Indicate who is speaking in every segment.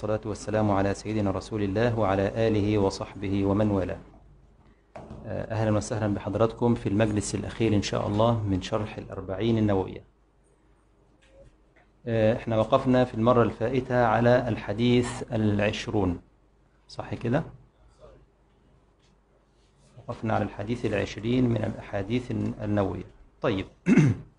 Speaker 1: والصلاة والسلام على سيدنا رسول الله وعلى آله وصحبه ومن والاه آه، أهلا وسهلا بحضراتكم في المجلس الأخير إن شاء الله من شرح الأربعين
Speaker 2: النووية آه، احنا
Speaker 1: وقفنا في المرة الفائتة على
Speaker 2: الحديث العشرون صح كده؟ وقفنا على الحديث العشرين من الأحاديث النووية طيب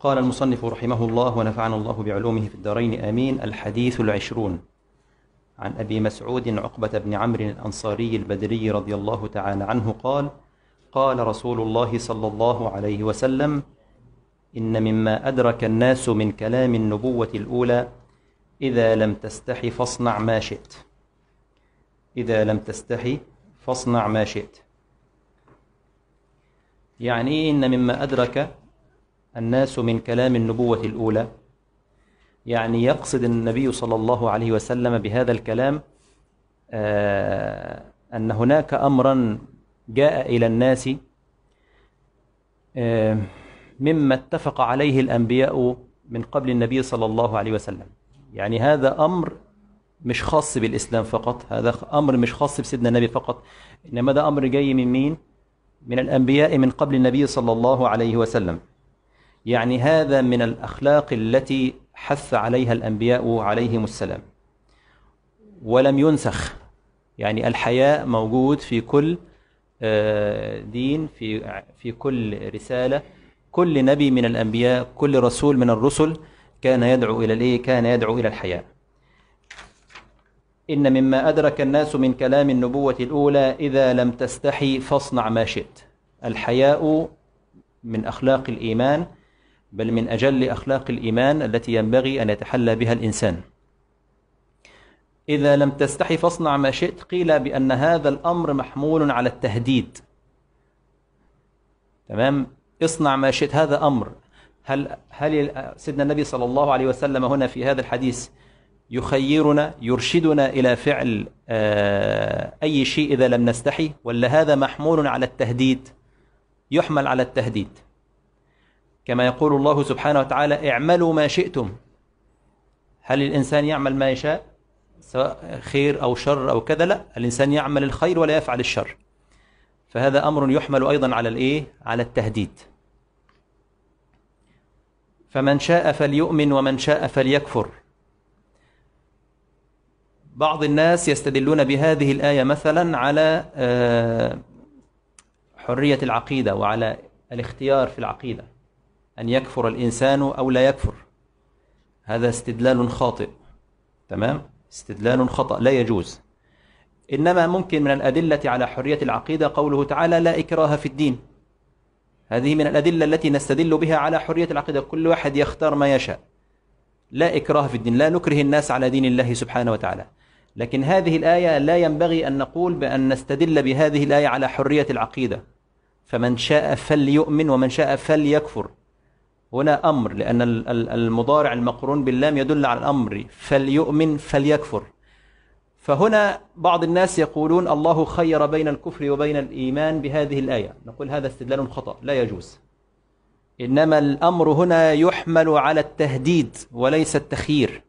Speaker 2: قال المصنف رحمه الله ونفعنا الله بعلومه في الدارين آمين الحديث العشرون عن أبي مسعود عقبة بن عمرو الأنصاري البدري رضي الله تعالى عنه قال قال رسول الله صلى الله عليه وسلم إن مما أدرك الناس من كلام النبوة الأولى
Speaker 1: إذا لم تستحي فاصنع ما شئت إذا لم تستحي فاصنع ما شئت يعني إن مما أدرك
Speaker 2: الناس من كلام النبوة الأولى يعني يقصد النبي صلى الله عليه وسلم بهذا الكلام آه، أن هناك أمرا جاء إلى الناس آه، مما اتفق عليه الأنبياء من قبل النبي صلى الله عليه وسلم يعني هذا أمر مش خاص بالإسلام فقط هذا أمر مش خاص بسيدنا النبي فقط إنما ده أمر جاي من مين؟ من الأنبياء من قبل النبي صلى الله عليه وسلم يعني هذا من الأخلاق التي حث عليها الأنبياء عليهم السلام ولم ينسخ يعني الحياء موجود في كل آه، دين في في كل رسالة كل نبي من الأنبياء كل رسول من الرسل كان يدعو إلى الإيه كان يدعو إلى الحياء إن مما أدرك الناس من كلام النبوة الأولى إذا لم تستحي فاصنع ما شئت الحياء من أخلاق الإيمان بل من أجل أخلاق الإيمان التي ينبغي أن يتحلى بها الإنسان إذا لم تستحي فاصنع ما شئت قيل بأن هذا الأمر محمول على التهديد تمام اصنع ما شئت هذا أمر هل هل سيدنا النبي صلى الله عليه وسلم هنا في هذا الحديث يخيرنا يرشدنا إلى فعل آه، أي شيء إذا لم نستحي ولا هذا محمول على التهديد يحمل على التهديد كما يقول الله سبحانه وتعالى اعملوا ما شئتم هل الإنسان يعمل ما يشاء سواء خير أو شر أو كذا لا الإنسان يعمل الخير ولا يفعل الشر فهذا أمر يحمل أيضا على الإيه على التهديد فمن شاء فليؤمن ومن شاء فليكفر بعض الناس يستدلون بهذه الآية مثلا على آه، حرية العقيدة وعلى الاختيار في العقيدة أن يكفر الإنسان أو لا يكفر هذا استدلال خاطئ تمام استدلال خطأ لا يجوز إنما ممكن من الأدلة على حرية العقيدة قوله تعالى لا إكراه في الدين هذه من الأدلة التي نستدل بها على حرية العقيدة كل واحد يختار ما يشاء لا إكراه في الدين لا نكره الناس على دين الله سبحانه وتعالى لكن هذه الآية لا ينبغي أن نقول بأن نستدل بهذه الآية على حرية العقيدة فمن شاء فليؤمن ومن شاء فليكفر هنا أمر لأن المضارع المقرون باللام يدل على الأمر فليؤمن فليكفر فهنا بعض الناس يقولون الله خير بين الكفر وبين الإيمان بهذه الآية نقول هذا استدلال خطأ لا يجوز إنما الأمر هنا يحمل على التهديد وليس التخيير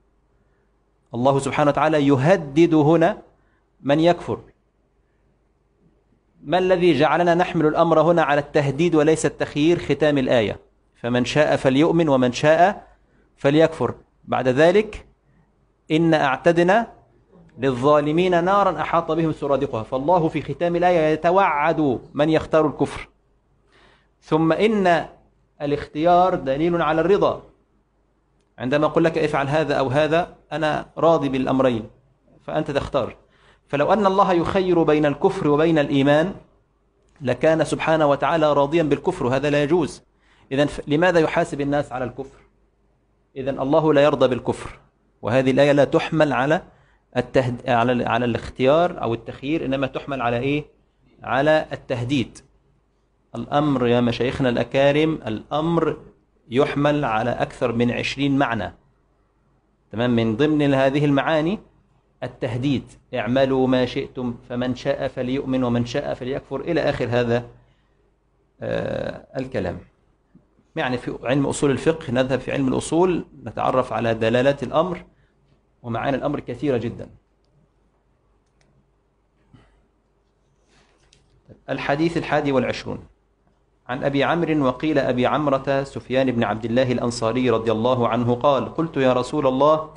Speaker 2: الله سبحانه وتعالى يهدد هنا من يكفر ما الذي جعلنا نحمل الأمر هنا على التهديد وليس التخيير ختام الآية فمن شاء فليؤمن ومن شاء فليكفر بعد ذلك إن أعتدنا للظالمين نارا أحاط بهم سرادقها فالله في ختام الآية يتوعد من يختار الكفر ثم إن الاختيار دليل على الرضا عندما أقول لك افعل هذا أو هذا أنا راضي بالأمرين فأنت تختار فلو أن الله يخير بين الكفر وبين الإيمان لكان سبحانه وتعالى راضيا بالكفر وهذا لا يجوز إذا لماذا يحاسب الناس على الكفر إذا الله لا يرضى بالكفر وهذه الآية لا تحمل على التهد... على على الاختيار أو التخيير إنما تحمل على إيه على التهديد الأمر يا مشايخنا الأكارم الأمر يحمل على أكثر من عشرين معنى تمام من ضمن هذه المعاني التهديد اعملوا ما شئتم فمن شاء فليؤمن ومن شاء فليكفر إلى آخر هذا آه، الكلام يعني في علم أصول الفقه نذهب في علم الأصول نتعرف على دلالات الأمر ومعاني الأمر كثيرة جدا الحديث الحادي والعشرون عن أبي عمرو وقيل أبي عمرة سفيان بن عبد الله الأنصاري رضي الله عنه قال قلت يا رسول الله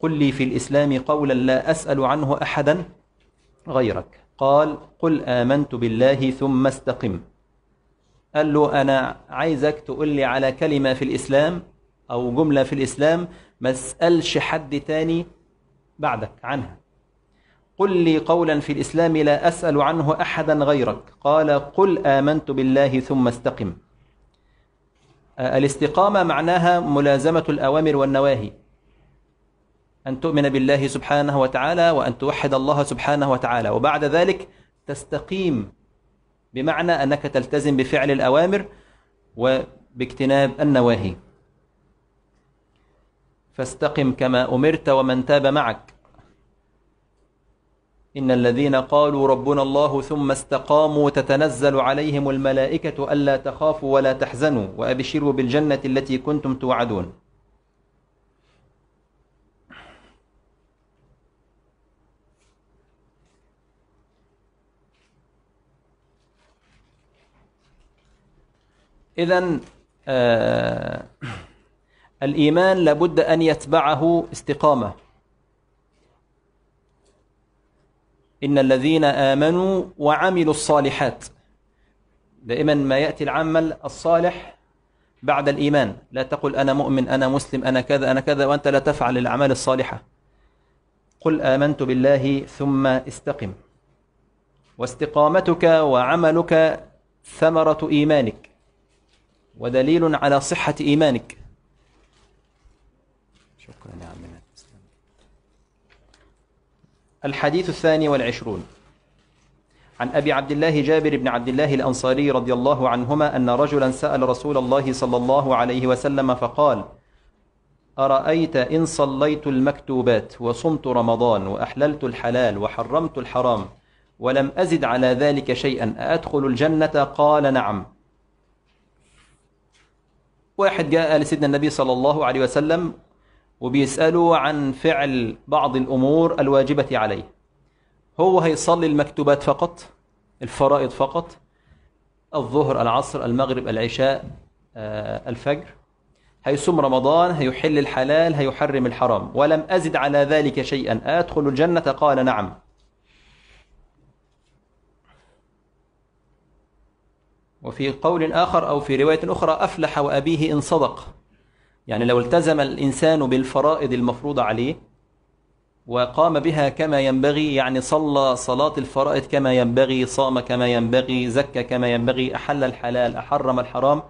Speaker 2: قل لي في الإسلام قولا لا أسأل عنه أحدا غيرك قال قل آمنت بالله ثم استقم قال له أنا عايزك تقول لي على كلمة في الإسلام أو جملة في الإسلام ما اسألش حد تاني بعدك عنها قل لي قولا في الإسلام لا أسأل عنه أحدا غيرك قال قل آمنت بالله ثم استقم آه، الاستقامة معناها ملازمة الأوامر والنواهي أن تؤمن بالله سبحانه وتعالى وأن توحد الله سبحانه وتعالى وبعد ذلك تستقيم بمعنى أنك تلتزم بفعل الأوامر وباجتناب النواهي فاستقم كما أمرت ومن تاب معك إن الذين قالوا ربنا الله ثم استقاموا تتنزل عليهم الملائكة ألا تخافوا ولا تحزنوا وأبشروا بالجنة التي كنتم توعدون إذا آه الإيمان لابد أن يتبعه استقامة إن الذين آمنوا وعملوا الصالحات دائما ما يأتي العمل الصالح بعد الإيمان لا تقل أنا مؤمن أنا مسلم أنا كذا أنا كذا وأنت لا تفعل الأعمال الصالحة قل آمنت بالله ثم استقم واستقامتك وعملك ثمرة إيمانك ودليل على صحة إيمانك شكرا يا عمنا الحديث الثاني والعشرون عن أبي عبد الله جابر بن عبد الله الأنصاري رضي الله عنهما أن رجلا سأل رسول الله صلى الله عليه وسلم فقال أرأيت إن صليت المكتوبات وصمت رمضان وأحللت الحلال وحرمت الحرام ولم أزد على ذلك شيئا أأدخل الجنة قال نعم واحد جاء لسيدنا النبي صلى الله عليه وسلم وبيسأله عن فعل بعض الأمور الواجبة عليه هو هيصلي المكتوبات فقط الفرائض فقط الظهر العصر المغرب العشاء آه، الفجر هيصوم رمضان هيحل الحلال هيحرم الحرام ولم أزد على ذلك شيئا أدخل الجنة قال نعم وفي قول آخر أو في رواية أخرى أفلح وأبيه إن صدق يعني لو التزم الإنسان بالفرائض المفروضة عليه وقام بها كما ينبغي يعني صلى صلاة الفرائض كما ينبغي صام كما ينبغي زكى كما ينبغي أحل الحلال أحرم الحرام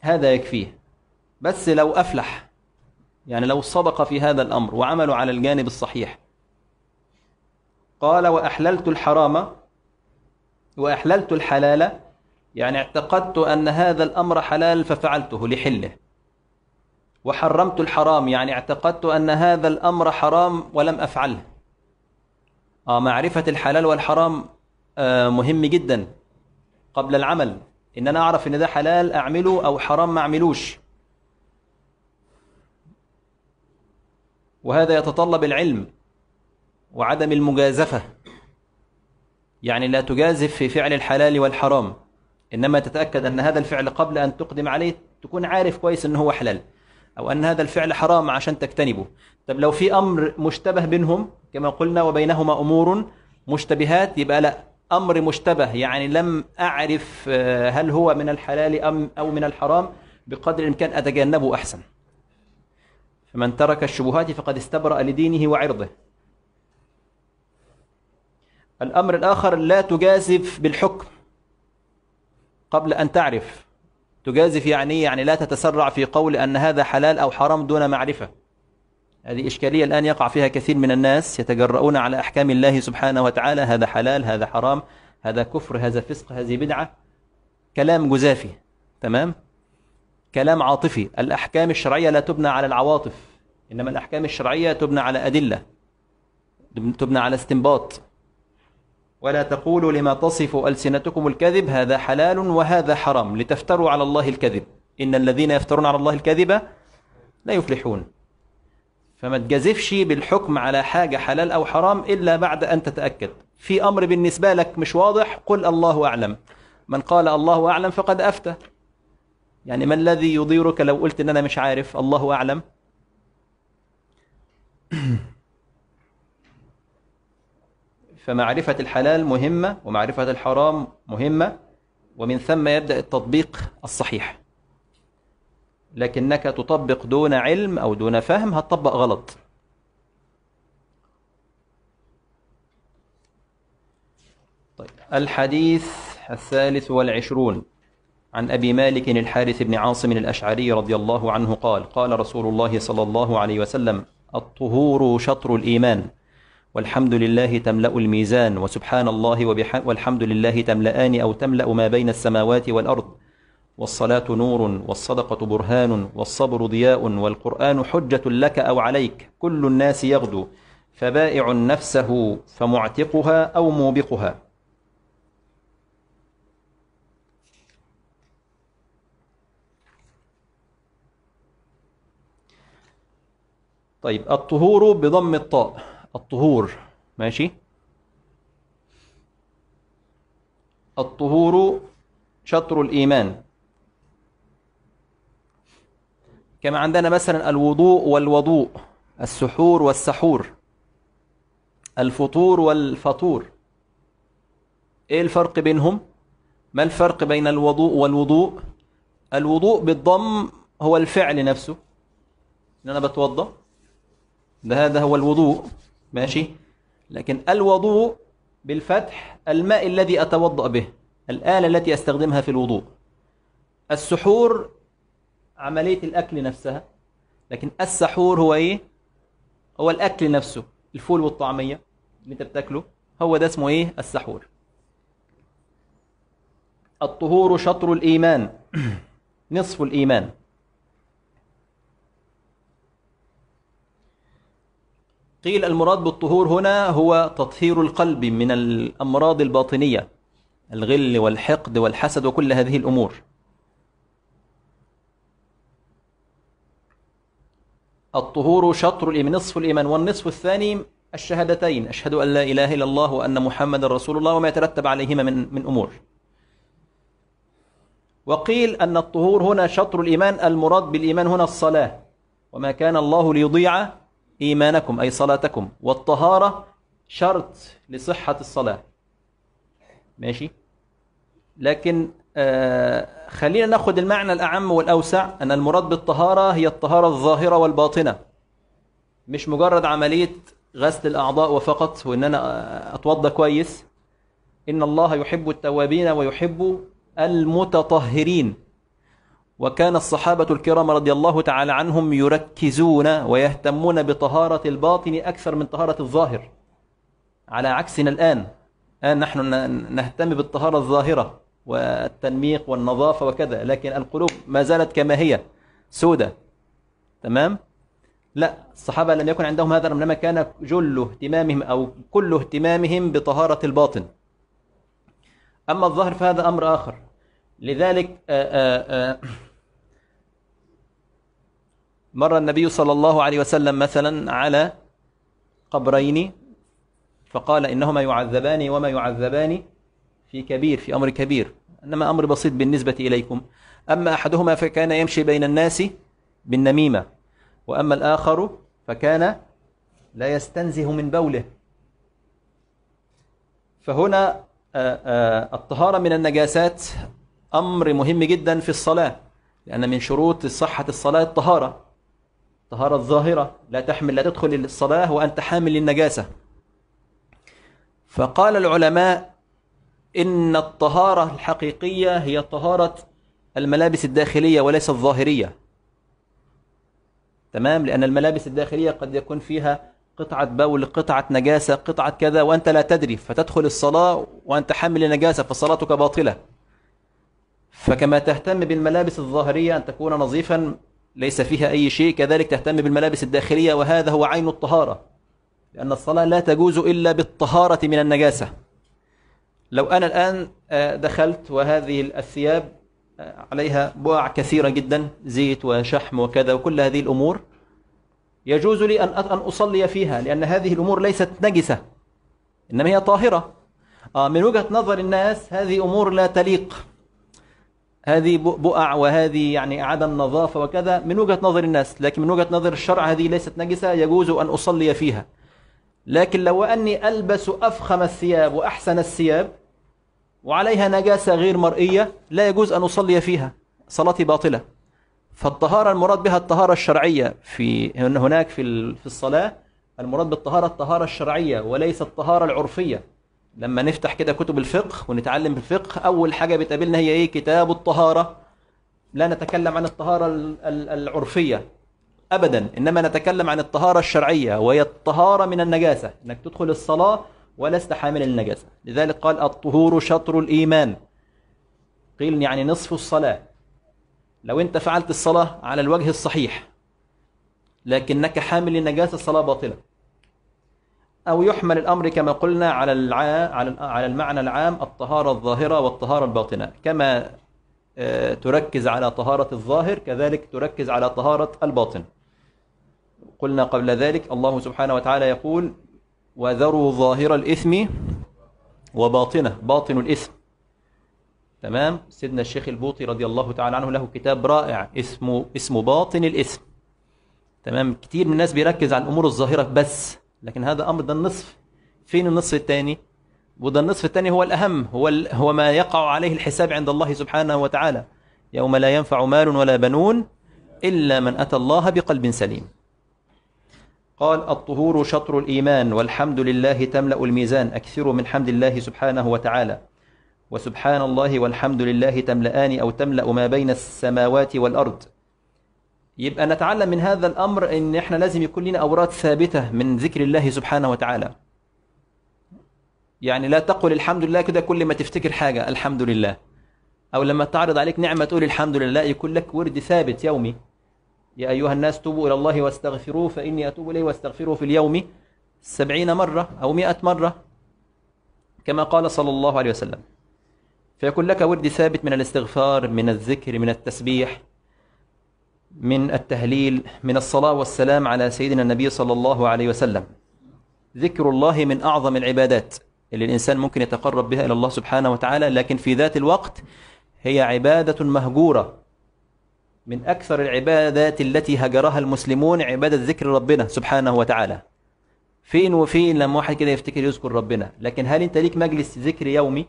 Speaker 2: هذا يكفيه بس لو أفلح يعني لو صدق في هذا الأمر وعمل على الجانب الصحيح قال وأحللت الحرام وأحللت الحلال يعني اعتقدت أن هذا الأمر حلال ففعلته لحله وحرمت الحرام يعني اعتقدت أن هذا الأمر حرام ولم أفعله آه معرفة الحلال والحرام آه مهم جدا قبل العمل إن أنا أعرف إن ده حلال أعمله أو حرام ما أعملوش وهذا يتطلب العلم وعدم المجازفة يعني لا تجازف في فعل الحلال والحرام إنما تتأكد أن هذا الفعل قبل أن تقدم عليه تكون عارف كويس أنه هو حلال أو أن هذا الفعل حرام عشان تجتنبه طب لو في أمر مشتبه بينهم كما قلنا وبينهما أمور مشتبهات يبقى لا أمر مشتبه يعني لم أعرف آه، هل هو من الحلال أم أو من الحرام بقدر الإمكان أتجنبه أحسن فمن ترك الشبهات فقد استبرأ لدينه وعرضه الأمر الآخر لا تجازف بالحكم قبل أن تعرف تجازف يعني يعني لا تتسرع في قول أن هذا حلال أو حرام دون معرفة هذه إشكالية الآن يقع فيها كثير من الناس يتجرؤون على أحكام الله سبحانه وتعالى هذا حلال هذا حرام هذا كفر هذا فسق هذه بدعة كلام جزافي تمام كلام عاطفي الأحكام الشرعية لا تبنى على العواطف إنما الأحكام الشرعية تبنى على أدلة تبنى على استنباط ولا تقولوا لما تصف ألسنتكم الكذب هذا حلال وهذا حرام لتفتروا على الله الكذب إن الذين يفترون على الله الكذب لا يفلحون فما تجازفش بالحكم على حاجة حلال أو حرام إلا بعد أن تتأكد في أمر بالنسبة لك مش واضح قل الله أعلم من قال الله أعلم فقد أفتى يعني ما الذي يضيرك لو قلت إن أنا مش عارف الله أعلم فمعرفة الحلال مهمة ومعرفة الحرام مهمة ومن ثم يبدأ التطبيق الصحيح لكنك تطبق دون علم أو دون فهم هتطبق غلط طيب الحديث الثالث والعشرون عن أبي مالك الحارث بن عاصم الأشعري رضي الله عنه قال قال رسول الله صلى الله عليه وسلم الطهور شطر الإيمان والحمد لله تملأ الميزان وسبحان الله والحمد لله تملأان أو تملأ ما بين السماوات والأرض والصلاة نور والصدقة برهان والصبر ضياء والقرآن حجة لك أو عليك كل الناس يغدو فبائع نفسه فمعتقها أو موبقها طيب الطهور بضم الطاء الطهور ماشي الطهور شطر الإيمان كما عندنا مثلا الوضوء والوضوء السحور والسحور الفطور والفطور ايه الفرق بينهم ما الفرق بين الوضوء والوضوء الوضوء بالضم هو الفعل نفسه ان انا بتوضا ده هذا هو الوضوء ماشي لكن الوضوء بالفتح الماء الذي أتوضأ به الآلة التي أستخدمها في الوضوء السحور عملية الأكل نفسها لكن السحور هو إيه؟ هو الأكل نفسه الفول والطعمية اللي أنت بتاكله هو ده اسمه إيه؟ السحور الطهور شطر الإيمان نصف الإيمان قيل المراد بالطهور هنا هو تطهير القلب من الأمراض الباطنية الغل والحقد والحسد وكل هذه الأمور الطهور شطر الإيمان نصف الإيمان والنصف الثاني الشهادتين أشهد أن لا إله إلا الله وأن محمد رسول الله وما يترتب عليهما من, من أمور وقيل أن الطهور هنا شطر الإيمان المراد بالإيمان هنا الصلاة وما كان الله ليضيع إيمانكم أي صلاتكم والطهارة شرط لصحة الصلاة ماشي لكن آه خلينا نأخذ المعنى الأعم والأوسع أن المراد بالطهارة هي الطهارة الظاهرة والباطنة مش مجرد عملية غسل الأعضاء وفقط وإن أنا آه، أتوضى كويس إن الله يحب التوابين ويحب المتطهرين وكان الصحابة الكرام رضي الله تعالى عنهم يركزون
Speaker 1: ويهتمون
Speaker 2: بطهارة الباطن أكثر من طهارة الظاهر على عكسنا الآن الآن نحن نهتم بالطهارة الظاهرة والتنميق والنظافة وكذا لكن القلوب ما زالت كما هي سودة تمام لا الصحابة لم يكن عندهم هذا لما كان جل اهتمامهم أو كل اهتمامهم بطهارة الباطن أما الظهر فهذا أمر آخر لذلك آه، آه، آه، مر النبي صلى الله عليه وسلم مثلا على قبرين فقال إنهما يعذبان وما يعذبان في كبير في أمر كبير إنما أمر بسيط بالنسبة إليكم أما أحدهما فكان يمشي بين الناس بالنميمة وأما الآخر فكان لا يستنزه من بوله فهنا آه، آه، الطهارة من النجاسات أمر مهم جدا في الصلاة لأن من شروط صحة الصلاة الطهارة طهارة الظاهرة لا تحمل لا تدخل الصلاة وأنت حامل للنجاسة فقال العلماء إن الطهارة الحقيقية هي طهارة الملابس الداخلية وليس الظاهرية تمام لأن الملابس الداخلية قد يكون فيها قطعة بول قطعة نجاسة قطعة كذا وأنت لا تدري فتدخل الصلاة وأنت حامل النجاسة فصلاتك باطلة فكما تهتم بالملابس الظاهرية أن تكون نظيفا ليس فيها أي شيء كذلك تهتم بالملابس الداخلية وهذا هو عين الطهارة لأن الصلاة لا تجوز إلا بالطهارة من النجاسة لو أنا الآن آه، دخلت وهذه الثياب آه، عليها بوع كثيرة جدا زيت وشحم وكذا وكل هذه الأمور يجوز لي أن أن أصلي فيها لأن هذه الأمور ليست نجسة إنما هي طاهرة آه، من وجهة نظر الناس هذه أمور لا تليق هذه بقع وهذه يعني عدم نظافة وكذا من وجهة نظر الناس لكن من وجهة نظر الشرع هذه ليست نجسة يجوز أن أصلي فيها لكن لو أني ألبس أفخم الثياب وأحسن الثياب وعليها نجاسة غير مرئية لا يجوز أن أصلي فيها صلاتي باطلة فالطهارة المراد بها الطهارة الشرعية في هناك في الصلاة المراد بالطهارة الطهارة الشرعية وليس الطهارة العرفية لما نفتح كده كتب الفقه ونتعلم الفقه اول حاجه بتقابلنا هي ايه كتاب الطهاره لا نتكلم عن الطهاره العرفيه ابدا انما نتكلم عن الطهاره الشرعيه وهي الطهاره من النجاسه انك تدخل الصلاه ولست حامل النجاسه لذلك قال الطهور شطر الايمان قيل يعني نصف الصلاه لو انت فعلت الصلاه على الوجه الصحيح لكنك حامل النجاسه الصلاه باطله أو يحمل الأمر كما قلنا على على المعنى العام الطهارة الظاهرة والطهارة الباطنة كما آه، تركز على طهارة الظاهر كذلك تركز على طهارة الباطن قلنا قبل ذلك الله سبحانه وتعالى يقول وذروا ظاهر الإثم وباطنه باطن الإثم تمام سيدنا الشيخ البوطي رضي الله تعالى عنه له كتاب رائع اسمه اسمه باطن الإثم تمام كتير من الناس بيركز على الأمور الظاهرة بس لكن هذا امر ده النصف فين النصف الثاني وده النصف الثاني هو الاهم هو ال... هو ما يقع عليه الحساب عند الله سبحانه وتعالى يوم لا ينفع مال ولا بنون الا من اتى الله بقلب سليم قال الطهور شطر الايمان والحمد لله تملا الميزان اكثر من حمد الله سبحانه وتعالى وسبحان الله والحمد لله تملأان أو تملأ ما بين السماوات والأرض يبقى نتعلم من هذا الأمر أن إحنا لازم يكون لنا أوراد ثابتة من ذكر الله سبحانه وتعالى يعني لا تقل الحمد لله كده كل ما تفتكر حاجة الحمد لله أو لما تعرض عليك نعمة تقول الحمد لله يكون لك ورد ثابت يومي يا أيها الناس توبوا إلى الله واستغفروه فإني أتوب إليه واستغفره في اليوم سبعين مرة أو مئة مرة كما قال صلى الله عليه وسلم فيكون لك ورد ثابت من الاستغفار من الذكر من التسبيح من التهليل من الصلاة والسلام على سيدنا النبي صلى الله عليه وسلم ذكر الله من أعظم العبادات اللي الإنسان ممكن يتقرب بها إلى الله سبحانه وتعالى لكن في ذات الوقت هي عبادة مهجورة من أكثر العبادات التي هجرها المسلمون عبادة ذكر ربنا سبحانه وتعالى فين وفين لما واحد كده يفتكر يذكر ربنا لكن هل أنت ليك مجلس ذكر يومي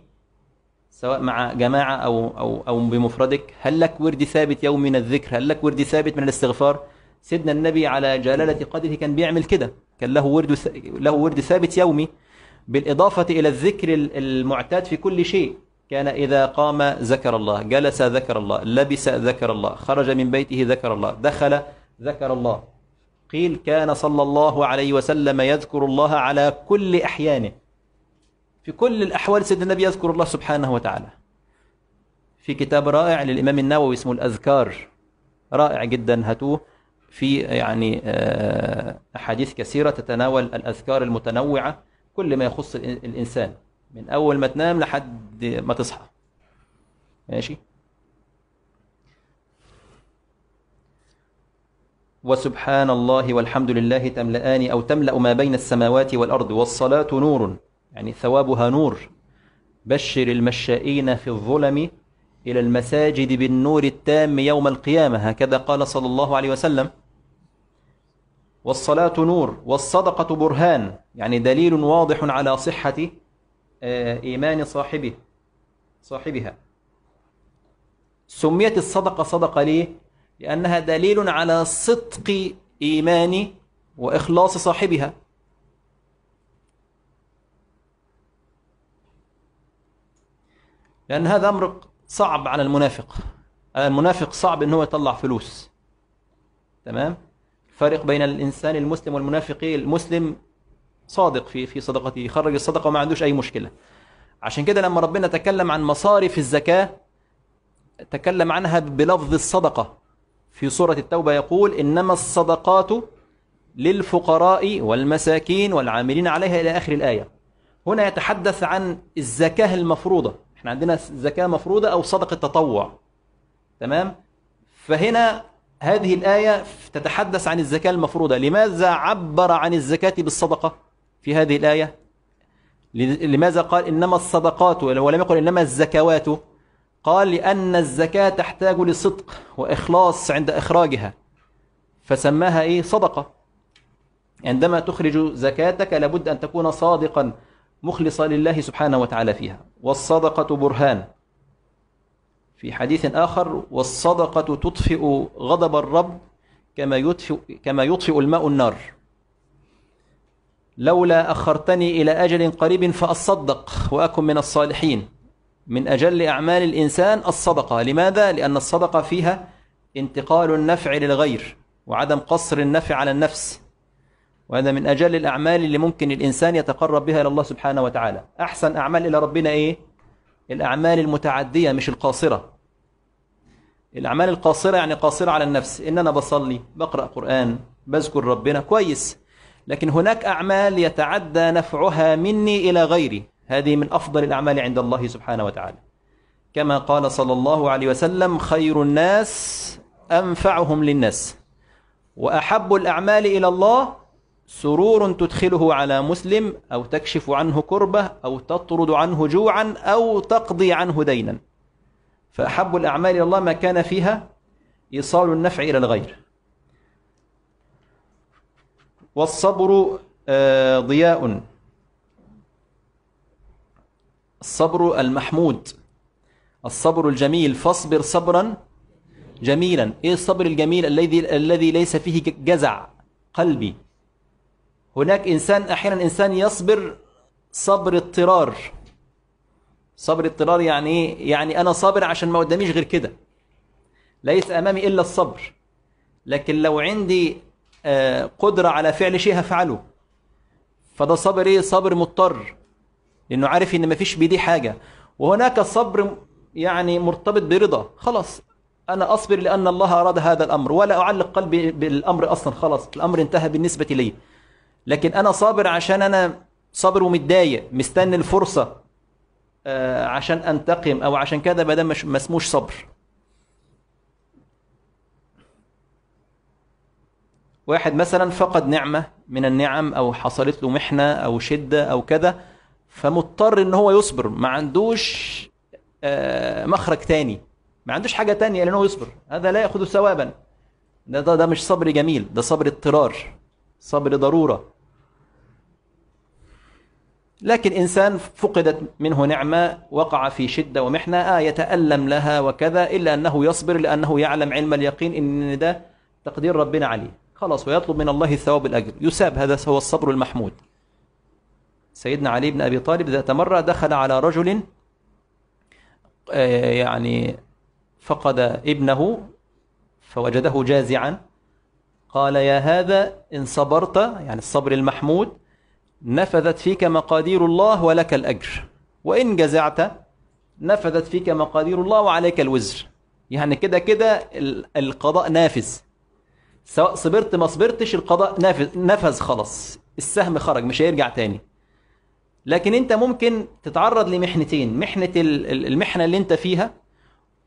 Speaker 2: سواء مع جماعة أو, أو, أو بمفردك هل لك ورد ثابت يوم من الذكر هل لك ورد ثابت من الاستغفار سيدنا النبي على جلالة قدره كان بيعمل كده كان له ورد له ورد ثابت يومي بالإضافة إلى الذكر المعتاد في كل شيء كان إذا قام ذكر الله جلس ذكر الله لبس ذكر الله خرج من بيته ذكر الله دخل ذكر الله قيل كان صلى الله عليه وسلم يذكر الله على كل أحيانه في كل الأحوال سيدنا النبي يذكر الله سبحانه وتعالى في كتاب رائع للإمام النووي اسمه الأذكار رائع جدا هاتوه في يعني آه، أحاديث كثيرة تتناول الأذكار المتنوعة كل ما يخص الإنسان من أول ما تنام لحد ما تصحى ماشي وسبحان الله والحمد لله تملأان أو تملأ ما بين السماوات والأرض والصلاة نور يعني ثوابها نور بشر المشائين في الظلم إلى المساجد بالنور التام يوم القيامة هكذا قال صلى الله عليه وسلم والصلاة نور والصدقة برهان يعني دليل واضح على صحة آه، إيمان صاحبه صاحبها سميت الصدقة صدقة ليه؟ لأنها دليل على صدق إيمان وإخلاص صاحبها لأن هذا أمر صعب على المنافق المنافق صعب أنه يطلع فلوس تمام فرق بين الإنسان المسلم والمنافق المسلم صادق في في صدقته يخرج الصدقة وما عندوش أي مشكلة عشان كده لما ربنا تكلم عن مصارف الزكاة تكلم عنها بلفظ الصدقة في سورة التوبة يقول إنما الصدقات للفقراء والمساكين والعاملين عليها إلى آخر الآية هنا يتحدث عن الزكاة المفروضة احنا عندنا زكاة مفروضة أو صدقة تطوع تمام فهنا هذه الآية تتحدث عن الزكاة المفروضة لماذا عبر عن الزكاة بالصدقة في هذه الآية لماذا قال إنما الصدقات ولم يقل إنما الزكوات قال لأن الزكاة تحتاج لصدق وإخلاص عند إخراجها فسماها إيه صدقة عندما تخرج زكاتك لابد أن تكون صادقا مخلصة لله سبحانه وتعالى فيها والصدقة برهان في حديث آخر والصدقة تطفئ غضب الرب كما يطفئ, كما يطفئ الماء النار لولا أخرتني إلى أجل قريب فأصدق وأكن من الصالحين من أجل أعمال الإنسان الصدقة لماذا؟ لأن الصدقة فيها انتقال النفع للغير وعدم قصر النفع على النفس وهذا من أجل الأعمال اللي ممكن الإنسان يتقرب بها إلى الله سبحانه وتعالى أحسن أعمال إلى ربنا إيه؟ الأعمال المتعدية مش القاصرة الأعمال القاصرة يعني قاصرة على النفس إن أنا بصلي بقرأ قرآن بذكر ربنا كويس لكن هناك أعمال يتعدى نفعها مني إلى غيري هذه من أفضل الأعمال عند الله سبحانه وتعالى كما قال صلى الله عليه وسلم خير الناس أنفعهم للناس وأحب الأعمال إلى الله سرور تدخله على مسلم أو تكشف عنه كربة أو تطرد عنه جوعا أو تقضي عنه دينا فأحب الأعمال إلى الله ما كان فيها إيصال النفع إلى الغير والصبر آه، ضياء الصبر المحمود الصبر الجميل فاصبر صبرا جميلا ايه الصبر الجميل الذي الذي ليس فيه جزع قلبي هناك إنسان أحيانا إنسان يصبر صبر اضطرار صبر اضطرار يعني إيه؟ يعني أنا صابر عشان ما قداميش غير كده ليس أمامي إلا الصبر لكن لو عندي آه، قدرة على فعل شيء هفعله فده صبر إيه صبر مضطر لأنه عارف إن مفيش بيدي حاجة وهناك صبر يعني مرتبط برضا خلاص أنا أصبر لأن الله أراد هذا الأمر ولا أعلق قلبي بالأمر أصلا خلاص الأمر انتهى بالنسبة لي لكن أنا صابر عشان أنا صابر ومتضايق مستني الفرصة آه، عشان أنتقم أو عشان كذا ما ده ما اسموش صبر واحد مثلا فقد نعمة من النعم أو حصلت له محنة أو شدة أو كذا فمضطر إن هو يصبر ما عندوش آه، مخرج تاني ما عندوش حاجة تانية إن هو يصبر هذا لا يأخذ ثوابا ده, ده ده مش صبر جميل ده صبر اضطرار صبر ضرورة لكن إنسان فقدت منه نعمة وقع في شدة ومحنة آه يتألم لها وكذا إلا أنه يصبر لأنه يعلم علم اليقين إن ده تقدير ربنا عليه خلاص ويطلب من الله الثواب الأجر يساب هذا هو الصبر المحمود سيدنا علي بن أبي طالب ذات مرة دخل على رجل آه، يعني فقد ابنه فوجده جازعا قال يا هذا إن صبرت يعني الصبر المحمود نفذت فيك مقادير الله ولك الأجر وإن جزعت نفذت فيك مقادير الله وعليك الوزر يعني كده كده القضاء نافذ سواء صبرت ما صبرتش القضاء نافذ نفذ خلاص السهم خرج مش هيرجع تاني لكن انت ممكن تتعرض لمحنتين محنة المحنة اللي انت فيها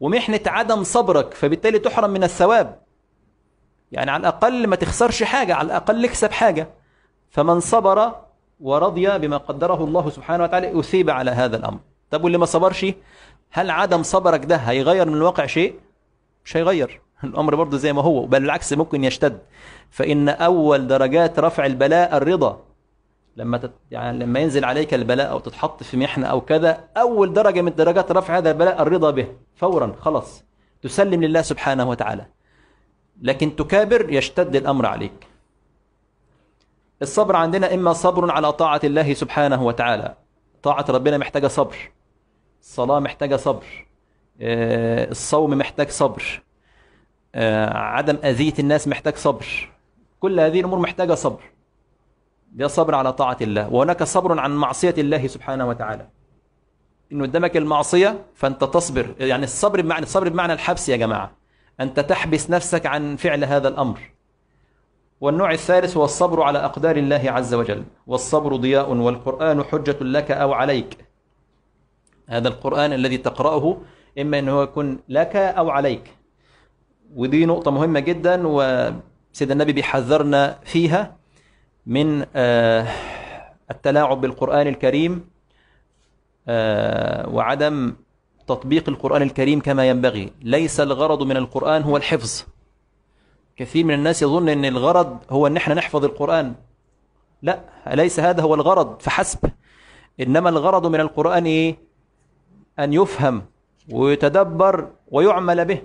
Speaker 2: ومحنة عدم صبرك فبالتالي تحرم من الثواب يعني على الأقل ما تخسرش حاجة على الأقل اكسب حاجة فمن صبر ورضي بما قدره الله سبحانه وتعالى أثيب على هذا الأمر طب واللي ما صبرش هل عدم صبرك ده هيغير من الواقع شيء مش هيغير الأمر برضه زي ما هو بل العكس ممكن يشتد فإن أول درجات رفع البلاء الرضا لما تت... يعني لما ينزل عليك البلاء أو تتحط في محنة أو كذا أول درجة من درجات رفع هذا البلاء الرضا به فورا خلاص تسلم لله سبحانه وتعالى لكن تكابر يشتد الأمر عليك الصبر عندنا إما صبر على طاعة الله سبحانه وتعالى طاعة ربنا محتاجة صبر الصلاة محتاجة صبر آه، الصوم محتاج صبر آه، عدم أذية الناس محتاج صبر كل هذه الأمور محتاجة صبر ده صبر على طاعة الله وهناك صبر عن معصية الله سبحانه وتعالى إن قدامك المعصية فأنت تصبر يعني الصبر بمعنى الصبر بمعنى الحبس يا جماعة أنت تحبس نفسك عن فعل هذا الأمر والنوع الثالث هو الصبر على أقدار الله عز وجل والصبر ضياء والقرآن حجة لك أو عليك هذا القرآن الذي تقرأه إما أنه يكون لك أو عليك ودي نقطة مهمة جدا وسيد النبي بيحذرنا فيها من آه، التلاعب بالقرآن الكريم آه، وعدم تطبيق القرآن الكريم كما ينبغي ليس الغرض من القرآن هو الحفظ كثير من الناس يظن أن الغرض هو أن احنا نحفظ القرآن لا أليس هذا هو الغرض فحسب إنما الغرض من القرآن إيه؟ أن يفهم ويتدبر ويعمل به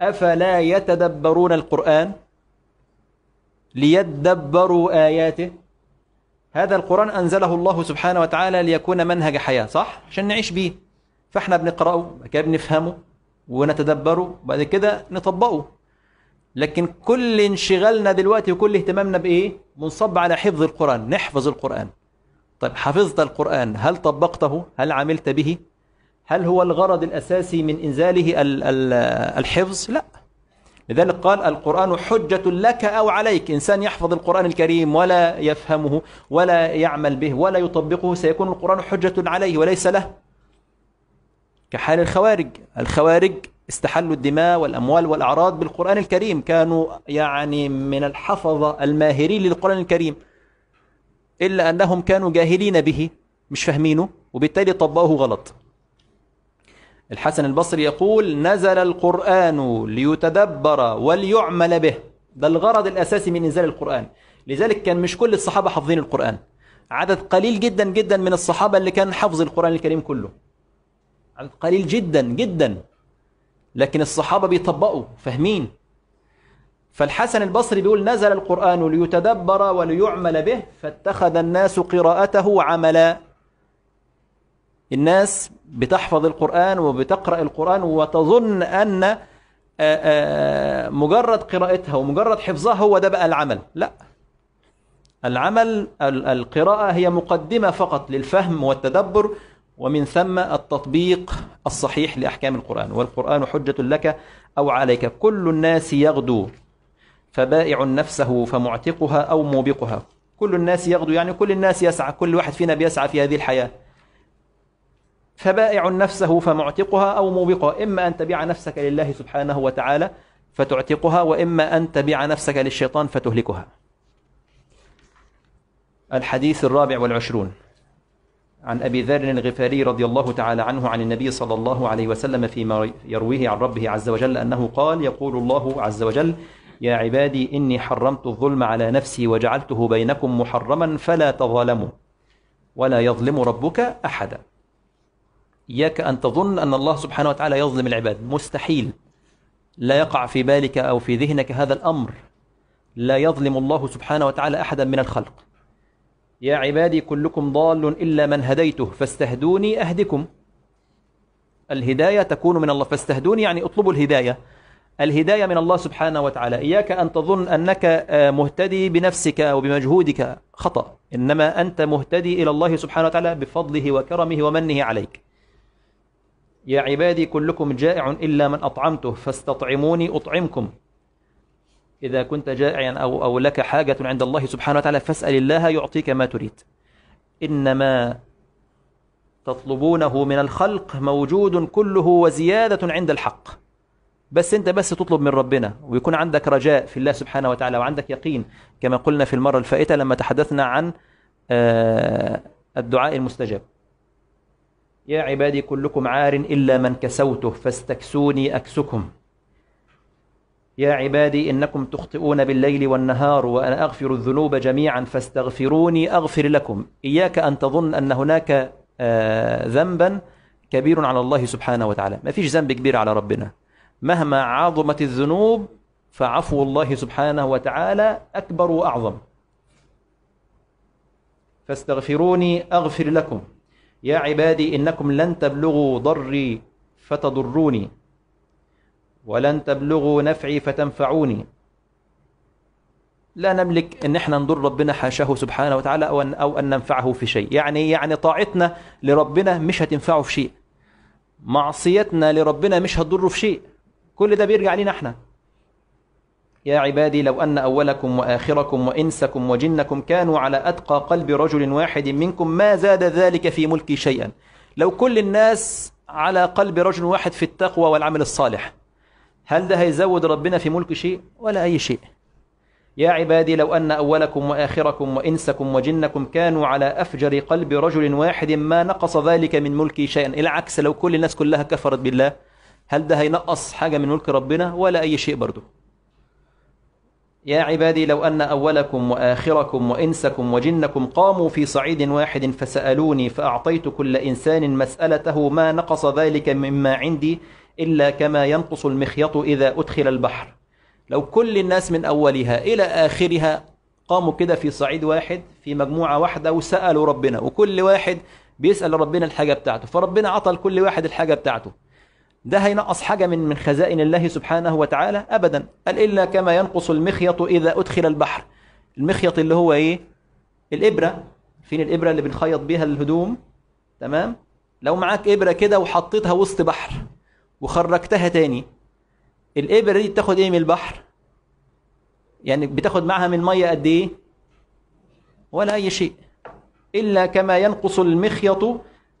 Speaker 2: أفلا يتدبرون القرآن ليدبروا آياته هذا القرآن أنزله الله سبحانه وتعالى ليكون منهج حياة صح؟ عشان نعيش به فإحنا بنقرأه كده بنفهمه ونتدبره وبعد كده نطبقه لكن كل انشغالنا دلوقتي وكل اهتمامنا بايه منصب على حفظ القرآن نحفظ القرآن طيب حفظت القرآن هل طبقته هل عملت به هل هو الغرض الأساسي من إنزاله الحفظ لا لذلك قال القرآن حجة لك أو عليك إنسان يحفظ القرآن الكريم ولا يفهمه ولا يعمل به ولا يطبقه سيكون القرآن حجة عليه وليس له كحال الخوارج الخوارج استحلوا الدماء والأموال والأعراض بالقرآن الكريم كانوا يعني من الحفظة الماهرين للقرآن الكريم إلا أنهم كانوا جاهلين به مش فاهمينه وبالتالي طبقوه غلط الحسن البصري يقول نزل القرآن ليتدبر وليعمل به ده الغرض الأساسي من إنزال القرآن لذلك كان مش كل الصحابة حافظين القرآن عدد قليل جدا جدا من الصحابة اللي كان حفظ القرآن الكريم كله عدد قليل جدا جدا لكن الصحابة بيطبقوا فاهمين فالحسن البصري بيقول نزل القرآن ليتدبر وليعمل به فاتخذ الناس قراءته عملا الناس بتحفظ القرآن وبتقرأ القرآن وتظن أن آه، آه، مجرد قراءتها ومجرد حفظها هو ده بقى العمل لا العمل القراءة هي مقدمة فقط للفهم والتدبر ومن ثم التطبيق الصحيح لأحكام القرآن والقرآن حجة لك أو عليك كل الناس يغدو فبائع نفسه فمعتقها أو موبقها كل الناس يغدو يعني كل الناس يسعى كل واحد فينا بيسعى في هذه الحياة فبائع نفسه فمعتقها أو موبقها إما أن تبيع نفسك لله سبحانه وتعالى فتعتقها وإما أن تبيع نفسك للشيطان فتهلكها الحديث الرابع والعشرون عن أبي ذر الغفاري رضي الله تعالى عنه عن النبي صلى الله عليه وسلم فيما يرويه عن ربه عز وجل أنه قال يقول الله عز وجل يا عبادي إني حرمت الظلم على نفسي وجعلته بينكم محرما فلا تظلموا ولا يظلم ربك أحدا إياك أن تظن أن الله سبحانه وتعالى يظلم العباد مستحيل لا يقع في بالك أو في ذهنك هذا الأمر لا يظلم الله سبحانه وتعالى أحدا من الخلق يا عبادي كلكم ضال إلا من هديته فاستهدوني أهدكم الهداية تكون من الله فاستهدوني يعني اطلبوا الهداية الهداية من الله سبحانه وتعالى إياك أن تظن أنك آه، مهتدي بنفسك وبمجهودك خطأ إنما أنت مهتدي إلى الله سبحانه وتعالى بفضله وكرمه ومنه عليك يا عبادي كلكم جائع إلا من أطعمته فاستطعموني أطعمكم إذا كنت جائعا أو, أو لك حاجة عند الله سبحانه وتعالى فاسأل الله يعطيك ما تريد إنما تطلبونه من الخلق موجود كله وزيادة عند الحق بس أنت بس تطلب من ربنا ويكون عندك رجاء في الله سبحانه وتعالى وعندك يقين كما قلنا في المرة الفائتة لما تحدثنا عن آه، الدعاء المستجاب يا عبادي كلكم عار إلا من كسوته فاستكسوني أكسكم يا عبادي إنكم تخطئون بالليل والنهار وأنا أغفر الذنوب جميعا فاستغفروني أغفر لكم إياك أن تظن أن هناك آه، ذنبا كبير على الله سبحانه وتعالى ما فيش ذنب كبير على ربنا مهما عظمت الذنوب فعفو الله سبحانه وتعالى أكبر وأعظم فاستغفروني أغفر لكم يا عبادي إنكم لن تبلغوا ضري فتضروني ولن تبلغوا نفعي فتنفعوني لا نملك ان احنا نضر ربنا حاشاه سبحانه وتعالى او ان, أو أن ننفعه في شيء يعني يعني طاعتنا لربنا مش هتنفعه في شيء معصيتنا لربنا مش هتضره في شيء كل ده بيرجع لينا احنا يا عبادي لو أن أولكم وآخركم وإنسكم وجنكم كانوا على أتقى قلب رجل واحد منكم ما زاد ذلك في ملكي شيئا لو كل الناس على قلب رجل واحد في التقوى والعمل الصالح هل ده هيزود ربنا في ملك شيء ولا أي شيء يا عبادي لو أن أولكم وآخركم وإنسكم وجنكم كانوا على أفجر قلب رجل واحد ما نقص ذلك من ملكي شيئا إلى عكس لو كل الناس كلها كفرت بالله هل ده هينقص حاجة من ملك ربنا ولا أي شيء برضه يا عبادي لو أن أولكم وآخركم وإنسكم وجنكم قاموا في صعيد واحد فسألوني فأعطيت كل إنسان مسألته ما نقص ذلك مما عندي إلا كما ينقص المخيط إذا أدخل البحر لو كل الناس من أولها إلى آخرها قاموا كده في صعيد واحد في مجموعة واحدة وسألوا ربنا وكل واحد بيسأل ربنا الحاجة بتاعته فربنا عطى لكل واحد الحاجة بتاعته ده هينقص حاجة من من خزائن الله سبحانه وتعالى أبدا قال إلا كما ينقص المخيط إذا أدخل البحر المخيط اللي هو إيه الإبرة فين الإبرة اللي بنخيط بيها الهدوم تمام لو معاك إبرة كده وحطيتها وسط بحر وخرجتها تاني الابره دي بتاخد ايه من البحر يعني بتاخد معها من ميه قد ايه ولا اي شيء الا كما ينقص المخيط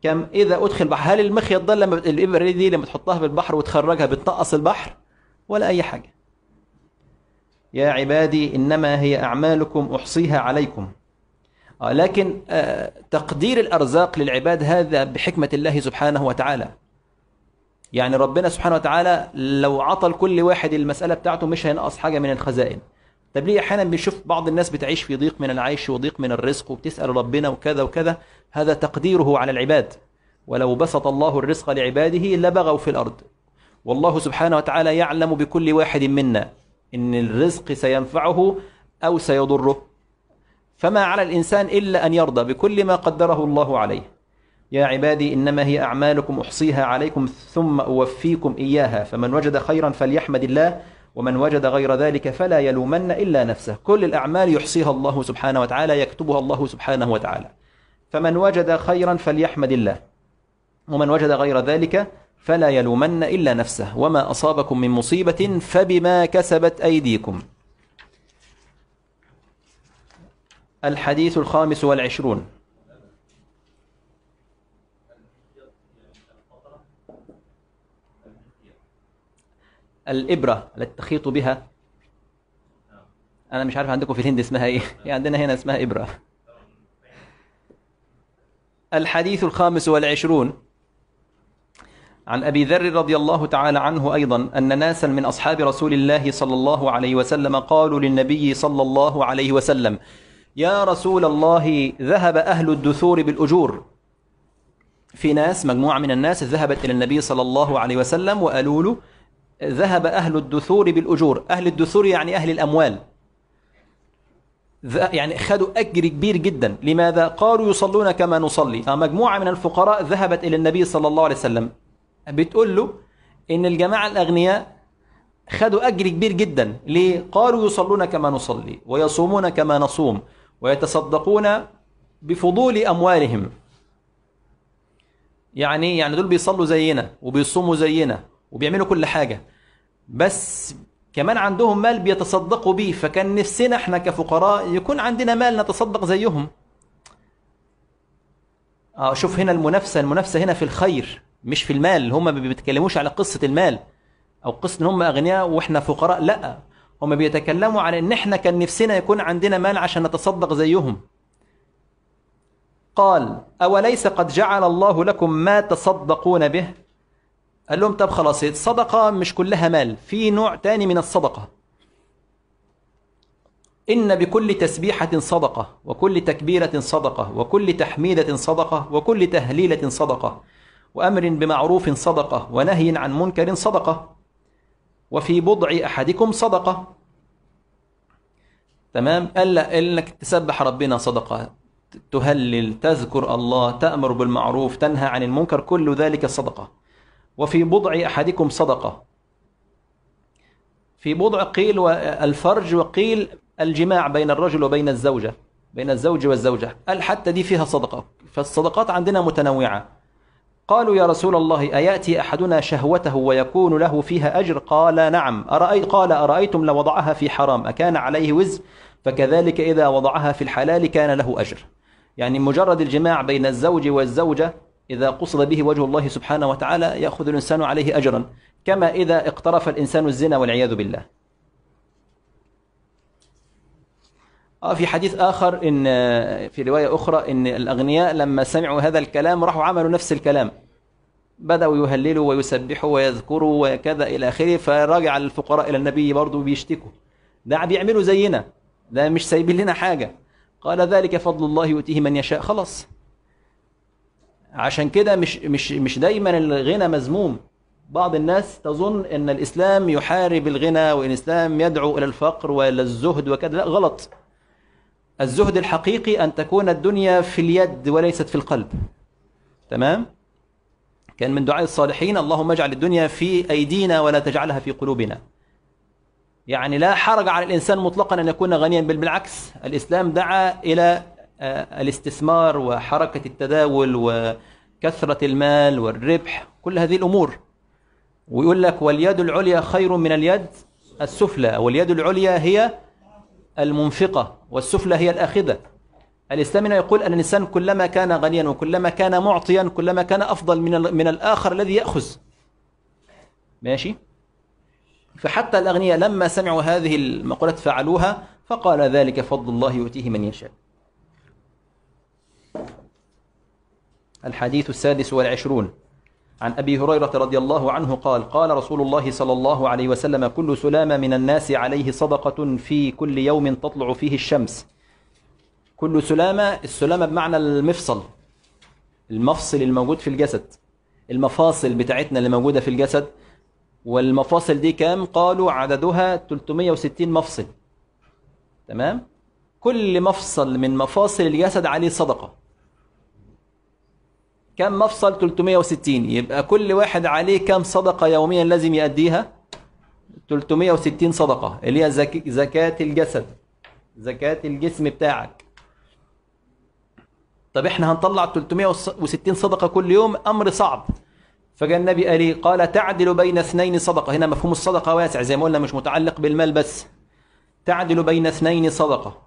Speaker 2: كم اذا ادخل البحر هل المخيط ده لما الابره دي لما تحطها في البحر وتخرجها بتنقص البحر ولا اي حاجه يا عبادي انما هي اعمالكم احصيها عليكم آه، لكن آه، تقدير الارزاق للعباد هذا بحكمه الله سبحانه وتعالى يعني ربنا سبحانه وتعالى لو عطى لكل واحد المسألة بتاعته مش هينقص حاجة من الخزائن طب ليه احيانا بنشوف بعض الناس بتعيش في ضيق من العيش وضيق من الرزق وبتسال ربنا وكذا وكذا هذا تقديره على العباد ولو بسط الله الرزق لعباده لبغوا في الارض والله سبحانه وتعالى يعلم بكل واحد منا ان الرزق سينفعه او سيضره فما على الانسان الا ان يرضى بكل ما قدره الله عليه يا عبادي إنما هي أعمالكم أحصيها عليكم ثم أوفيكم إياها فمن وجد خيرا فليحمد الله ومن وجد غير ذلك فلا يلومن إلا نفسه كل الأعمال يحصيها الله سبحانه وتعالى يكتبها الله سبحانه وتعالى فمن وجد خيرا فليحمد الله ومن وجد غير ذلك فلا يلومن إلا نفسه وما أصابكم من مصيبة فبما كسبت أيديكم الحديث الخامس والعشرون الابره التي تخيط بها انا مش عارف عندكم في الهند اسمها ايه هي عندنا هنا اسمها ابره الحديث الخامس والعشرون عن ابي ذر رضي الله تعالى عنه ايضا ان ناسا من اصحاب رسول الله صلى الله عليه وسلم قالوا للنبي صلى الله عليه وسلم يا رسول الله ذهب اهل الدثور بالاجور في ناس مجموعه من الناس ذهبت الى النبي صلى الله عليه وسلم وقالوا له ذهب أهل الدثور بالأجور أهل الدثور يعني أهل الأموال يعني خدوا أجر كبير جدا لماذا؟ قالوا يصلون كما نصلي مجموعة من الفقراء ذهبت إلى النبي صلى الله عليه وسلم بتقول له إن الجماعة الأغنياء خدوا أجر كبير جدا ليه؟ قالوا يصلون كما نصلي ويصومون كما نصوم ويتصدقون بفضول أموالهم يعني يعني دول بيصلوا زينا وبيصوموا زينا وبيعملوا كل حاجة بس كمان عندهم مال بيتصدقوا بيه فكان نفسنا احنا كفقراء يكون عندنا مال نتصدق زيهم اه شوف هنا المنافسة المنافسة هنا في الخير مش في المال هم ما بيتكلموش على قصة المال او قصة ان هم اغنياء واحنا فقراء لا هم بيتكلموا عن ان احنا كان نفسنا يكون عندنا مال عشان نتصدق زيهم قال اوليس قد جعل الله لكم ما تصدقون به قال لهم طب خلاص الصدقة مش كلها مال في نوع تاني من الصدقة إن بكل تسبيحة صدقة وكل تكبيرة صدقة وكل تحميدة صدقة وكل تهليلة صدقة وأمر بمعروف صدقة ونهي عن منكر صدقة وفي بضع أحدكم صدقة تمام ألا إنك تسبح ربنا صدقة تهلل تذكر الله تأمر بالمعروف تنهى عن المنكر كل ذلك صدقة وفي بضع أحدكم صدقة في بضع قيل الفرج وقيل الجماع بين الرجل وبين الزوجة بين الزوج والزوجة قال حتى دي فيها صدقة فالصدقات عندنا متنوعة قالوا يا رسول الله أيأتي أحدنا شهوته ويكون له فيها أجر قال نعم أرأي قال أرأيتم لو وضعها في حرام أكان عليه وزر فكذلك إذا وضعها في الحلال كان له أجر يعني مجرد الجماع بين الزوج والزوجة إذا قصد به وجه الله سبحانه وتعالى يأخذ الإنسان عليه أجرا كما إذا اقترف الإنسان الزنا والعياذ بالله آه، في حديث آخر إن آه، في رواية أخرى إن الأغنياء لما سمعوا هذا الكلام راحوا عملوا نفس الكلام بدأوا يهللوا ويسبحوا ويذكروا وكذا إلى آخره فراجع الفقراء إلى النبي برضه بيشتكوا ده بيعملوا زينا ده مش سايبين لنا حاجة قال ذلك فضل الله يؤتيه من يشاء خلاص عشان كده مش مش مش دايما الغنى مذموم بعض الناس تظن ان الاسلام يحارب الغنى وان الاسلام يدعو الى الفقر والى الزهد وكذا لا غلط الزهد الحقيقي ان تكون الدنيا في اليد وليست في القلب تمام كان من دعاء الصالحين اللهم اجعل الدنيا في ايدينا ولا تجعلها في قلوبنا يعني لا حرج على الانسان مطلقا ان يكون غنيا بل بالعكس الاسلام دعا الى آه، الاستثمار وحركة التداول وكثرة المال والربح كل هذه الأمور ويقول لك واليد العليا خير من اليد السفلى واليد العليا هي المنفقة والسفلى هي الأخذة الإسلام يقول أن الإنسان كلما كان غنيا وكلما كان معطيا كلما كان أفضل من, من الآخر الذي يأخذ ماشي فحتى الأغنياء لما سمعوا هذه المقولة فعلوها فقال ذلك فضل الله يؤتيه من يشاء الحديث السادس والعشرون عن أبي هريرة رضي الله عنه قال قال رسول الله صلى الله عليه وسلم كل سلام من الناس عليه صدقة في كل يوم تطلع فيه الشمس كل سلامة السلامة بمعنى المفصل المفصل الموجود في الجسد المفاصل بتاعتنا اللي موجودة في الجسد والمفاصل دي كام قالوا عددها 360 مفصل تمام كل مفصل من مفاصل الجسد عليه صدقه كم مفصل 360 يبقى كل واحد عليه كم صدقة يوميا لازم يأديها 360 صدقة اللي هي زك... زكاة الجسد زكاة الجسم بتاعك طب احنا هنطلع 360 صدقة كل يوم أمر صعب فجاء النبي قال ايه قال تعدل بين اثنين صدقة هنا مفهوم الصدقة واسع زي ما قلنا مش متعلق بالمال بس تعدل بين اثنين صدقة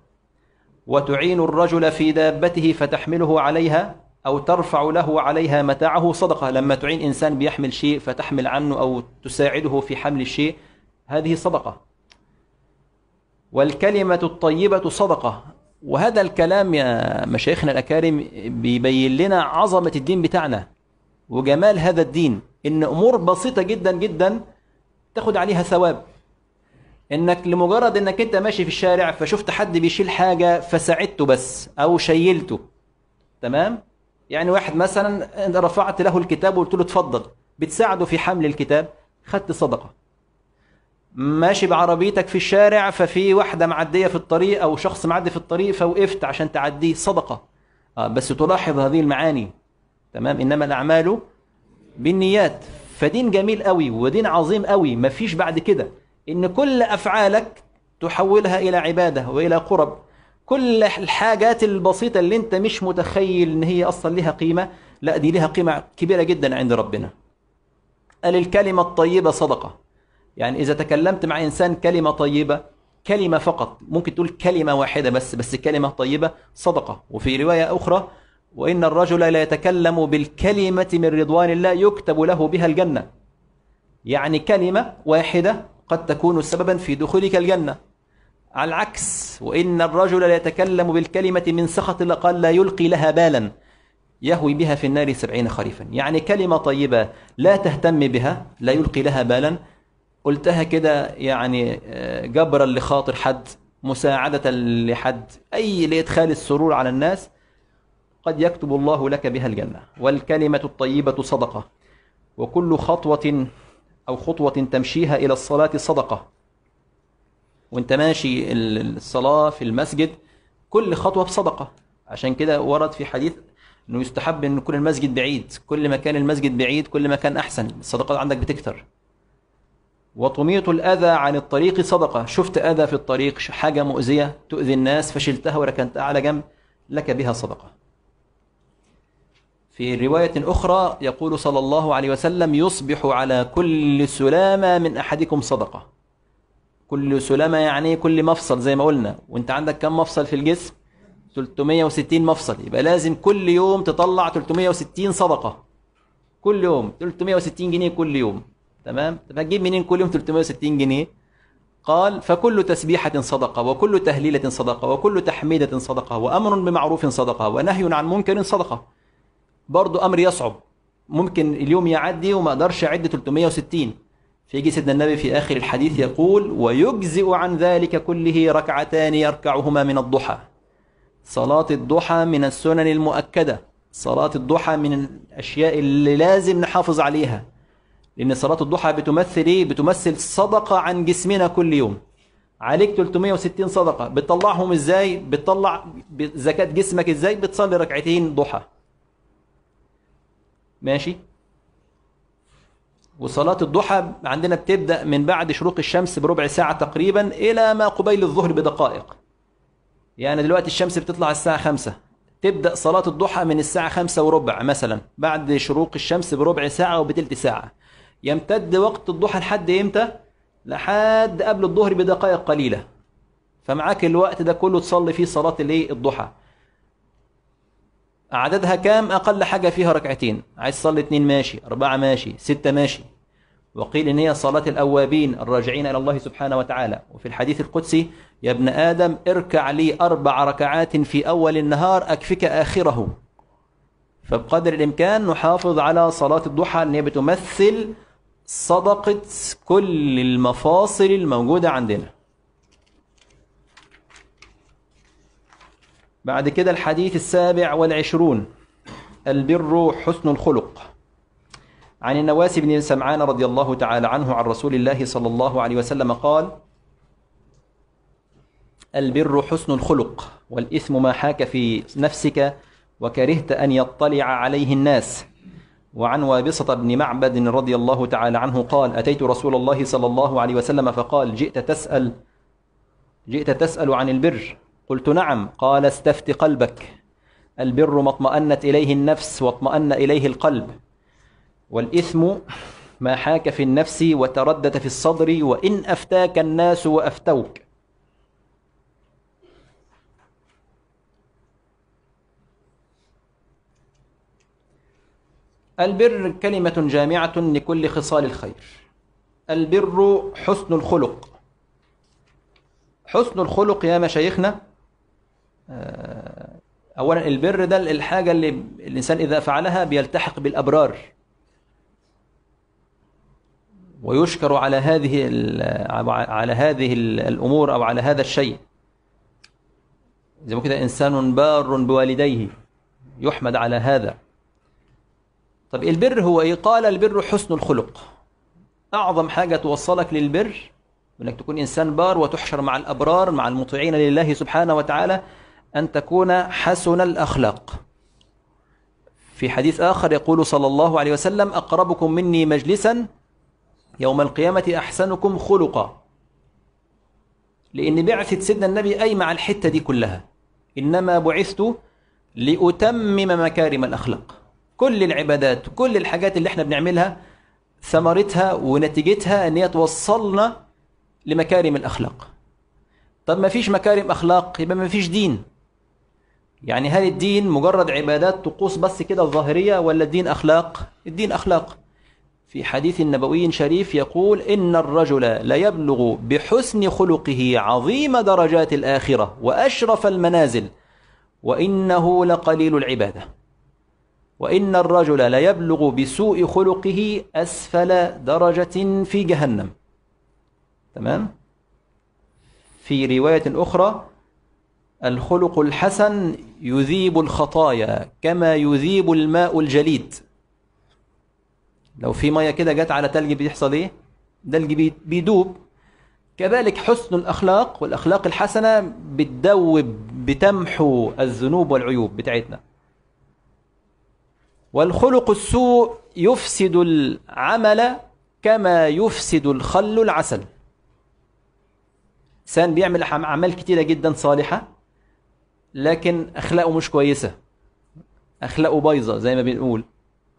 Speaker 2: وتعين الرجل في دابته فتحمله عليها أو ترفع له عليها متاعه صدقة لما تعين إنسان بيحمل شيء فتحمل عنه أو تساعده في حمل الشيء هذه صدقة والكلمة الطيبة صدقة وهذا الكلام يا مشايخنا الأكارم بيبين لنا عظمة الدين بتاعنا وجمال هذا الدين إن أمور بسيطة جدا جدا تاخد عليها ثواب انك لمجرد انك انت ماشي في الشارع فشفت حد بيشيل حاجه فساعدته بس او شيلته تمام يعني واحد مثلا رفعت له الكتاب وقلت له اتفضل بتساعده في حمل الكتاب خدت صدقة ماشي بعربيتك في الشارع ففي واحدة معدية في الطريق أو شخص معدي في الطريق فوقفت عشان تعديه صدقة آه، بس تلاحظ هذه المعاني تمام إنما الأعمال بالنيات فدين جميل قوي ودين عظيم قوي ما فيش بعد كده إن كل أفعالك تحولها إلى عبادة وإلى قرب كل الحاجات البسيطة اللي انت مش متخيل ان هي اصلا لها قيمة لا دي لها قيمة كبيرة جدا عند ربنا قال الكلمة الطيبة صدقة يعني اذا تكلمت مع انسان كلمة طيبة كلمة فقط ممكن تقول كلمة واحدة بس بس كلمة طيبة صدقة وفي رواية اخرى وإن الرجل لا يتكلم بالكلمة من رضوان الله يكتب له بها الجنة يعني كلمة واحدة قد تكون سببا في دخولك الجنة على العكس وإن الرجل ليتكلم بالكلمة من سخط الله قال لا يلقي لها بالا يهوي بها في النار سبعين خريفا يعني كلمة طيبة لا تهتم بها لا يلقي لها بالا قلتها كده يعني آه، جبرا لخاطر حد مساعدة لحد أي لإدخال السرور على الناس قد يكتب الله لك بها الجنة والكلمة الطيبة صدقة وكل خطوة أو خطوة تمشيها إلى الصلاة صدقة وانت ماشي الصلاة في المسجد كل خطوة بصدقة عشان كده ورد في حديث انه يستحب ان يكون المسجد بعيد كل ما كان المسجد بعيد كل ما كان احسن الصدقات عندك بتكتر وطميط الاذى عن الطريق صدقه شفت اذى في الطريق حاجه مؤذيه تؤذي الناس فشلتها وركنتها على جنب لك بها صدقه في روايه اخرى يقول صلى الله عليه وسلم يصبح على كل سلامه من احدكم صدقه كل سلامة يعني كل مفصل زي ما قلنا وانت عندك كم مفصل في الجسم 360 مفصل يبقى لازم كل يوم تطلع 360 صدقة كل يوم 360 جنيه كل يوم تمام طب هتجيب منين كل يوم 360 جنيه قال فكل تسبيحة صدقة وكل تهليلة صدقة وكل تحميدة صدقة وأمر بمعروف صدقة ونهي عن منكر صدقة برضو أمر يصعب ممكن اليوم يعدي وما أقدرش أعد 360 فيجي سيدنا النبي في آخر الحديث يقول ويجزئ عن ذلك كله ركعتان يركعهما من الضحى صلاة الضحى من السنن المؤكدة صلاة الضحى من الأشياء اللي لازم نحافظ عليها لأن صلاة الضحى بتمثل إيه؟ بتمثل صدقة عن جسمنا كل يوم عليك 360 صدقة بتطلعهم إزاي؟ بتطلع زكاة جسمك إزاي؟ بتصلي ركعتين ضحى ماشي؟ وصلاة الضحى عندنا بتبدأ من بعد شروق الشمس بربع ساعة تقريبا إلى ما قبيل الظهر بدقائق يعني دلوقتي الشمس بتطلع الساعة خمسة تبدأ صلاة الضحى من الساعة خمسة وربع مثلا بعد شروق الشمس بربع ساعة وبتلت ساعة يمتد وقت الضحى لحد إمتى؟ لحد قبل الظهر بدقائق قليلة فمعاك الوقت ده كله تصلي فيه صلاة الايه الضحى عددها كام اقل حاجه فيها ركعتين عايز تصلي اتنين ماشي اربعه ماشي سته ماشي وقيل إن هي صلاة الأوابين الراجعين إلى الله سبحانه وتعالى وفي الحديث القدسي يا ابن آدم اركع لي أربع ركعات في أول النهار أكفك آخره فبقدر الإمكان نحافظ على صلاة الضحى أن هي بتمثل صدقة كل المفاصل الموجودة عندنا بعد كده الحديث السابع والعشرون البر حسن الخلق عن النواس بن سمعان رضي الله تعالى عنه عن رسول الله صلى الله عليه وسلم قال البر حسن الخلق والإثم ما حاك في نفسك وكرهت أن يطلع عليه الناس وعن وابصة بن معبد رضي الله تعالى عنه قال أتيت رسول الله صلى الله عليه وسلم فقال جئت تسأل جئت تسأل عن البر قلت نعم قال استفت قلبك البر ما اطمأنت إليه النفس واطمأن إليه القلب والإثم ما حاك في النفس وتردد في الصدر وإن أفتاك الناس وأفتوك البر كلمة جامعة لكل خصال الخير البر حسن الخلق حسن الخلق يا مشايخنا آه، أولا البر ده الحاجة اللي الإنسان إذا فعلها بيلتحق بالأبرار ويشكر على هذه على هذه الامور او على هذا الشيء زي ما كده انسان بار بوالديه يحمد على هذا طب البر هو ايه قال البر حسن الخلق اعظم حاجه توصلك للبر انك تكون انسان بار وتحشر مع الابرار مع المطيعين لله سبحانه وتعالى ان تكون حسن الاخلاق في حديث اخر يقول صلى الله عليه وسلم اقربكم مني مجلسا يوم القيامة أحسنكم خلقا لأن بعثة سيدنا النبي أي مع الحتة دي كلها إنما بعثت لأتمم مكارم الأخلاق كل العبادات كل الحاجات اللي احنا بنعملها ثمرتها ونتيجتها ان هي توصلنا لمكارم الاخلاق طب ما فيش مكارم اخلاق يبقى ما فيش دين يعني هل الدين مجرد عبادات طقوس بس كده الظاهريه ولا الدين اخلاق الدين اخلاق في حديث نبوي شريف يقول إن الرجل ليبلغ بحسن خلقه عظيم درجات الآخرة وأشرف المنازل وإنه لقليل العبادة وإن الرجل ليبلغ بسوء خلقه أسفل درجة في جهنم تمام في رواية أخرى الخلق الحسن يذيب الخطايا كما يذيب الماء الجليد لو في مية كده جت على تلج بيحصل ايه تلج بيدوب كذلك حسن الأخلاق والأخلاق الحسنة بتدوب بتمحو الذنوب والعيوب بتاعتنا والخلق السوء يفسد العمل كما يفسد الخل العسل إنسان بيعمل أعمال كتيرة جدا صالحة لكن أخلاقه مش كويسة أخلاقه بايظة زي ما بنقول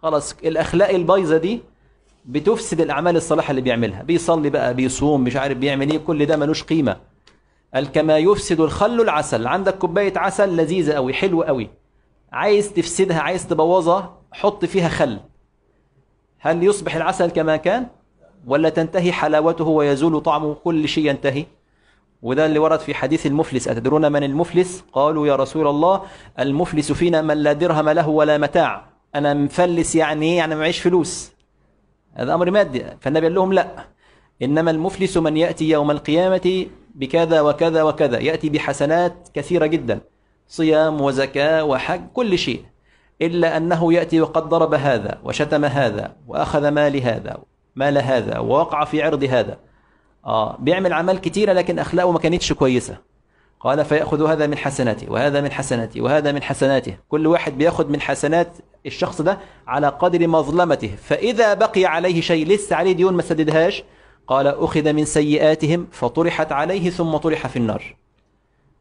Speaker 2: خلاص الاخلاق البايظه دي بتفسد الاعمال الصالحه اللي بيعملها بيصلي بقى بيصوم مش عارف بيعمل ايه كل ده ملوش قيمه قال كما يفسد الخل العسل عندك كوبايه عسل لذيذه قوي حلوه قوي عايز تفسدها عايز تبوظها حط فيها خل هل يصبح العسل كما كان ولا تنتهي حلاوته ويزول طعمه كل شيء ينتهي وده اللي ورد في حديث المفلس أتدرون من المفلس قالوا يا رسول الله المفلس فينا من لا درهم له ولا متاع انا مفلس يعني ايه يعني معيش فلوس هذا امر مادي فالنبي قال لهم لا انما المفلس من ياتي يوم القيامه بكذا وكذا وكذا ياتي بحسنات كثيره جدا صيام وزكاه وحج كل شيء الا انه ياتي وقد ضرب هذا وشتم هذا واخذ مال هذا مال هذا ووقع في عرض هذا اه بيعمل اعمال كثيره لكن اخلاقه ما كانتش كويسه قال فيأخذ هذا من حسناته وهذا من حسناته وهذا من حسناته كل واحد بيأخذ من حسنات الشخص ده على قدر مظلمته فإذا بقي عليه شيء لسه عليه ديون ما سددهاش قال أخذ من سيئاتهم فطرحت عليه ثم طرح في النار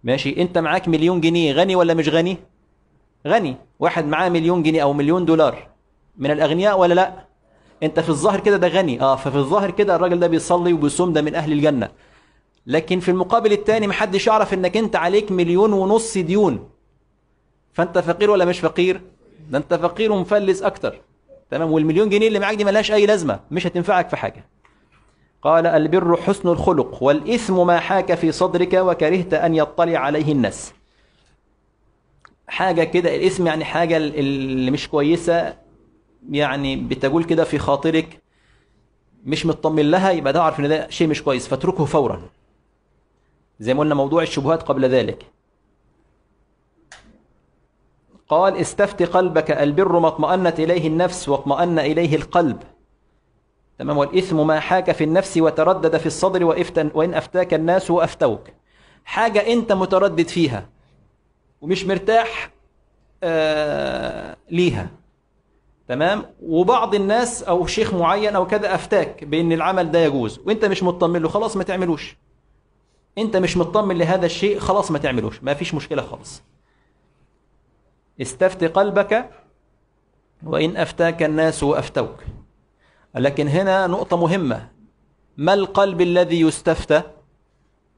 Speaker 2: ماشي أنت معاك مليون جنيه غني ولا مش غني غني واحد معاه مليون جنيه أو مليون دولار من الأغنياء ولا لأ أنت في الظاهر كده ده غني آه ففي الظاهر كده الراجل ده بيصلي وبيصوم ده من أهل الجنة لكن في المقابل التاني محدش يعرف انك انت عليك مليون ونص ديون فانت فقير ولا مش فقير ده انت فقير ومفلس اكتر تمام والمليون جنيه اللي معاك دي ملهاش اي لازمه مش هتنفعك في حاجه قال البر حسن الخلق والاثم ما حاك في صدرك وكرهت ان يطلع عليه الناس حاجه كده الاثم يعني حاجه اللي مش كويسه يعني بتقول كده في خاطرك مش مطمن لها يبقى ده عارف ان ده شيء مش كويس فاتركه فورا زي ما قلنا موضوع الشبهات قبل ذلك قال استفت قلبك البر ما اطمأنت إليه النفس واطمأن إليه القلب تمام والإثم ما حاك في النفس وتردد في الصدر وإفتن وإن أفتاك الناس وأفتوك حاجة أنت متردد فيها ومش مرتاح آه ليها تمام وبعض الناس أو شيخ معين أو كذا أفتاك بأن العمل ده يجوز وأنت مش مطمن له خلاص ما تعملوش انت مش مطمن لهذا الشيء خلاص ما تعملوش ما فيش مشكلة خالص استفت قلبك وإن أفتاك الناس وأفتوك لكن هنا نقطة مهمة ما القلب الذي يستفتى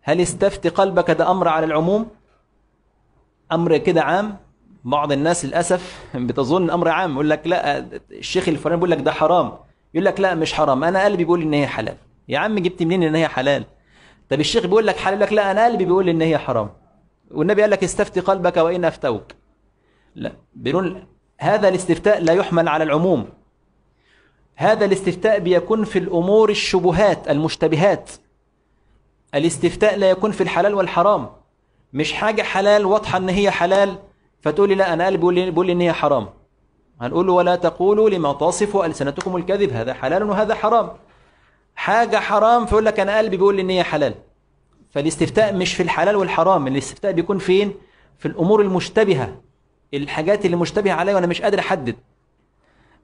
Speaker 2: هل استفت قلبك ده أمر على العموم أمر كده عام بعض الناس للأسف بتظن أمر عام يقول لك لا الشيخ الفلاني بيقول لك ده حرام يقول لك لا مش حرام أنا قلبي بيقول إن هي حلال يا عم جبت منين إن هي حلال طب الشيخ بيقول لك حلال لك لا أنا قلبي بيقول لي إن هي حرام والنبي قال لك استفتي قلبك وإن أفتوك لا بيقول هذا الاستفتاء لا يحمل على العموم هذا الاستفتاء بيكون في الأمور الشبهات المشتبهات الاستفتاء لا يكون في الحلال والحرام مش حاجة حلال واضحة إن هي حلال فتقول لي لا أنا قلبي بيقول لي, بيقول لي إن هي حرام هنقول له ولا تقولوا لما تصف ألسنتكم الكذب هذا حلال وهذا حرام حاجة حرام فيقول لك أنا قلبي بيقول لي إن هي حلال فالاستفتاء مش في الحلال والحرام الاستفتاء بيكون فين في الأمور المشتبهة الحاجات اللي مشتبهة عليا وأنا مش قادر أحدد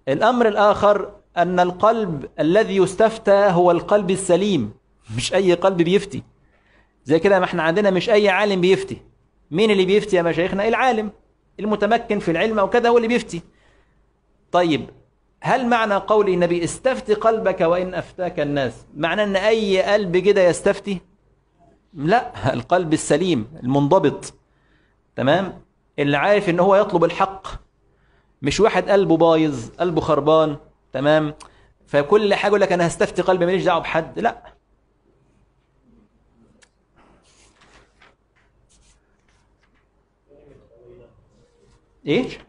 Speaker 2: الأمر الآخر أن القلب الذي يستفتى هو القلب السليم مش أي قلب بيفتي زي كده ما احنا عندنا مش أي عالم بيفتي مين اللي بيفتي يا مشايخنا العالم المتمكن في العلم أو كده هو اللي بيفتي طيب هل معنى قول النبي استفتي قلبك وإن أفتاك الناس معنى أن أي قلب كده يستفتي لا القلب السليم المنضبط تمام اللي عارف ان هو يطلب الحق مش واحد قلبه بايظ قلبه خربان تمام فكل حاجه يقول لك انا هستفتي قلبي ماليش دعوه بحد لا ايه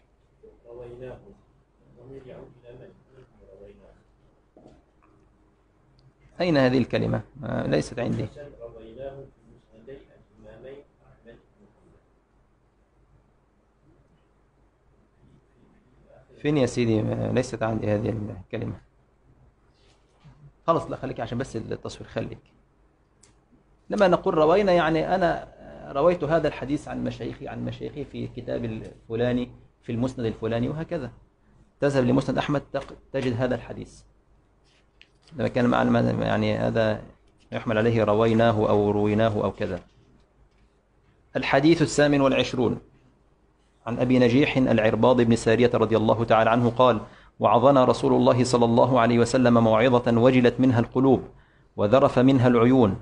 Speaker 2: أين هذه الكلمة؟ آه، ليست عندي فين يا سيدي آه، ليست عندي هذه الكلمة خلص لا خليك عشان بس التصوير خليك لما نقول روينا يعني أنا رويت هذا الحديث عن مشايخي عن مشايخي في كتاب الفلاني في المسند الفلاني وهكذا تذهب لمسند أحمد تجد هذا الحديث
Speaker 1: لما كان عن يعني هذا يحمل عليه رويناه أو رويناه
Speaker 2: أو كذا الحديث الثامن والعشرون عن أبي نجيح العرباض بن سارية رضي الله تعالى عنه قال وعظنا رسول الله صلى الله عليه وسلم موعظة وجلت منها القلوب وذرف منها العيون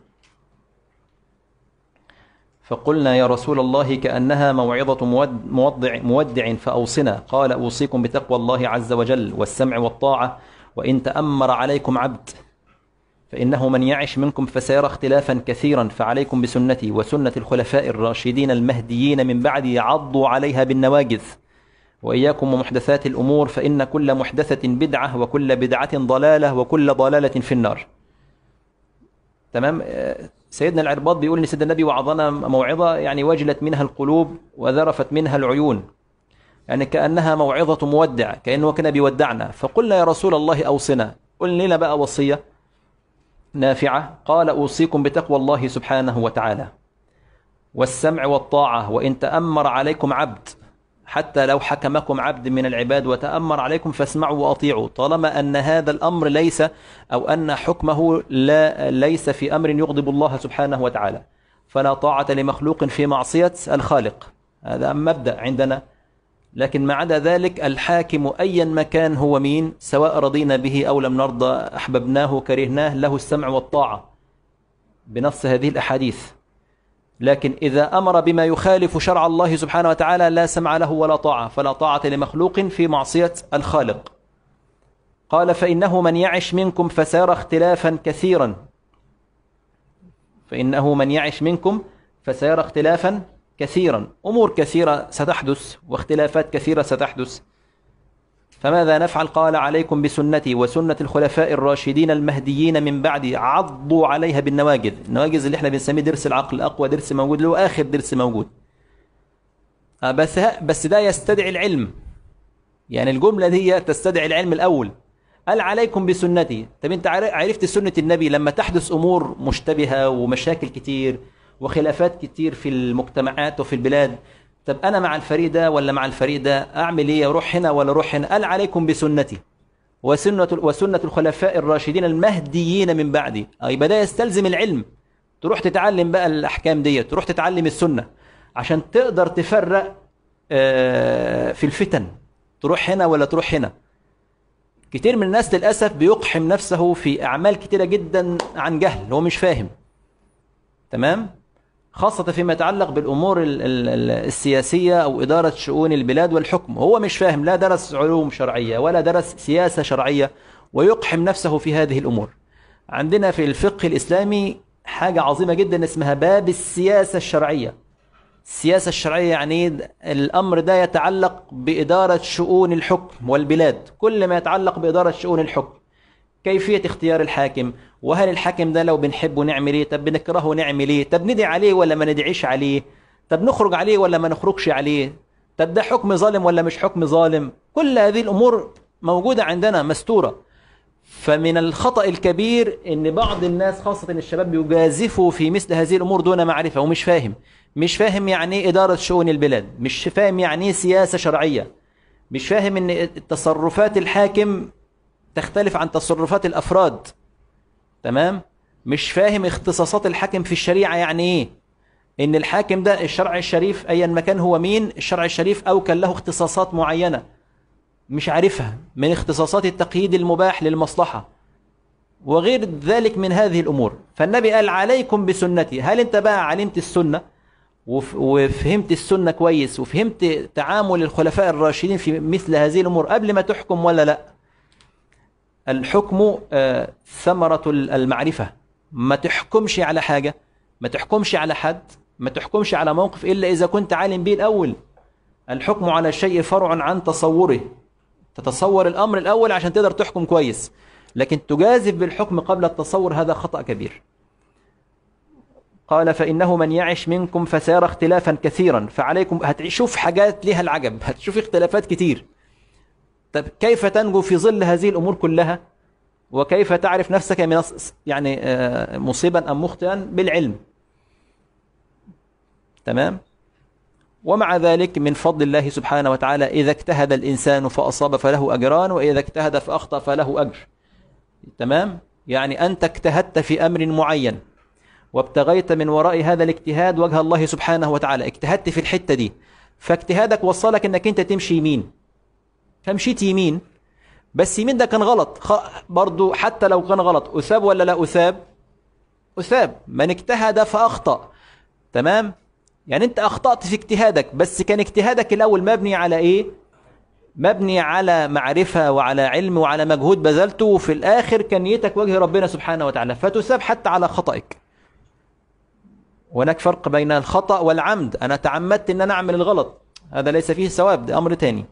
Speaker 2: فقلنا يا رسول الله كأنها موعظة مودع, مودع فأوصنا قال أوصيكم بتقوى الله عز وجل والسمع والطاعة وإن تأمر عليكم عبد فإنه من يعش منكم فسيرى اختلافا كثيرا فعليكم بسنتي وسنة الخلفاء الراشدين المهديين من بعدي عضوا عليها بالنواجذ وإياكم ومحدثات الأمور فإن كل محدثة بدعة وكل بدعة ضلالة وكل ضلالة في النار تمام آه، سيدنا العرباض بيقول ان سيدنا النبي وعظنا موعظه يعني وجلت منها القلوب وذرفت منها العيون يعني كأنها موعظة مودع كأنه كان بيودعنا فقلنا يا رسول الله أوصنا قلنا لنا بقى وصية نافعة قال أوصيكم بتقوى الله سبحانه وتعالى والسمع والطاعة وإن تأمر عليكم عبد حتى لو حكمكم عبد من العباد وتأمر عليكم فاسمعوا وأطيعوا طالما أن هذا الأمر ليس أو أن حكمه لا ليس في أمر يغضب الله سبحانه وتعالى فلا طاعة لمخلوق في معصية الخالق هذا مبدأ عندنا لكن ما عدا ذلك الحاكم أيا ما كان هو مين سواء رضينا به أو لم نرضى أحببناه كرهناه له السمع والطاعة بنص هذه الأحاديث لكن إذا أمر بما يخالف شرع الله سبحانه وتعالى لا سمع له ولا طاعة فلا طاعة لمخلوق في معصية الخالق قال فإنه من يعش منكم فسار اختلافا كثيرا فإنه من يعش منكم فسيرى اختلافا كثيرا أمور كثيرة ستحدث واختلافات كثيرة ستحدث فماذا نفعل قال عليكم بسنتي وسنة الخلفاء الراشدين المهديين من بعدي عضوا عليها بالنواجذ النواجذ اللي احنا بنسميه درس العقل أقوى درس موجود له آخر درس موجود آه، بس, بس ده يستدعي العلم يعني الجملة دي تستدعي العلم الأول قال عليكم بسنتي طب انت عرفت سنة النبي لما تحدث أمور مشتبهة ومشاكل كتير وخلافات كتير في المجتمعات وفي البلاد طب أنا مع الفريق ده ولا مع الفريق ده أعمل إيه أروح هنا ولا أروح هنا قال عليكم بسنتي وسنة وسنة الخلفاء الراشدين المهديين من بعدي آه، يبقى ده يستلزم العلم تروح تتعلم بقى الأحكام دي تروح تتعلم السنة عشان تقدر تفرق آه، في الفتن تروح هنا ولا تروح هنا كتير من الناس للأسف بيقحم نفسه في أعمال كتيرة جدا عن جهل هو مش فاهم تمام خاصة فيما يتعلق بالأمور السياسية أو إدارة شؤون البلاد والحكم هو مش فاهم لا درس علوم شرعية ولا درس سياسة شرعية ويقحم نفسه في هذه الأمور عندنا في الفقه الإسلامي حاجة عظيمة جدا اسمها باب السياسة الشرعية السياسة الشرعية يعني الأمر ده يتعلق بإدارة شؤون الحكم والبلاد كل ما يتعلق بإدارة شؤون الحكم كيفية اختيار الحاكم وهل الحاكم ده لو بنحبه نعمل ايه طب بنكرهه نعمل ايه طب ندعي عليه ولا ما ندعيش عليه طب نخرج عليه ولا ما نخرجش عليه طب ده حكم ظالم ولا مش حكم ظالم كل هذه الأمور موجودة عندنا مستورة فمن الخطأ الكبير ان بعض الناس خاصة الشباب يجازفوا في مثل هذه الأمور دون معرفة ومش فاهم مش فاهم يعني ايه إدارة شؤون البلاد مش فاهم يعني ايه سياسة شرعية مش فاهم ان تصرفات الحاكم تختلف عن تصرفات الأفراد تمام مش فاهم اختصاصات الحاكم في الشريعة يعني ايه ان الحاكم ده الشرع الشريف ايا ما كان هو مين الشرع الشريف اوكل له اختصاصات معينة مش عارفها من اختصاصات التقييد المباح للمصلحة وغير ذلك من هذه الامور فالنبي قال عليكم بسنتي هل انت بقى علمت السنة وفهمت السنة كويس وفهمت تعامل الخلفاء الراشدين في مثل هذه الامور قبل ما تحكم ولا لا الحكم آه، ثمرة المعرفة ما تحكمش على حاجة ما تحكمش على حد ما تحكمش على موقف إلا إذا كنت عالم به الأول الحكم على الشيء فرع عن تصوره تتصور الأمر الأول عشان تقدر تحكم كويس لكن تجازف بالحكم قبل التصور هذا خطأ كبير قال فإنه من يعش منكم فسيرى اختلافا كثيرا فعليكم هتشوف حاجات لها العجب هتشوف اختلافات كتير طب كيف تنجو في ظل هذه الأمور كلها وكيف تعرف نفسك من يعني آه، مصيبا أم مخطئا بالعلم تمام ومع ذلك من فضل الله سبحانه وتعالى إذا اجتهد الإنسان فأصاب فله أجران وإذا اجتهد فأخطأ فله أجر تمام يعني أنت اجتهدت في أمر معين وابتغيت من وراء هذا الاجتهاد وجه الله سبحانه وتعالى اجتهدت في الحتة دي فاجتهادك وصلك أنك أنت تمشي يمين فمشيت يمين بس يمين ده كان غلط برضو حتى لو كان غلط أثاب ولا لا أثاب أثاب من اجتهد فأخطأ تمام يعني أنت أخطأت في اجتهادك بس كان اجتهادك الأول مبني على إيه مبني على معرفة وعلى علم وعلى مجهود بذلته وفي الآخر كان نيتك وجه ربنا سبحانه وتعالى فتثاب حتى على خطأك وهناك فرق بين الخطأ والعمد أنا تعمدت أن أنا أعمل الغلط هذا ليس فيه ثواب ده أمر تاني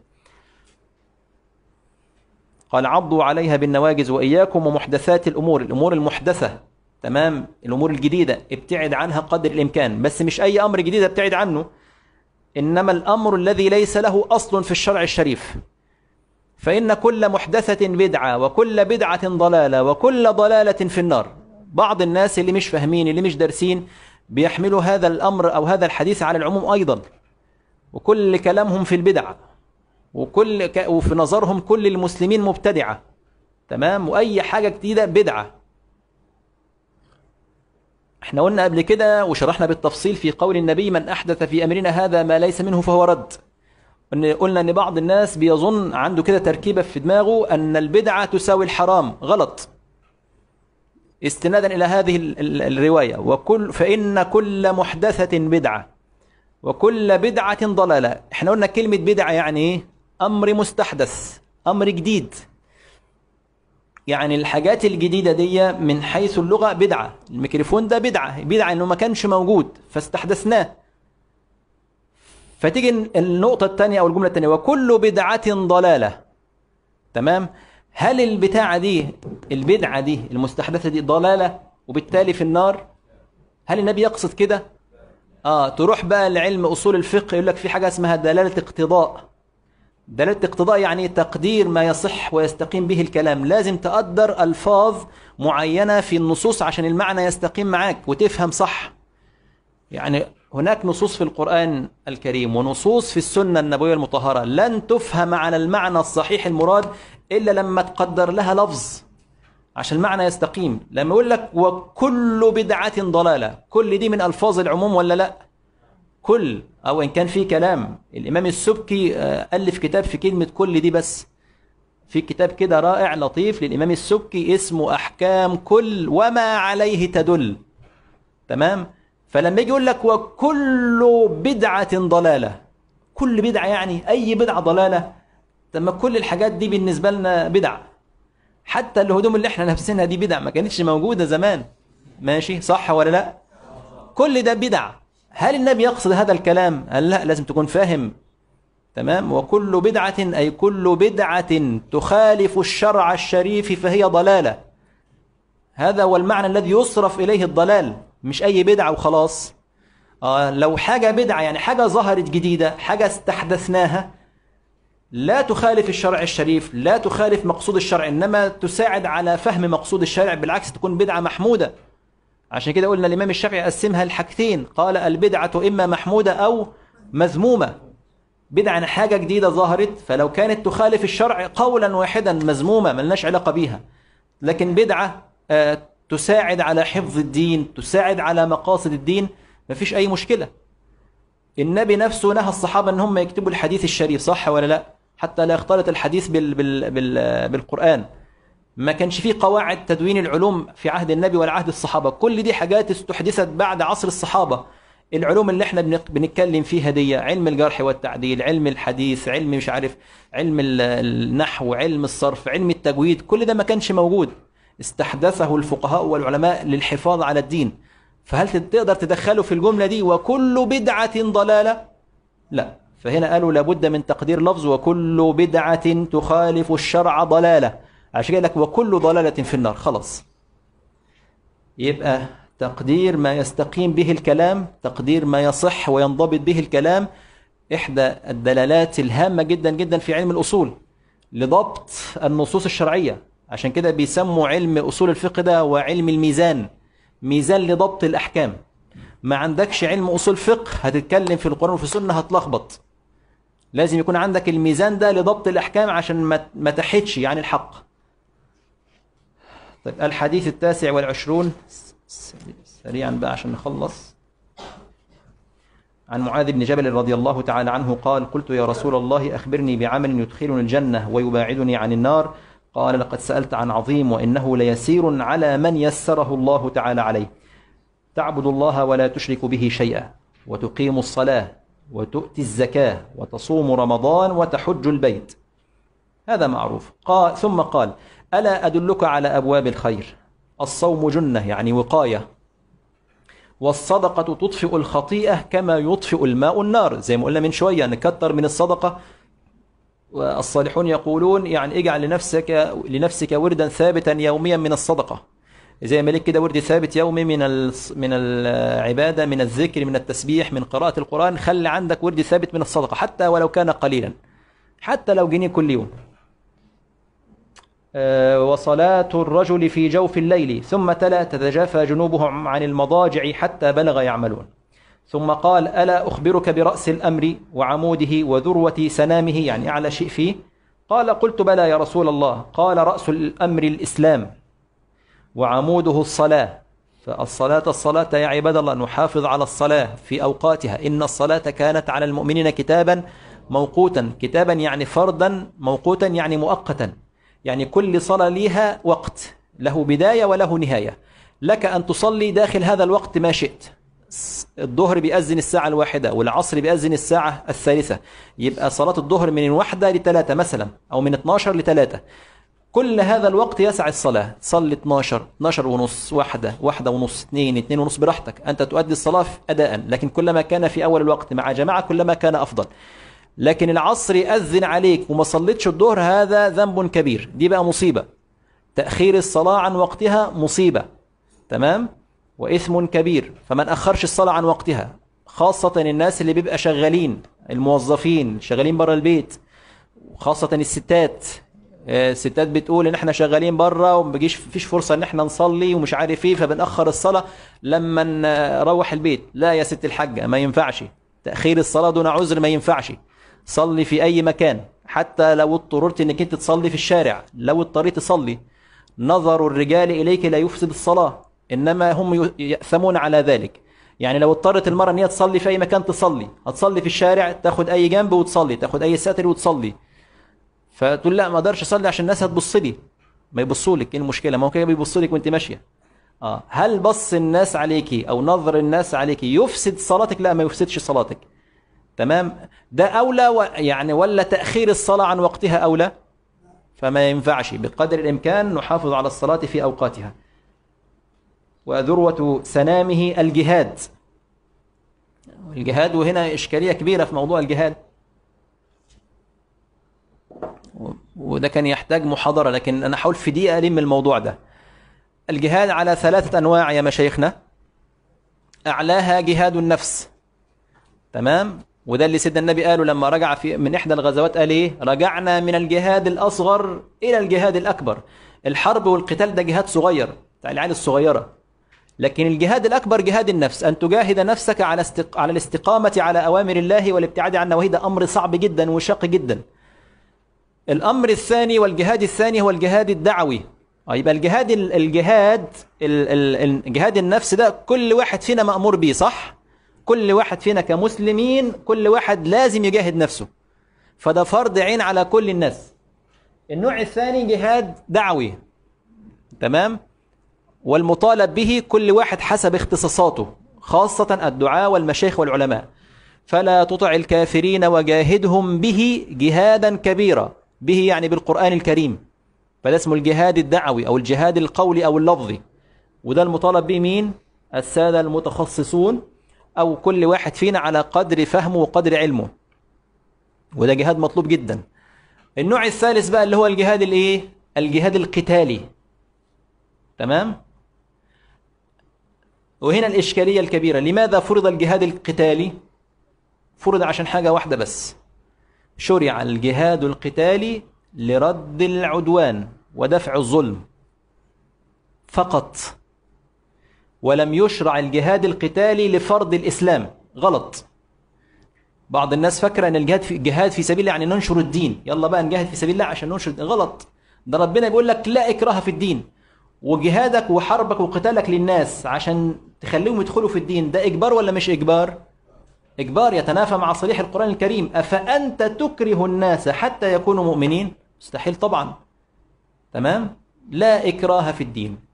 Speaker 2: قال عضوا عليها بالنواجز وإياكم ومحدثات الأمور الأمور المحدثة تمام الأمور الجديدة ابتعد عنها قدر الإمكان بس مش أي أمر جديد ابتعد عنه إنما الأمر الذي ليس له أصل في الشرع الشريف فإن كل محدثة بدعة وكل بدعة ضلالة وكل ضلالة في النار بعض الناس اللي مش فاهمين اللي مش دارسين بيحملوا هذا الأمر أو هذا الحديث على العموم أيضا وكل كلامهم في البدعة وكل ك... وفي نظرهم كل المسلمين مبتدعة تمام وأي حاجة جديدة بدعة احنا قلنا قبل كده وشرحنا بالتفصيل في قول النبي من أحدث في أمرنا هذا ما ليس منه فهو رد قلنا ان بعض الناس بيظن عنده كده تركيبة في دماغه ان البدعة تساوي الحرام غلط استنادا الى هذه الرواية وكل فإن كل محدثة بدعة وكل بدعة ضلالة احنا قلنا كلمة بدعة يعني ايه امر مستحدث امر جديد يعني الحاجات الجديده دي من حيث اللغه بدعه الميكروفون ده بدعه بدعه انه ما كانش موجود فاستحدثناه فتيجي النقطه الثانيه او الجمله الثانيه وكل بدعه ضلاله تمام هل البتاعه دي البدعه دي المستحدثه دي ضلاله وبالتالي في النار هل النبي يقصد كده اه تروح بقى لعلم اصول الفقه يقول لك في حاجه اسمها دلاله اقتضاء دلالة اقتضاء يعني تقدير ما يصح ويستقيم به الكلام لازم تقدر ألفاظ معينة في النصوص عشان المعنى يستقيم معاك وتفهم صح يعني هناك نصوص في القرآن الكريم ونصوص في السنة النبوية المطهرة لن تفهم على المعنى الصحيح المراد إلا لما تقدر لها لفظ عشان المعنى يستقيم لما يقول لك وكل بدعة ضلالة كل دي من ألفاظ العموم ولا لأ كل أو إن كان في كلام الإمام السبكي آه، ألف كتاب في كلمة كل دي بس في كتاب كده رائع لطيف للإمام السبكي اسمه أحكام كل وما عليه تدل تمام فلما يجي يقول لك وكل بدعة ضلالة كل بدعة يعني أي بدعة ضلالة طب كل الحاجات دي بالنسبة لنا بدعة حتى الهدوم اللي احنا لابسينها دي بدع ما كانتش موجودة زمان ماشي صح ولا لا كل ده بدع هل النبي يقصد هذا الكلام قال لا لازم تكون فاهم تمام وكل بدعة أي كل بدعة تخالف الشرع الشريف فهي ضلالة هذا هو المعنى الذي يصرف إليه الضلال مش أي بدعة وخلاص آه لو حاجة بدعة يعني حاجة ظهرت جديدة حاجة استحدثناها لا تخالف الشرع الشريف لا تخالف مقصود الشرع إنما تساعد على فهم مقصود الشرع بالعكس تكون بدعة محمودة عشان كده قلنا الإمام الشافعي قسمها لحاجتين قال البدعة إما محمودة أو مذمومة بدعة حاجة جديدة ظهرت فلو كانت تخالف الشرع قولا واحدا مذمومة ملناش علاقة بيها لكن بدعة آه، تساعد على حفظ الدين تساعد على مقاصد الدين مفيش أي مشكلة النبي نفسه نهى الصحابة أن هم يكتبوا الحديث الشريف صح ولا لا حتى لا يختلط الحديث بال بال بال آه، بالقرآن ما كانش فيه قواعد تدوين العلوم في عهد النبي ولا عهد الصحابة كل دي حاجات استحدثت بعد عصر الصحابة العلوم اللي احنا بنتكلم فيها دي علم الجرح والتعديل علم الحديث علم مش عارف علم النحو علم الصرف علم التجويد كل ده ما كانش موجود استحدثه الفقهاء والعلماء للحفاظ على الدين فهل تقدر تدخله في الجملة دي وكل بدعة ضلالة لا فهنا قالوا لابد من تقدير لفظ وكل بدعة تخالف الشرع ضلالة عشان لك وكل ضلالة في النار خلاص يبقى تقدير ما يستقيم به الكلام تقدير ما يصح وينضبط به الكلام إحدى الدلالات الهامة جدا جدا في علم الأصول لضبط النصوص الشرعية عشان كده بيسموا علم أصول الفقه ده وعلم الميزان ميزان لضبط الأحكام ما عندكش علم أصول فقه هتتكلم في القرآن وفي السنة هتلخبط لازم يكون عندك الميزان ده لضبط الأحكام عشان ما تحيدش يعني الحق طيب الحديث التاسع والعشرون سريعا بقى عشان نخلص عن معاذ بن جبل رضي الله تعالى عنه قال قلت يا رسول الله أخبرني بعمل يدخلني الجنة ويباعدني عن النار قال لقد سألت عن عظيم وإنه ليسير على من يسره الله تعالى عليه تعبد الله ولا تشرك به شيئا وتقيم الصلاة وتؤتي الزكاة وتصوم رمضان وتحج البيت هذا معروف قال ثم قال ألا أدلك على أبواب الخير الصوم جنة يعني وقاية والصدقة تطفئ الخطيئة كما يطفئ الماء النار زي ما قلنا من شوية نكتر من الصدقة والصالحون يقولون يعني اجعل لنفسك لنفسك وردا ثابتا يوميا من الصدقة زي ما لك كده ورد ثابت يومي من من العبادة من الذكر من التسبيح من قراءة القرآن خلي عندك ورد ثابت من الصدقة حتى ولو كان قليلا حتى لو جنيه كل يوم آه، وصلاة الرجل في جوف الليل ثم تلا تتجافى جنوبهم عن المضاجع حتى بلغ يعملون ثم قال ألا أخبرك برأس الأمر وعموده وذروة سنامه يعني أعلى شيء فيه قال قلت بلى يا رسول الله قال رأس الأمر الإسلام وعموده الصلاة فالصلاة الصلاة يا عباد الله نحافظ على الصلاة في أوقاتها إن الصلاة كانت على المؤمنين كتابا موقوتا كتابا يعني فردا موقوتا يعني مؤقتا يعني كل صلاة ليها وقت له بداية وله نهاية لك أن تصلي داخل هذا الوقت ما شئت الظهر بيأذن الساعة الواحدة والعصر بيأذن الساعة الثالثة يبقى صلاة الظهر من واحدة لثلاثة مثلا أو من 12 لثلاثة كل هذا الوقت يسع الصلاة صلي 12 12 ونص واحدة واحدة ونص اثنين اثنين ونص براحتك أنت تؤدي الصلاة أداء لكن كلما كان في أول الوقت مع جماعة كلما كان أفضل لكن العصر يأذن عليك وما صليتش الظهر هذا ذنب كبير دي بقى مصيبة تأخير الصلاة عن وقتها مصيبة تمام وإثم كبير فمن أخرش الصلاة عن وقتها خاصة الناس اللي بيبقى شغالين الموظفين شغالين بره البيت وخاصة الستات آه، الستات بتقول ان احنا شغالين بره وما بيجيش فيش فرصه ان احنا نصلي ومش عارف ايه فبنأخر الصلاه لما نروح البيت لا يا ست الحاجه ما ينفعش تأخير الصلاه دون عذر ما ينفعش صلي في أي مكان حتى لو اضطررت أنك أنت تصلي في الشارع لو اضطريت تصلي نظر الرجال إليك لا يفسد الصلاة إنما هم يأثمون على ذلك يعني لو اضطرت المرأة أن هي تصلي في أي مكان تصلي هتصلي في الشارع تاخد أي جنب وتصلي تاخد أي ساتر وتصلي فتقول لا ما اقدرش اصلي عشان الناس هتبص لي ما يبصوا لك ايه المشكله ما هو كده بيبصوا لك وانت ماشيه اه هل بص الناس عليك او نظر الناس عليك يفسد صلاتك لا ما يفسدش صلاتك تمام ده أولى و... يعني ولا تأخير الصلاة عن وقتها أولى فما ينفعش بقدر الإمكان نحافظ على الصلاة في أوقاتها وذروة سنامه الجهاد الجهاد وهنا إشكالية كبيرة في موضوع الجهاد وده كان يحتاج محاضرة لكن أنا حاول في دقيقة ألم الموضوع ده الجهاد على ثلاثة أنواع يا مشايخنا أعلاها جهاد النفس تمام وده اللي سيدنا النبي قاله لما رجع في من إحدى الغزوات قال إيه رجعنا من الجهاد الأصغر إلى الجهاد الأكبر الحرب والقتال ده جهاد صغير بتاع العيال الصغيرة لكن الجهاد الأكبر جهاد النفس أن تجاهد نفسك على استق... على الاستقامة على أوامر الله والابتعاد عن نواهي ده أمر صعب جدا وشاق جدا الأمر الثاني والجهاد الثاني هو الجهاد الدعوي يبقى الجهاد الجهاد الجهاد النفس ده كل واحد فينا مأمور بيه صح؟ كل واحد فينا كمسلمين كل واحد لازم يجاهد نفسه فده فرض عين على كل الناس النوع الثاني جهاد دعوي تمام والمطالب به كل واحد حسب اختصاصاته خاصة الدعاء والمشايخ والعلماء فلا تطع الكافرين وجاهدهم به جهادا كبيرا به يعني بالقرآن الكريم فده اسمه الجهاد الدعوي أو الجهاد القولي أو اللفظي وده المطالب به مين السادة المتخصصون أو كل واحد فينا على قدر فهمه وقدر علمه وده جهاد مطلوب جدا النوع الثالث بقى اللي هو الجهاد الايه الجهاد القتالي تمام وهنا الإشكالية الكبيرة لماذا فرض الجهاد القتالي فرض عشان حاجة واحدة بس شرع الجهاد القتالي لرد العدوان ودفع الظلم فقط ولم يشرع الجهاد القتالي لفرض الإسلام غلط بعض الناس فاكره ان الجهاد في الجهاد في سبيل الله يعني ننشر الدين يلا بقى نجاهد في سبيل الله عشان ننشر الدين غلط ده ربنا بيقول لك لا اكراه في الدين وجهادك وحربك وقتالك للناس عشان تخليهم يدخلوا في الدين ده اجبار ولا مش اجبار اجبار يتنافى مع صريح القران الكريم افانت تكره الناس حتى يكونوا مؤمنين مستحيل طبعا تمام لا اكراه في الدين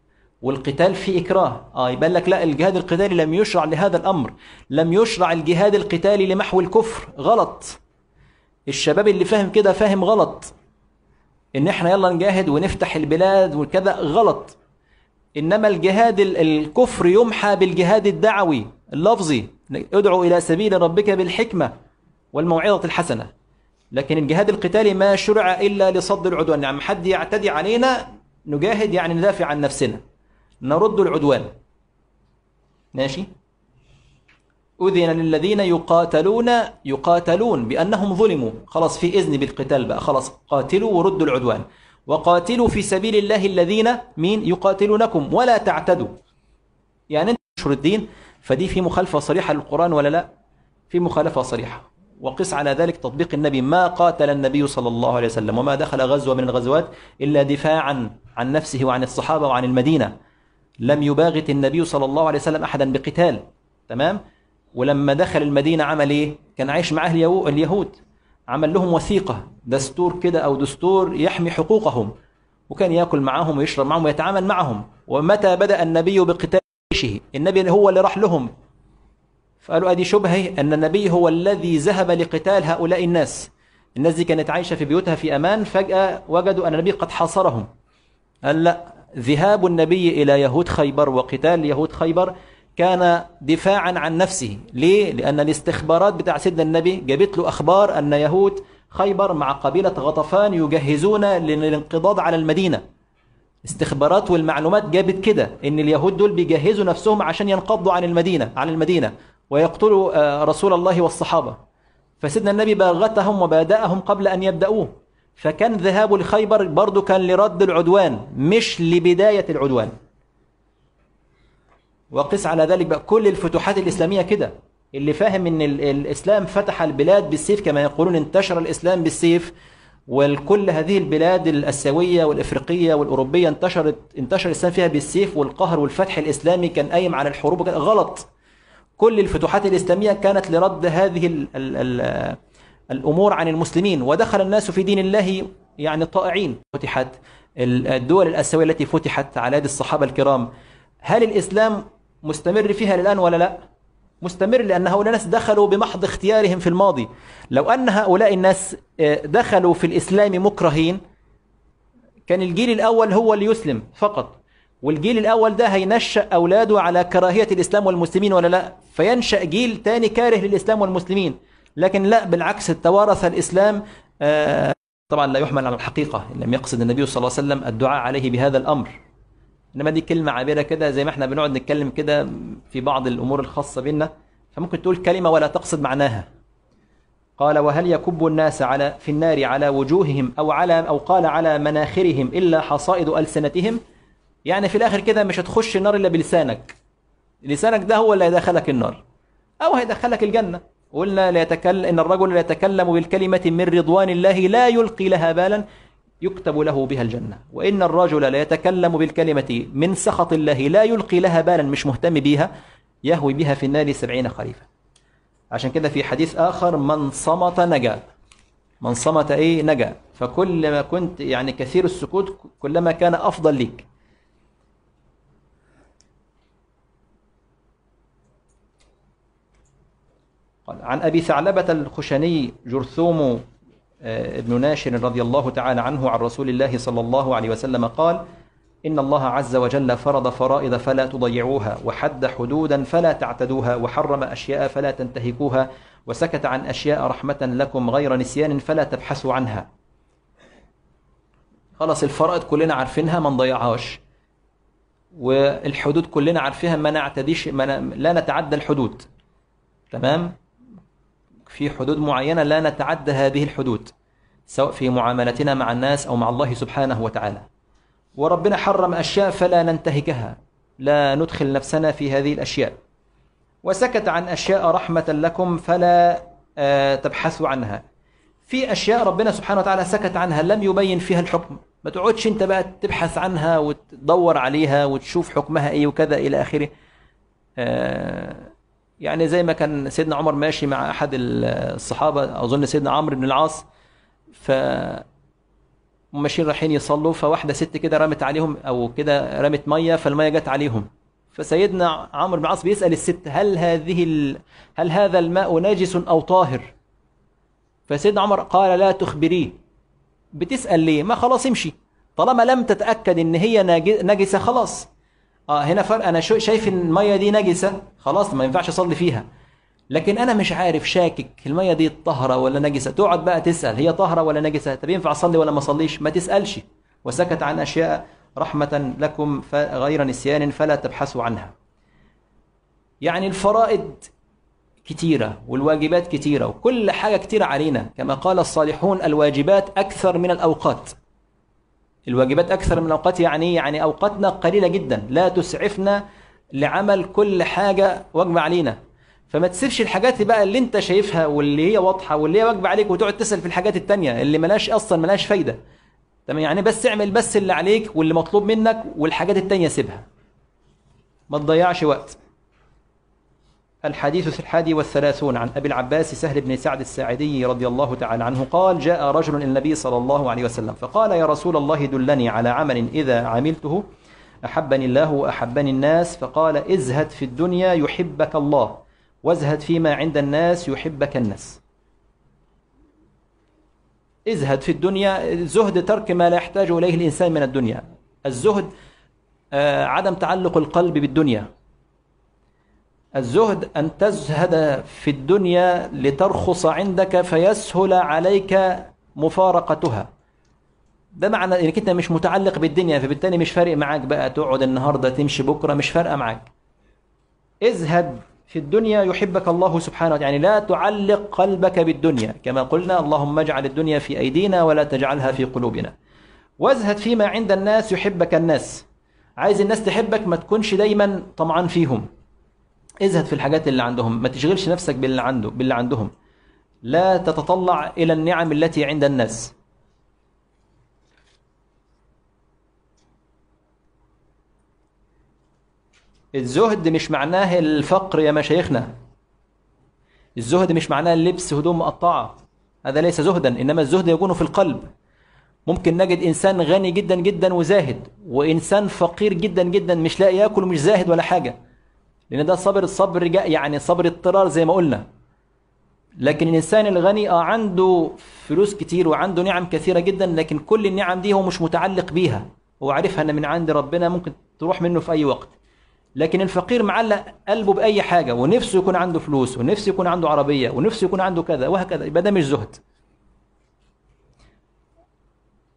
Speaker 2: والقتال في إكراه آه يبقى لك لا الجهاد القتالي لم يشرع لهذا الأمر لم يشرع الجهاد القتالي لمحو الكفر غلط الشباب اللي فاهم كده فاهم غلط ان احنا يلا نجاهد ونفتح البلاد وكذا غلط انما الجهاد الكفر يمحى بالجهاد الدعوي اللفظي ادعو الى سبيل ربك بالحكمه والموعظه الحسنه لكن الجهاد القتالي ما شرع الا لصد العدوان يعني حد يعتدي علينا نجاهد يعني ندافع عن نفسنا نرد العدوان ماشي أذن للذين يقاتلون يقاتلون بأنهم ظلموا خلاص في إذن بالقتال بقى خلاص قاتلوا وردوا العدوان وقاتلوا في سبيل الله الذين مين يقاتلونكم ولا تعتدوا يعني انت تنشر الدين فدي في مخالفة صريحة للقرآن ولا لا في مخالفة صريحة وقس على ذلك تطبيق النبي ما قاتل النبي صلى الله عليه وسلم وما دخل غزوة من الغزوات إلا دفاعا عن نفسه وعن الصحابة وعن المدينة لم يباغت النبي صلى الله عليه وسلم أحدا بقتال تمام ولما دخل المدينة عمل إيه كان عايش مع اهل اليهود عمل لهم وثيقة دستور كده أو دستور يحمي حقوقهم وكان ياكل معاهم ويشرب معاهم ويتعامل معهم ومتى بدأ النبي بقتال جيشه النبي هو اللي راح لهم فقالوا أدي شبهه أن النبي هو الذي ذهب لقتال هؤلاء الناس الناس دي كانت عايشة في بيوتها في أمان فجأة وجدوا أن النبي قد حاصرهم قال لا ذهاب النبي إلى يهود خيبر وقتال يهود خيبر كان دفاعا عن نفسه ليه؟ لأن الاستخبارات بتاع سيدنا النبي جابت له أخبار أن يهود خيبر مع قبيلة غطفان يجهزون للانقضاض على المدينة استخبارات والمعلومات جابت كده ان اليهود دول بيجهزوا نفسهم عشان ينقضوا عن المدينة عن المدينة ويقتلوا آه، رسول الله والصحابة فسيدنا النبي باغتهم وبادأهم قبل أن يبدأوه فكان ذهابه لخيبر برضه كان لرد العدوان مش لبداية العدوان وقس على ذلك بقى كل الفتوحات الإسلامية كده اللي فاهم ان الإسلام فتح البلاد بالسيف كما يقولون انتشر الإسلام بالسيف وكل هذه البلاد الاسيويه والافريقيه والاوروبيه انتشرت انتشر الاسلام فيها بالسيف والقهر والفتح الاسلامي كان قايم على الحروب غلط كل الفتوحات الاسلاميه كانت لرد هذه الـ ال ال الأمور عن المسلمين ودخل الناس في دين الله يعني طائعين فتحت الدول الآسيوية التي فتحت على يد الصحابة الكرام هل الإسلام مستمر فيها للآن ولا لا؟ مستمر لأن هؤلاء الناس دخلوا بمحض اختيارهم في الماضي لو أن هؤلاء الناس آه، دخلوا في الإسلام مكرهين كان الجيل الأول هو اللي يسلم فقط والجيل الأول ده هينشأ أولاده على كراهية الإسلام والمسلمين ولا لا فينشأ جيل تاني كاره للإسلام والمسلمين لكن لا بالعكس توارث الإسلام آه، طبعا لا يحمل على الحقيقة لم يقصد النبي صلى الله عليه وسلم الدعاء عليه بهذا الأمر إنما دي كلمة عابرة كده زي ما احنا بنقعد نتكلم كده في بعض الأمور الخاصة بينا فممكن تقول كلمة ولا تقصد معناها قال وهل يكب الناس على في النار على وجوههم أو على أو قال على مناخرهم إلا حصائد ألسنتهم يعني في الآخر كده مش هتخش النار إلا بلسانك لسانك ده هو اللي هيدخلك النار أو هيدخلك الجنة قلنا لا يتكلم إن الرجل لا يتكلم بالكلمة من رضوان الله لا يلقي لها بالا يكتب له بها الجنة وإن الرجل لا يتكلم بالكلمة من سخط الله لا يلقي لها بالا مش مهتم بها يهوي بها في النار سبعين خريفا عشان كده في حديث آخر من صمت نجا من صمت إيه نجا فكل ما كنت يعني كثير السكوت كلما كان أفضل لك قال عن أبي ثعلبة الخشني جرثوم آه، بن ناشر رضي الله تعالى عنه عن رسول الله صلى الله عليه وسلم قال إن الله عز وجل فرض فرائض فلا تضيعوها وحد حدودا فلا تعتدوها وحرم أشياء فلا تنتهكوها وسكت عن أشياء رحمة لكم غير نسيان فلا تبحثوا عنها خلاص الفرائض كلنا عارفينها ما نضيعهاش والحدود كلنا عارفينها ما نعتديش ما لا نتعدى الحدود تمام في حدود معينة لا نتعدى هذه الحدود سواء في معاملتنا مع الناس أو مع الله سبحانه وتعالى وربنا حرم أشياء فلا ننتهكها لا ندخل نفسنا في هذه الأشياء وسكت عن أشياء رحمة لكم فلا آه، تبحثوا عنها في أشياء ربنا سبحانه وتعالى سكت عنها لم يبين فيها الحكم ما تقعدش أنت بقى تبحث عنها وتدور عليها وتشوف حكمها إيه وكذا إلى آخره آه، يعني زي ما كان سيدنا عمر ماشي مع احد الصحابه اظن سيدنا عمرو بن العاص ف ماشيين رايحين يصلوا فواحده ست كده رمت عليهم او كده رمت ميه فالميه جت عليهم فسيدنا عمرو بن العاص بيسال الست هل هذه ال... هل هذا الماء نجس او طاهر فسيدنا عمر قال لا تخبريه بتسال ليه ما خلاص امشي طالما لم تتاكد ان هي نجسه خلاص اه هنا فرق انا شايف ان الميه دي نجسه خلاص ما ينفعش اصلي فيها لكن انا مش عارف شاكك الميه دي طاهره ولا نجسه تقعد بقى تسال هي طاهره ولا نجسه طب ينفع اصلي ولا ما اصليش ما تسالش وسكت عن اشياء رحمه لكم غير نسيان فلا تبحثوا عنها يعني الفرائض كتيرة والواجبات كتيرة وكل حاجة كتيرة علينا كما قال الصالحون الواجبات أكثر من الأوقات الواجبات أكثر من أوقات يعني يعني أوقاتنا قليلة جدا لا تسعفنا لعمل كل حاجة واجبة علينا فما تسيبش الحاجات بقى اللي انت شايفها واللي هي واضحة واللي هي واجبة عليك وتقعد تسأل في الحاجات التانية اللي ملاش أصلا ملاش فايدة تمام يعني بس اعمل بس اللي عليك واللي مطلوب منك والحاجات التانية سيبها ما تضيعش وقت الحديث الحادي والثلاثون عن أبي العباس سهل بن سعد الساعدي رضي الله تعالى عنه قال جاء رجل إلى النبي صلى الله عليه وسلم فقال يا رسول الله دلني على عمل إذا عملته أحبني الله وأحبني الناس فقال ازهد في الدنيا يحبك الله وازهد فيما عند الناس يحبك الناس ازهد في الدنيا زهد ترك ما لا يحتاج إليه الإنسان من الدنيا الزهد آه، عدم تعلق القلب بالدنيا الزهد أن تزهد في الدنيا لترخص عندك فيسهل عليك مفارقتها ده معنى انك انت مش متعلق بالدنيا فبالتالي مش فارق معاك بقى تقعد النهارده تمشي بكره مش فارقه معاك ازهد في الدنيا يحبك الله سبحانه وتعالى يعني لا تعلق قلبك بالدنيا كما قلنا اللهم اجعل الدنيا في أيدينا ولا تجعلها في قلوبنا وازهد فيما عند الناس يحبك الناس عايز الناس تحبك ما تكونش دايما طمعان فيهم ازهد في الحاجات اللي عندهم ما تشغلش نفسك باللي عنده باللي عندهم لا تتطلع إلى النعم التي عند الناس الزهد مش معناه الفقر يا مشايخنا الزهد مش معناه لبس هدوم مقطعة هذا ليس زهدا إنما الزهد يكون في القلب ممكن نجد إنسان غني جدا جدا وزاهد وإنسان فقير جدا جدا مش لاقي ياكل ومش زاهد ولا حاجة لأن ده صبر الصبر يعني صبر اضطرار زي ما قلنا لكن الإنسان الغني آه عنده فلوس كتير وعنده نعم كثيرة جدا لكن كل النعم دي هو مش متعلق بيها هو عارفها أن من عند ربنا ممكن تروح منه في أي وقت لكن الفقير معلق قلبه بأي حاجة ونفسه يكون عنده فلوس ونفسه يكون عنده عربية ونفسه يكون عنده كذا وهكذا يبقى ده مش زهد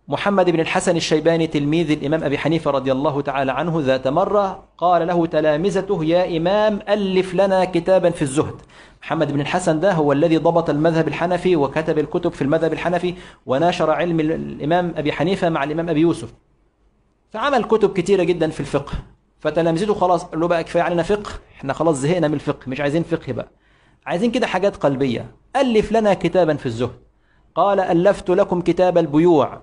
Speaker 2: محمد بن الحسن الشيباني تلميذ الإمام أبي حنيفة رضي الله تعالى عنه ذات مرة قال له تلامذته يا إمام ألف لنا كتابا في الزهد محمد بن الحسن ده هو الذي ضبط المذهب الحنفي وكتب الكتب في المذهب الحنفي وناشر علم الإمام أبي حنيفة مع الإمام أبي يوسف فعمل كتب كتيرة جدا في الفقه فتلامذته خلاص قال له بقى كفاية علينا فقه احنا خلاص زهقنا من الفقه مش عايزين فقه بقى عايزين كده حاجات قلبية ألف لنا كتابا في الزهد قال ألفت لكم كتاب البيوع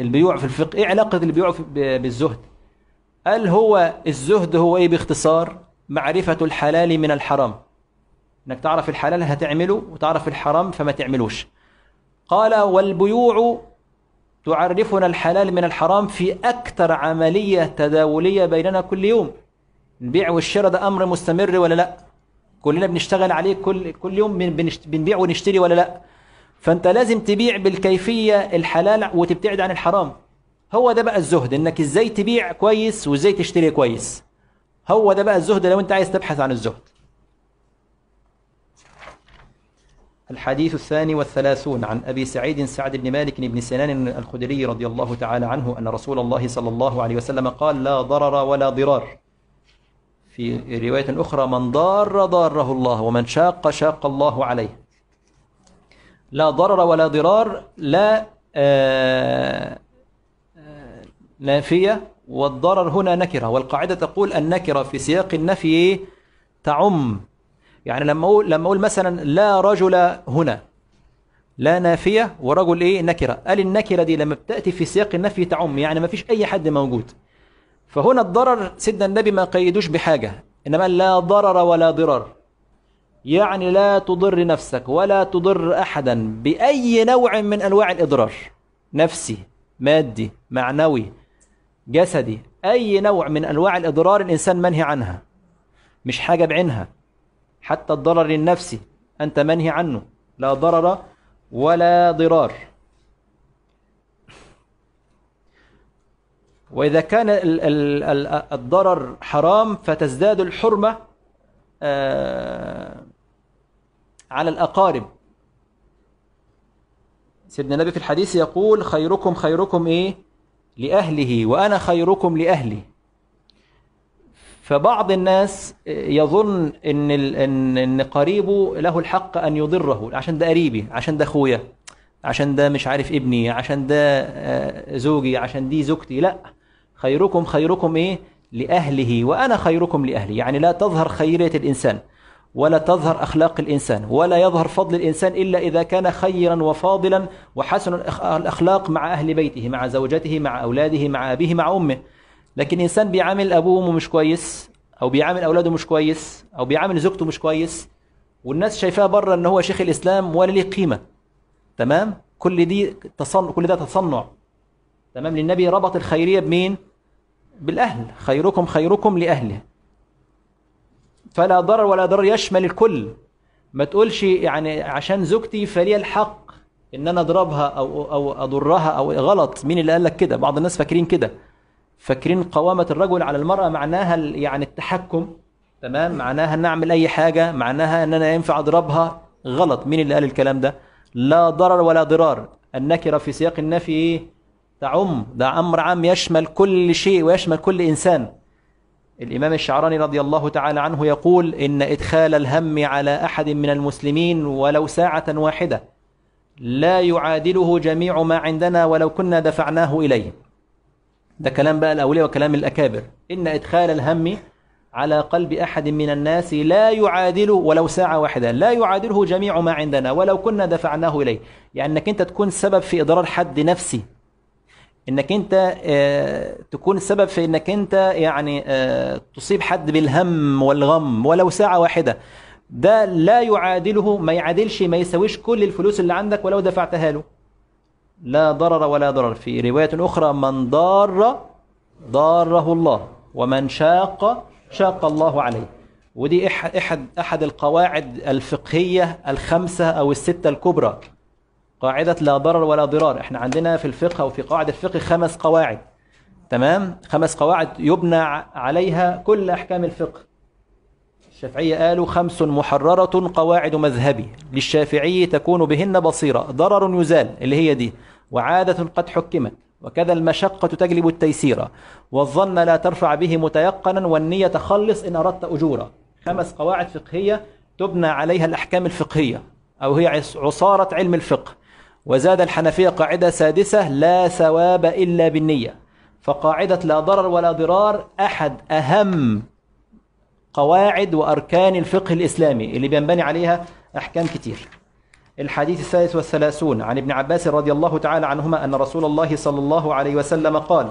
Speaker 2: البيوع في الفقه ايه علاقة البيوع بالزهد قال هو الزهد هو ايه باختصار معرفة الحلال من الحرام انك تعرف الحلال هتعمله وتعرف الحرام فما تعملوش قال
Speaker 1: والبيوع
Speaker 2: تعرفنا الحلال من الحرام في أكثر عملية تداولية بيننا كل يوم البيع والشراء ده أمر مستمر ولا لا كلنا بنشتغل عليه كل كل يوم بنبيع ونشتري ولا لا فأنت لازم تبيع بالكيفية الحلال وتبتعد عن الحرام هو ده بقى الزهد انك ازاي تبيع كويس وازاي تشتري كويس هو ده بقى الزهد لو انت عايز تبحث عن الزهد الحديث الثاني والثلاثون عن أبي سعيد سعد بن مالك بن سنان الخدري رضي الله تعالى عنه أن رسول الله صلى الله عليه وسلم قال لا ضرر ولا ضرار في رواية أخرى من ضار ضاره الله ومن شاق شاق الله عليه لا ضرر ولا ضرار لا آه، آه، نافية والضرر هنا نكرة والقاعدة تقول النكرة في سياق النفي تعم يعني لما أقول, لما أقول مثلا لا رجل هنا لا نافية ورجل إيه نكرة قال النكرة دي لما بتأتي في سياق النفي تعم يعني ما فيش أي حد موجود فهنا الضرر سيدنا النبي ما قيدوش بحاجة إنما لا ضرر ولا ضرر يعني لا تضر نفسك ولا تضر أحدا بأي نوع من أنواع الإضرار نفسي مادي معنوي جسدي أي نوع من أنواع الإضرار الإنسان منهي عنها مش حاجة بعينها حتى الضرر النفسي أنت منهي عنه لا ضرر ولا ضرار وإذا كان الضرر حرام فتزداد الحرمة آه على الأقارب سيدنا النبي في الحديث يقول خيركم خيركم إيه لأهله وأنا خيركم لأهلي فبعض الناس يظن إن, إن قريبه له الحق أن يضره عشان ده قريبي عشان ده أخويا عشان ده مش عارف ابني عشان ده آه، زوجي عشان دي زوجتي لا خيركم خيركم إيه لأهله وأنا خيركم لأهلي يعني لا تظهر خيرية الإنسان ولا تظهر أخلاق الإنسان ولا يظهر فضل الإنسان إلا إذا كان خيرا وفاضلا وحسن الأخلاق مع أهل بيته مع زوجته مع أولاده مع أبيه مع أمه لكن إنسان بيعامل أبوه وأمه مش كويس أو بيعامل أولاده مش كويس أو بيعامل زوجته مش كويس والناس شايفاه بره إن هو شيخ الإسلام ولا ليه قيمة تمام كل دي تصنع كل ده تصنع تمام للنبي ربط الخيرية بمين؟ بالأهل خيركم خيركم لأهله فلا ضرر ولا ضرر يشمل الكل ما تقولش يعني عشان زوجتي فلي الحق ان انا اضربها او او اضرها او غلط مين اللي قال لك كده بعض الناس فاكرين كده فاكرين قوامه الرجل على المراه معناها يعني التحكم تمام معناها ان اعمل اي حاجه معناها ان انا ينفع اضربها غلط مين اللي قال الكلام ده لا ضرر ولا ضرار النكره في سياق النفي ايه تعم ده امر عام يشمل كل شيء ويشمل كل انسان الإمام الشعراني رضي الله تعالى عنه يقول إن إدخال الهم على أحد من المسلمين ولو ساعة واحدة لا يعادله جميع ما عندنا ولو كنا دفعناه إليه ده كلام بقى الأولياء وكلام الأكابر إن إدخال الهم على قلب أحد من الناس لا يعادله ولو ساعة واحدة لا يعادله جميع ما عندنا ولو كنا دفعناه إليه يعني أنك أنت تكون سبب في إضرار حد نفسي انك انت آه، تكون السبب في انك انت يعني آه، تصيب حد بالهم والغم ولو ساعه واحده ده لا يعادله ما يعادلش ما يساويش كل الفلوس اللي عندك ولو دفعتها له لا ضرر ولا ضرر في روايه اخرى من ضار ضاره الله ومن شاق شاق الله عليه ودي احد احد القواعد الفقهيه الخمسه او السته الكبرى قاعدة لا ضرر ولا ضرار احنا عندنا في الفقه وفي قاعدة الفقه خمس قواعد تمام خمس قواعد يبنى عليها كل أحكام الفقه الشافعية قالوا خمس محررة قواعد مذهبي للشافعي تكون بهن بصيرة ضرر يزال اللي هي دي وعادة قد حكمت وكذا المشقة تجلب التيسير والظن لا ترفع به متيقنا والنية تخلص إن أردت أجورا خمس قواعد فقهية تبنى عليها الأحكام الفقهية أو هي عصارة علم الفقه وزاد الحنفية قاعدة سادسة لا ثواب إلا بالنية فقاعدة لا ضرر ولا ضرار أحد أهم قواعد وأركان الفقه الإسلامي اللي بينبني عليها أحكام كتير الحديث الثالث والثلاثون عن ابن عباس رضي الله تعالى عنهما أن رسول الله صلى الله عليه وسلم قال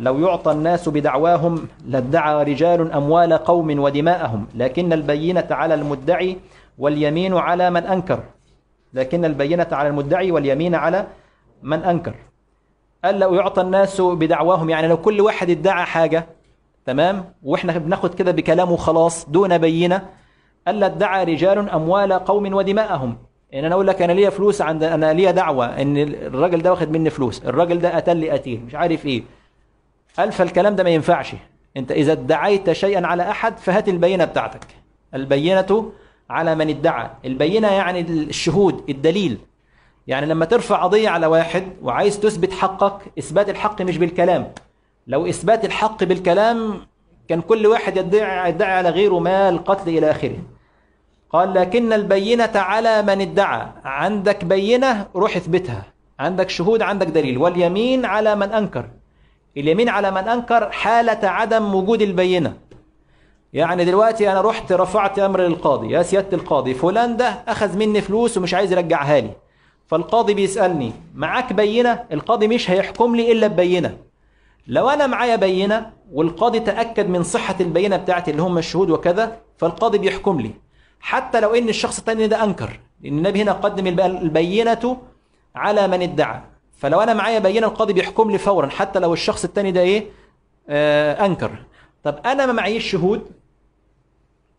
Speaker 2: لو يعطى الناس بدعواهم لادعى رجال أموال قوم ودماءهم لكن البينة على المدعي واليمين على من أنكر لكن البينة على المدعي واليمين على من أنكر ألا يعطى الناس بدعواهم يعني لو كل واحد ادعى حاجة تمام وإحنا بناخد كده بكلامه خلاص دون بينة ألا ادعى رجال أموال قوم ودماءهم يعني أنا أقول لك أنا ليا فلوس عند أنا ليا دعوة إن الراجل ده واخد مني فلوس الراجل ده قتل لي قتيل مش عارف إيه ألف الكلام ده ما ينفعش أنت إذا ادعيت شيئا على أحد فهات البينة بتاعتك البينة على من ادعى البينة يعني الشهود الدليل يعني لما ترفع قضية على واحد وعايز تثبت حقك إثبات الحق مش بالكلام لو إثبات الحق بالكلام كان كل واحد يدعي, يدعي على غيره مال قتل إلى آخره قال لكن البينة على من ادعى عندك بينة روح اثبتها عندك شهود عندك دليل واليمين على من أنكر اليمين على من أنكر حالة عدم وجود البينة يعني دلوقتي أنا رحت رفعت أمر للقاضي يا سيادة القاضي فلان ده أخذ مني فلوس ومش عايز يرجعها لي فالقاضي بيسألني معاك بينة القاضي مش هيحكم لي إلا ببينة لو أنا معايا بينة والقاضي تأكد من صحة البينة بتاعتي اللي هم الشهود وكذا فالقاضي بيحكم لي حتى لو إن الشخص الثاني ده أنكر لأن النبي هنا قدم البينة على من ادعى فلو أنا معايا بينة القاضي بيحكم لي فورا حتى لو الشخص الثاني ده إيه آه أنكر طب أنا ما معيش شهود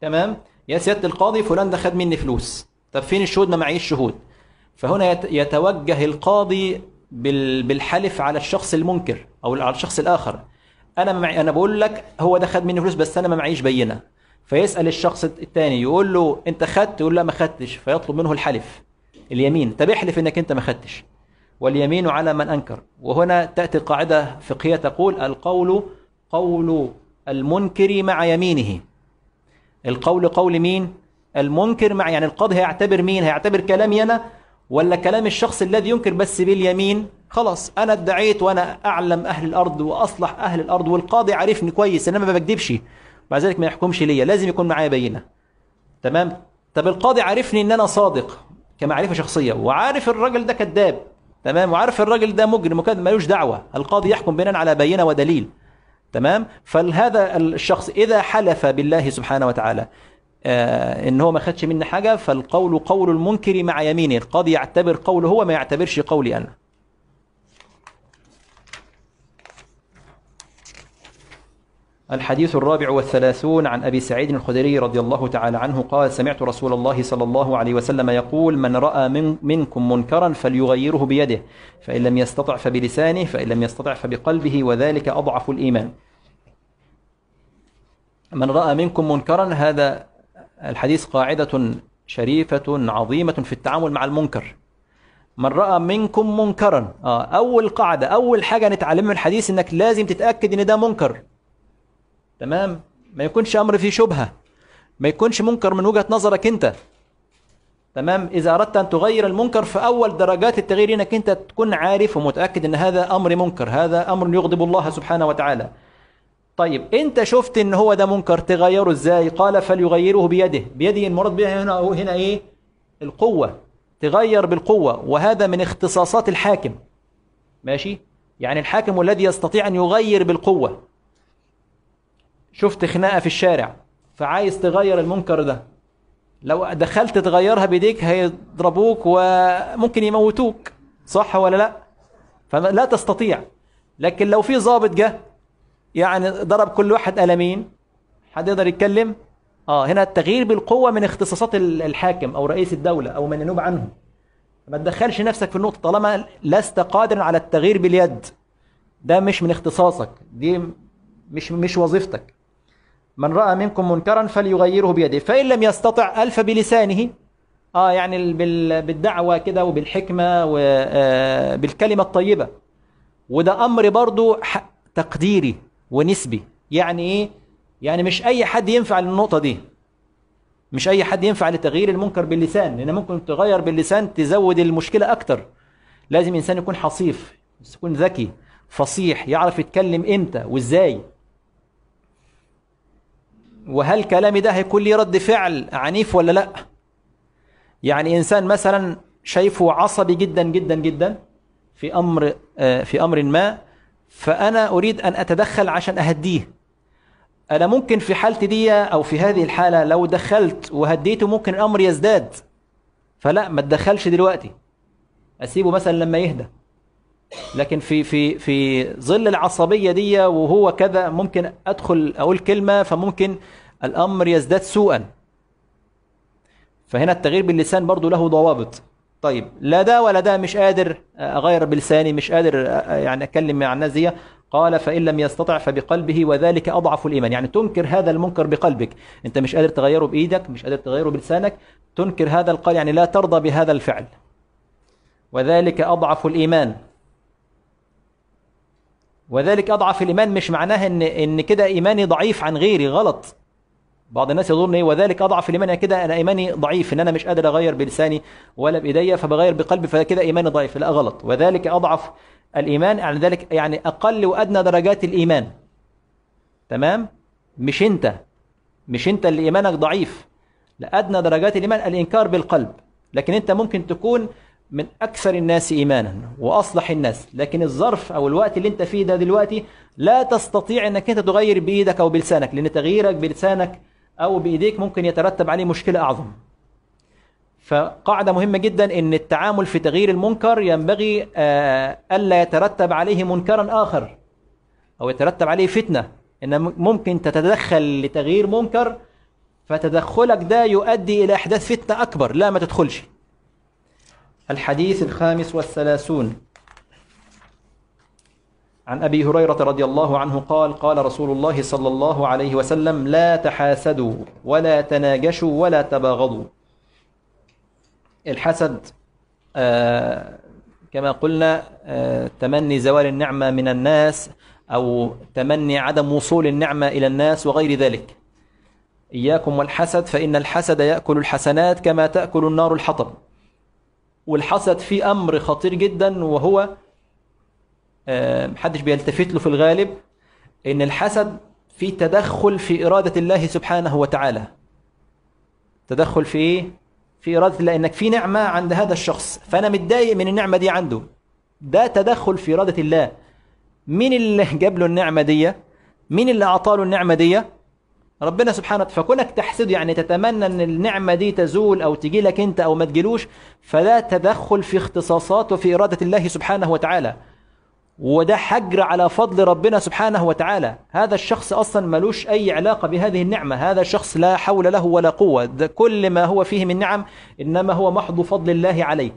Speaker 2: تمام يا سياده القاضي فلان ده خد مني فلوس طب فين الشهود ما معيش شهود فهنا يتوجه القاضي بالحلف على الشخص المنكر او على الشخص الاخر انا معي انا بقول لك هو ده خد مني فلوس بس انا ما معيش بينه فيسال الشخص الثاني يقول له انت خدت يقول لا ما خدتش فيطلب منه الحلف اليمين طب احلف انك انت ما خدتش واليمين على من انكر وهنا تاتي قاعده فقهيه تقول القول قول المنكر مع يمينه القول قول مين المنكر مع يعني القاضي هيعتبر مين هيعتبر كلامي أنا ولا كلام الشخص الذي ينكر بس باليمين خلاص أنا ادعيت وأنا أعلم أهل الأرض وأصلح أهل الأرض والقاضي عارفني كويس إنما ما بكدبش مع ذلك ما يحكمش ليا لازم يكون معايا بينة تمام طب القاضي عارفني إن أنا صادق كمعرفة شخصية وعارف الراجل ده كذاب تمام وعارف الراجل ده مجرم وكذا ملوش دعوة القاضي يحكم بناء على بينة ودليل تمام فهذا الشخص إذا حلف بالله سبحانه وتعالى آه، ان هو ما خدش مني حاجة فالقول قول المنكر مع يمينه القاضي يعتبر قوله هو ما يعتبرش قولي أنا الحديث الرابع والثلاثون عن أبي سعيد الخدري رضي الله تعالى عنه قال سمعت رسول الله صلى الله عليه وسلم يقول من رأى من منكم منكرا فليغيره بيده فإن لم يستطع فبلسانه فإن لم يستطع فبقلبه وذلك أضعف الإيمان من رأى منكم منكرا هذا الحديث قاعدة شريفة عظيمة في التعامل مع المنكر من رأى منكم منكرا آه، أول قاعدة أول حاجة نتعلمها من الحديث أنك لازم تتأكد أن ده منكر تمام ما يكونش أمر فيه شبهة ما يكونش منكر من وجهة نظرك أنت تمام إذا أردت أن تغير المنكر في أول درجات التغيير إنك أنت تكون عارف ومتأكد أن هذا أمر منكر هذا أمر يغضب الله سبحانه وتعالى طيب أنت شفت أن هو ده منكر تغيره إزاي قال فليغيره بيده بيده المراد بها هنا أو هنا إيه القوة تغير بالقوة وهذا من اختصاصات الحاكم ماشي يعني الحاكم الذي يستطيع أن يغير بالقوة شفت خناقة في الشارع فعايز تغير المنكر ده لو دخلت تغيرها بيديك هيضربوك وممكن يموتوك صح ولا لا فلا تستطيع لكن لو في ضابط جه يعني ضرب كل واحد قلمين حد يقدر يتكلم اه هنا التغيير بالقوه من اختصاصات الحاكم او رئيس الدوله او من ينوب عنه ما تدخلش نفسك في النقطه طالما لست قادرا على التغيير باليد ده مش من اختصاصك دي مش مش وظيفتك من رأى منكم منكرا فليغيره بيده فإن لم يستطع ألف بلسانه آه يعني بالدعوة كده وبالحكمة وبالكلمة آه، الطيبة وده أمر برضو تقديري ونسبي يعني إيه يعني مش أي حد ينفع للنقطة دي مش أي حد ينفع لتغيير المنكر باللسان لأن ممكن تغير باللسان تزود المشكلة أكتر لازم إنسان يكون حصيف يكون ذكي فصيح يعرف يتكلم إمتى وإزاي وهل كلامي ده هيكون لي رد فعل عنيف ولا لا يعني إنسان مثلا شايفه عصبي جدا جدا جدا في أمر آه، في أمر ما فأنا أريد أن أتدخل عشان أهديه أنا ممكن في حالتي دي أو في هذه الحالة لو دخلت وهديته ممكن الأمر يزداد فلا ما تدخلش دلوقتي أسيبه مثلا لما يهدى لكن في في في ظل العصبية دي وهو كذا ممكن أدخل أقول كلمة فممكن الأمر يزداد سوءا فهنا التغيير باللسان برضو له ضوابط طيب لا ده ولا ده مش قادر آه، أغير بلساني مش قادر آه، آه، يعني أتكلم مع الناس دي قال فإن لم يستطع فبقلبه وذلك أضعف الإيمان يعني تنكر هذا المنكر بقلبك أنت مش قادر تغيره بإيدك مش قادر تغيره بلسانك تنكر هذا القول يعني لا ترضى بهذا الفعل وذلك أضعف الإيمان وذلك أضعف الإيمان مش معناه إن, إن كده إيماني ضعيف عن غيري غلط بعض الناس يظن ايه وذلك اضعف الايمان يعني كده انا ايماني ضعيف ان انا مش قادر اغير بلساني ولا بايديا فبغير بقلبي فكده ايماني ضعيف لا غلط وذلك اضعف الايمان يعني ذلك يعني اقل وادنى درجات الايمان تمام مش انت مش انت اللي ايمانك ضعيف لا ادنى درجات الايمان الانكار بالقلب لكن انت ممكن تكون من اكثر الناس ايمانا واصلح الناس لكن الظرف او الوقت اللي انت فيه ده دلوقتي لا تستطيع انك انت تغير بايدك او بلسانك لان تغييرك بلسانك أو بإيديك ممكن يترتب عليه مشكلة أعظم فقاعدة مهمة جدا أن التعامل في تغيير المنكر ينبغي آه، ألا يترتب عليه منكرا آخر أو يترتب عليه فتنة أن ممكن تتدخل لتغيير منكر فتدخلك ده يؤدي إلى أحداث فتنة أكبر لا ما تدخلش الحديث الخامس والثلاثون عن أبي هريرة رضي الله عنه قال قال رسول الله صلى الله عليه وسلم لا تحاسدوا ولا تناجشوا ولا تباغضوا الحسد آه كما قلنا آه تمني زوال النعمة من الناس أو تمني عدم وصول النعمة إلى الناس وغير ذلك إياكم والحسد فإن الحسد يأكل الحسنات كما تأكل النار الحطب والحسد في أمر خطير جدا وهو آه، محدش بيلتفت له في الغالب ان الحسد في تدخل في إرادة الله سبحانه وتعالى تدخل في ايه؟ في إرادة الله إنك في نعمة عند هذا الشخص فأنا متضايق من النعمة دي عنده ده تدخل في إرادة الله مين اللي جاب له النعمة دي مين اللي أعطى له النعمة دي ربنا سبحانه وتعالى فكونك تحسد يعني تتمنى أن النعمة دي تزول أو تجي لك أنت أو ما تجيلوش فده تدخل في اختصاصات وفي إرادة الله سبحانه وتعالى وده حجر على فضل ربنا سبحانه وتعالى هذا الشخص أصلا ملوش أي علاقة بهذه النعمة هذا الشخص لا حول له ولا قوة ده كل ما هو فيه من نعم إنما هو محض فضل الله عليه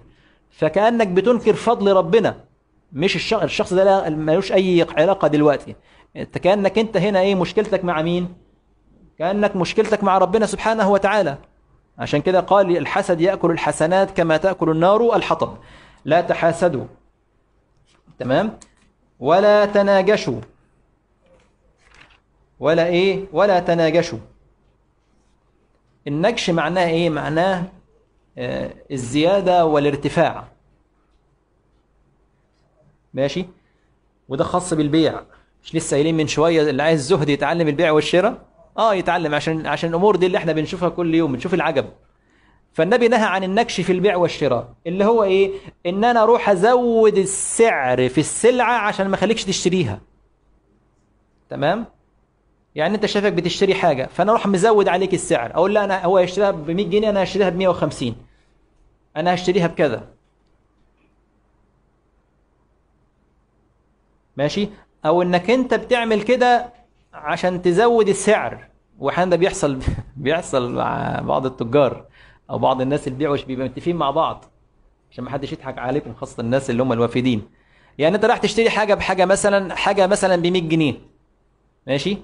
Speaker 2: فكأنك بتنكر فضل ربنا مش الشخص, الشخص ده ملوش أي علاقة دلوقتي انت كأنك أنت هنا إيه مشكلتك مع مين كأنك مشكلتك مع ربنا سبحانه وتعالى عشان كده قال الحسد يأكل الحسنات كما تأكل النار الحطب لا تحاسدوا تمام ولا تناجشوا ولا إيه ولا تناجشوا النجش معناه إيه معناه آه، الزيادة والارتفاع ماشي وده خاص بالبيع مش لسه قايلين من شوية اللي عايز زهد يتعلم البيع والشراء اه يتعلم عشان عشان الامور دي اللي احنا بنشوفها كل يوم بنشوف العجب فالنبي نهى عن النكش في البيع والشراء اللي هو ايه ان انا اروح ازود السعر في السلعة عشان ما اخليكش تشتريها تمام يعني انت شايفك بتشتري حاجة فانا اروح مزود عليك السعر اقول لا انا هو هيشتريها ب 100 جنيه انا هشتريها ب 150 انا هشتريها بكذا ماشي او انك انت بتعمل كده عشان تزود السعر واحيانا ده بيحصل بيحصل مع بعض التجار او بعض الناس اللي بيبيعوا بيبقى متفقين مع بعض عشان ما حدش يضحك عليكم خاصه الناس اللي هم الوافدين يعني انت رايح تشتري حاجه بحاجه مثلا حاجه مثلا ب 100 جنيه ماشي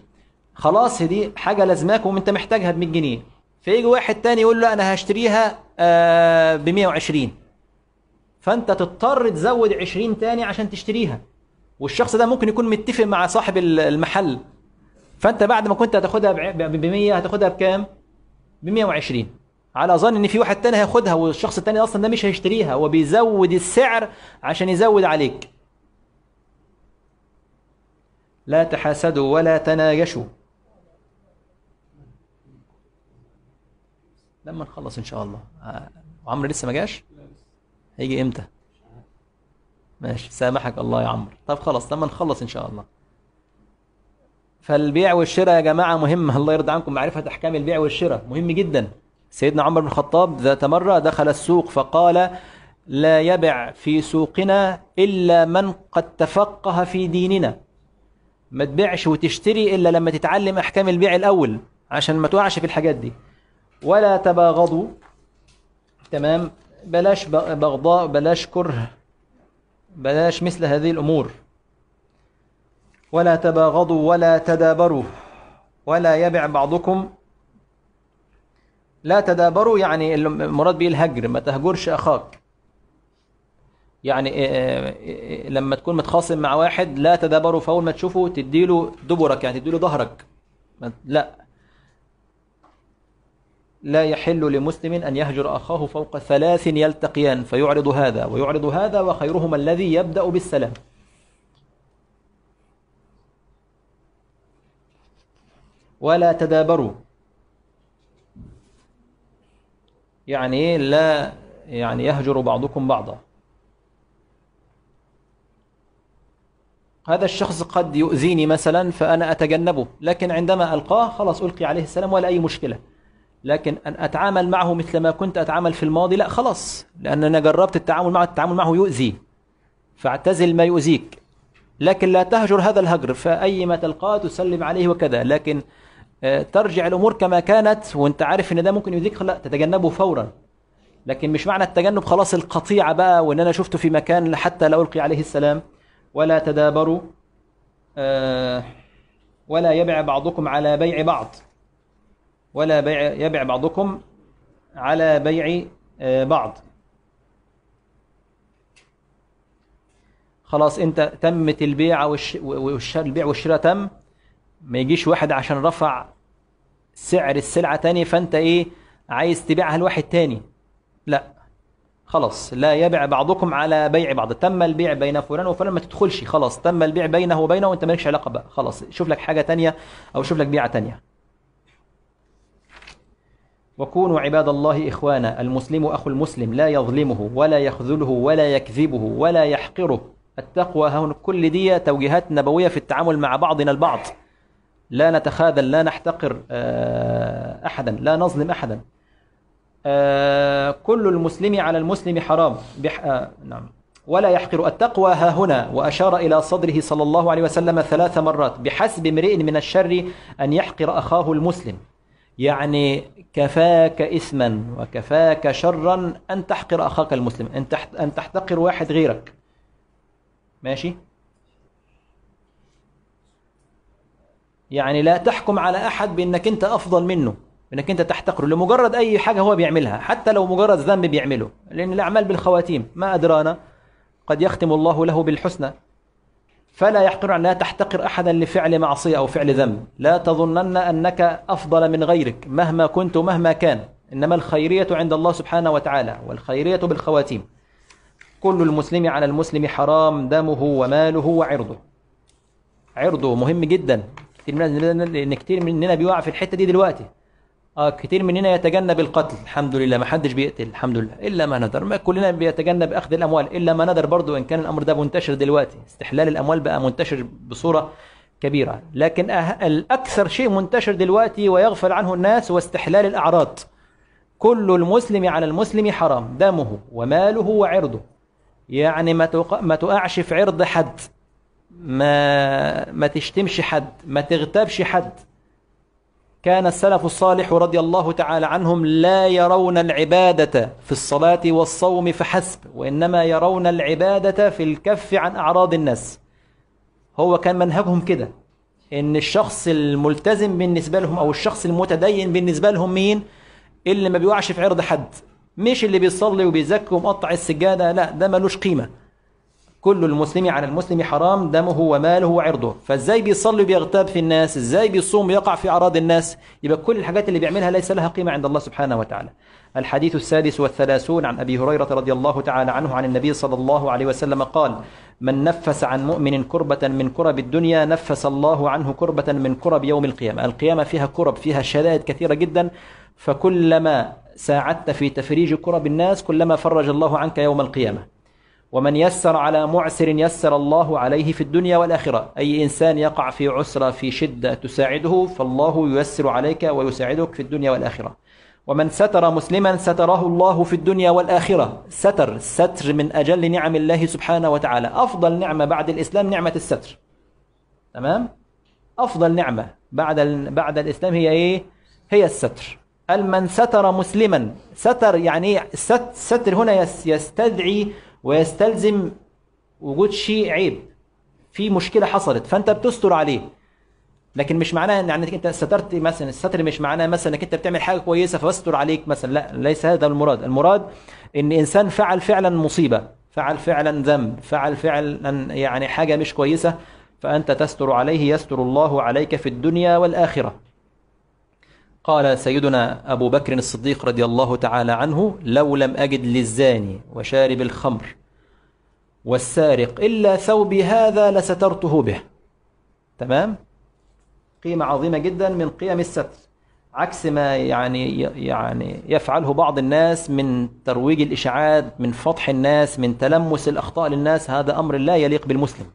Speaker 2: خلاص دي حاجه لازماك وانت محتاجها ب 100 جنيه فيجي واحد تاني يقول له انا هشتريها آه، ب 120 فانت تضطر تزود 20 تاني عشان تشتريها والشخص ده ممكن يكون متفق مع صاحب المحل فانت بعد ما كنت هتاخدها ب 100 هتاخدها بكام؟ ب 120 على ظن ان في واحد تاني هياخدها والشخص التاني اصلا ده مش هيشتريها هو بيزود السعر عشان يزود عليك لا تحاسدوا ولا تناجشوا لما نخلص ان شاء الله آه، عمرو لسه ما جاش هيجي امتى ماشي سامحك الله يا عمرو طب خلاص لما نخلص ان شاء الله فالبيع والشراء يا جماعه مهم الله يرضى عنكم معرفه احكام البيع والشراء مهم جدا سيدنا عمر بن الخطاب ذات مرة دخل السوق فقال لا يبع في سوقنا إلا من قد تفقه في ديننا ما تبيعش وتشتري إلا لما تتعلم أحكام البيع الأول عشان ما توقعش في الحاجات دي ولا تباغضوا تمام بلاش بغضاء بلاش كره بلاش مثل هذه الأمور ولا تباغضوا ولا تدابروا ولا يبع بعضكم لا تدابروا يعني المراد به الهجر ما تهجرش اخاك يعني إيه، إيه، لما تكون متخاصم مع واحد لا تدابروا فاول ما تشوفه تديله دبرك يعني تديله ظهرك لا لا يحل لمسلم أن يهجر أخاه فوق ثلاث يلتقيان فيعرض هذا ويعرض هذا وخيرهما الذي يبدأ بالسلام ولا تدابروا يعني ايه لا يعني يهجر بعضكم بعضا هذا الشخص قد يؤذيني مثلا فأنا أتجنبه لكن عندما ألقاه خلاص ألقي عليه السلام ولا أي مشكلة لكن أن أتعامل معه مثل ما كنت أتعامل في الماضي لا خلاص لأن أنا جربت التعامل معه التعامل معه يؤذي فاعتزل ما يؤذيك لكن لا تهجر هذا الهجر فأي ما تلقاه تسلم عليه وكذا لكن آه، ترجع الأمور كما كانت وانت عارف ان ده ممكن يؤذيك لا تتجنبه فورا لكن مش معنى التجنب خلاص القطيعة بقى وان انا شفته في مكان حتى لا ألقي عليه السلام ولا تدابروا آه، ولا يبع بعضكم على بيع بعض ولا بيع يبع بعضكم على بيع آه، بعض خلاص انت تمت البيع والشراء البيع والشراء تم ما يجيش واحد عشان رفع سعر السلعة تاني فأنت إيه عايز تبيعها لواحد تاني لا خلاص لا يبع بعضكم على بيع بعض تم البيع بين فلان وفلان ما تدخلش خلاص تم البيع بينه وبينه وانت مالكش علاقه بقى خلاص شوف لك حاجه تانية او شوف لك بيعه تانية وكونوا عباد الله إخوانا المسلم أخو المسلم لا يظلمه ولا يخذله ولا يكذبه ولا يحقره التقوى هون كل دي توجيهات نبوية في التعامل مع بعضنا البعض لا نتخاذل لا نحتقر آه، أحدا لا نظلم أحدا آه، كل المسلم على المسلم حرام بح... آه، نعم ولا يحقر التقوى ها هنا وأشار إلى صدره صلى الله عليه وسلم ثلاث مرات بحسب امرئ من الشر أن يحقر أخاه المسلم يعني كفاك إثما وكفاك شرا أن تحقر أخاك المسلم أن تحتقر واحد غيرك ماشي يعني لا تحكم على أحد بأنك أنت أفضل منه بأنك أنت تحتقره لمجرد أي حاجة هو بيعملها حتى لو مجرد ذنب بيعمله لأن الأعمال بالخواتيم ما أدرانا قد يختم الله له بالحسنى فلا يحقر لا تحتقر أحدا لفعل معصية أو فعل ذنب لا تظنن أنك أفضل من غيرك مهما كنت مهما كان إنما الخيرية عند الله سبحانه وتعالى والخيرية بالخواتيم كل المسلم على المسلم حرام دمه وماله وعرضه عرضه مهم جدا كتير مننا لان كتير مننا بيقع في الحته دي دلوقتي اه كتير مننا يتجنب القتل الحمد لله ما حدش بيقتل الحمد لله الا ما ندر ما كلنا بيتجنب اخذ الاموال الا ما ندر برضه ان كان الامر ده منتشر دلوقتي استحلال الاموال بقى منتشر بصوره كبيره لكن أه- الاكثر شيء منتشر دلوقتي ويغفل عنه الناس هو استحلال الاعراض كل المسلم على المسلم حرام دمه وماله وعرضه يعني ما ما تقعش في عرض حد ما ما تشتمش حد ما تغتابش حد كان السلف الصالح رضي الله تعالى عنهم لا يرون العبادة في الصلاة والصوم فحسب وإنما يرون العبادة في الكف عن أعراض الناس هو كان منهجهم كده إن الشخص الملتزم بالنسبة لهم أو الشخص المتدين بالنسبة لهم مين اللي ما بيوعش في عرض حد مش اللي بيصلي وبيزكي ومقطع السجادة لا ده ملوش قيمة كل المسلم على المسلم حرام دمه وماله وعرضه فازاي بيصلي وبيغتاب في الناس ازاي بيصوم ويقع في اعراض الناس يبقى كل الحاجات اللي بيعملها ليس لها قيمه عند الله سبحانه وتعالى الحديث السادس والثلاثون عن ابي هريره رضي الله تعالى عنه عن النبي صلى الله عليه وسلم قال من نفس عن مؤمن كربه من كرب الدنيا نفس الله عنه كربه من كرب يوم القيامه القيامه فيها كرب فيها شدائد كثيره جدا فكلما ساعدت في تفريج كرب الناس كلما فرج الله عنك يوم القيامه ومن يسر على معسر يسر الله عليه في الدنيا والآخرة أي إنسان يقع في عسرة في شدة تساعده فالله ييسر عليك ويساعدك في الدنيا والآخرة ومن ستر مسلما ستره الله في الدنيا والآخرة ستر ستر من أجل نعم الله سبحانه وتعالى أفضل نعمة بعد الإسلام نعمة الستر تمام أفضل نعمة بعد بعد الإسلام هي إيه هي الستر المن ستر مسلما ستر يعني ستر هنا يستدعي ويستلزم وجود شيء عيب في مشكله حصلت فانت بتستر عليه لكن مش معناه ان يعني انت سترت مثلا الستر مش معناه مثلا انك انت بتعمل حاجه كويسه فاستر عليك مثلا لا ليس هذا المراد المراد ان انسان فعل فعلا مصيبه فعل فعلا ذنب فعل فعلا يعني حاجه مش كويسه فانت تستر عليه يستر الله عليك في الدنيا والاخره قال سيدنا أبو بكر الصديق رضي الله تعالى عنه لو لم أجد للزاني وشارب الخمر والسارق إلا ثوبي هذا لسترته به تمام قيمة عظيمة جدا من قيم الستر عكس ما يعني يعني يفعله بعض الناس من ترويج الإشاعات من فضح الناس من تلمس الأخطاء للناس هذا أمر لا يليق بالمسلم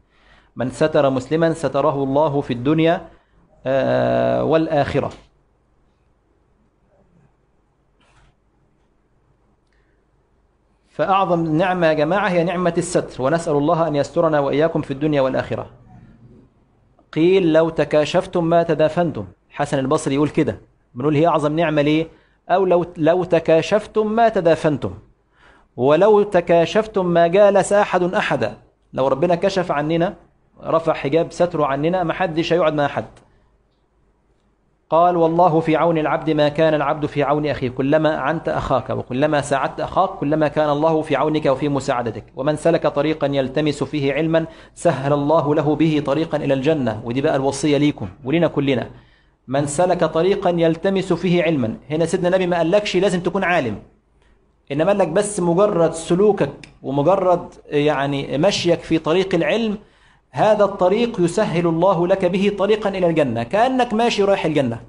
Speaker 2: من ستر مسلما ستره الله في الدنيا آه، والآخرة فأعظم نعمة يا جماعة هي نعمة الستر ونسأل الله أن يسترنا وإياكم في الدنيا والآخرة قيل لو تكاشفتم ما تدافنتم حسن البصري يقول كده بنقول هي أعظم نعمة ليه أو لو, لو تكاشفتم ما تدافنتم ولو تكاشفتم ما جالس أحد أحدا لو ربنا كشف عننا رفع حجاب ستره عننا ما حدش هيقعد مع حد قال والله في عون العبد ما كان العبد في عون أخيه كلما أعنت أخاك وكلما ساعدت أخاك كلما كان الله في عونك وفي مساعدتك ومن سلك طريقا يلتمس فيه علما سهل الله له به طريقا إلى الجنة ودي بقى الوصية ليكم ولنا كلنا من سلك طريقا يلتمس فيه علما هنا سيدنا النبي ما قالكش لازم تكون عالم إنما قال لك بس مجرد سلوكك ومجرد يعني مشيك في طريق العلم هذا الطريق يسهل الله لك به طريقا إلى الجنة كأنك ماشي رايح الجنة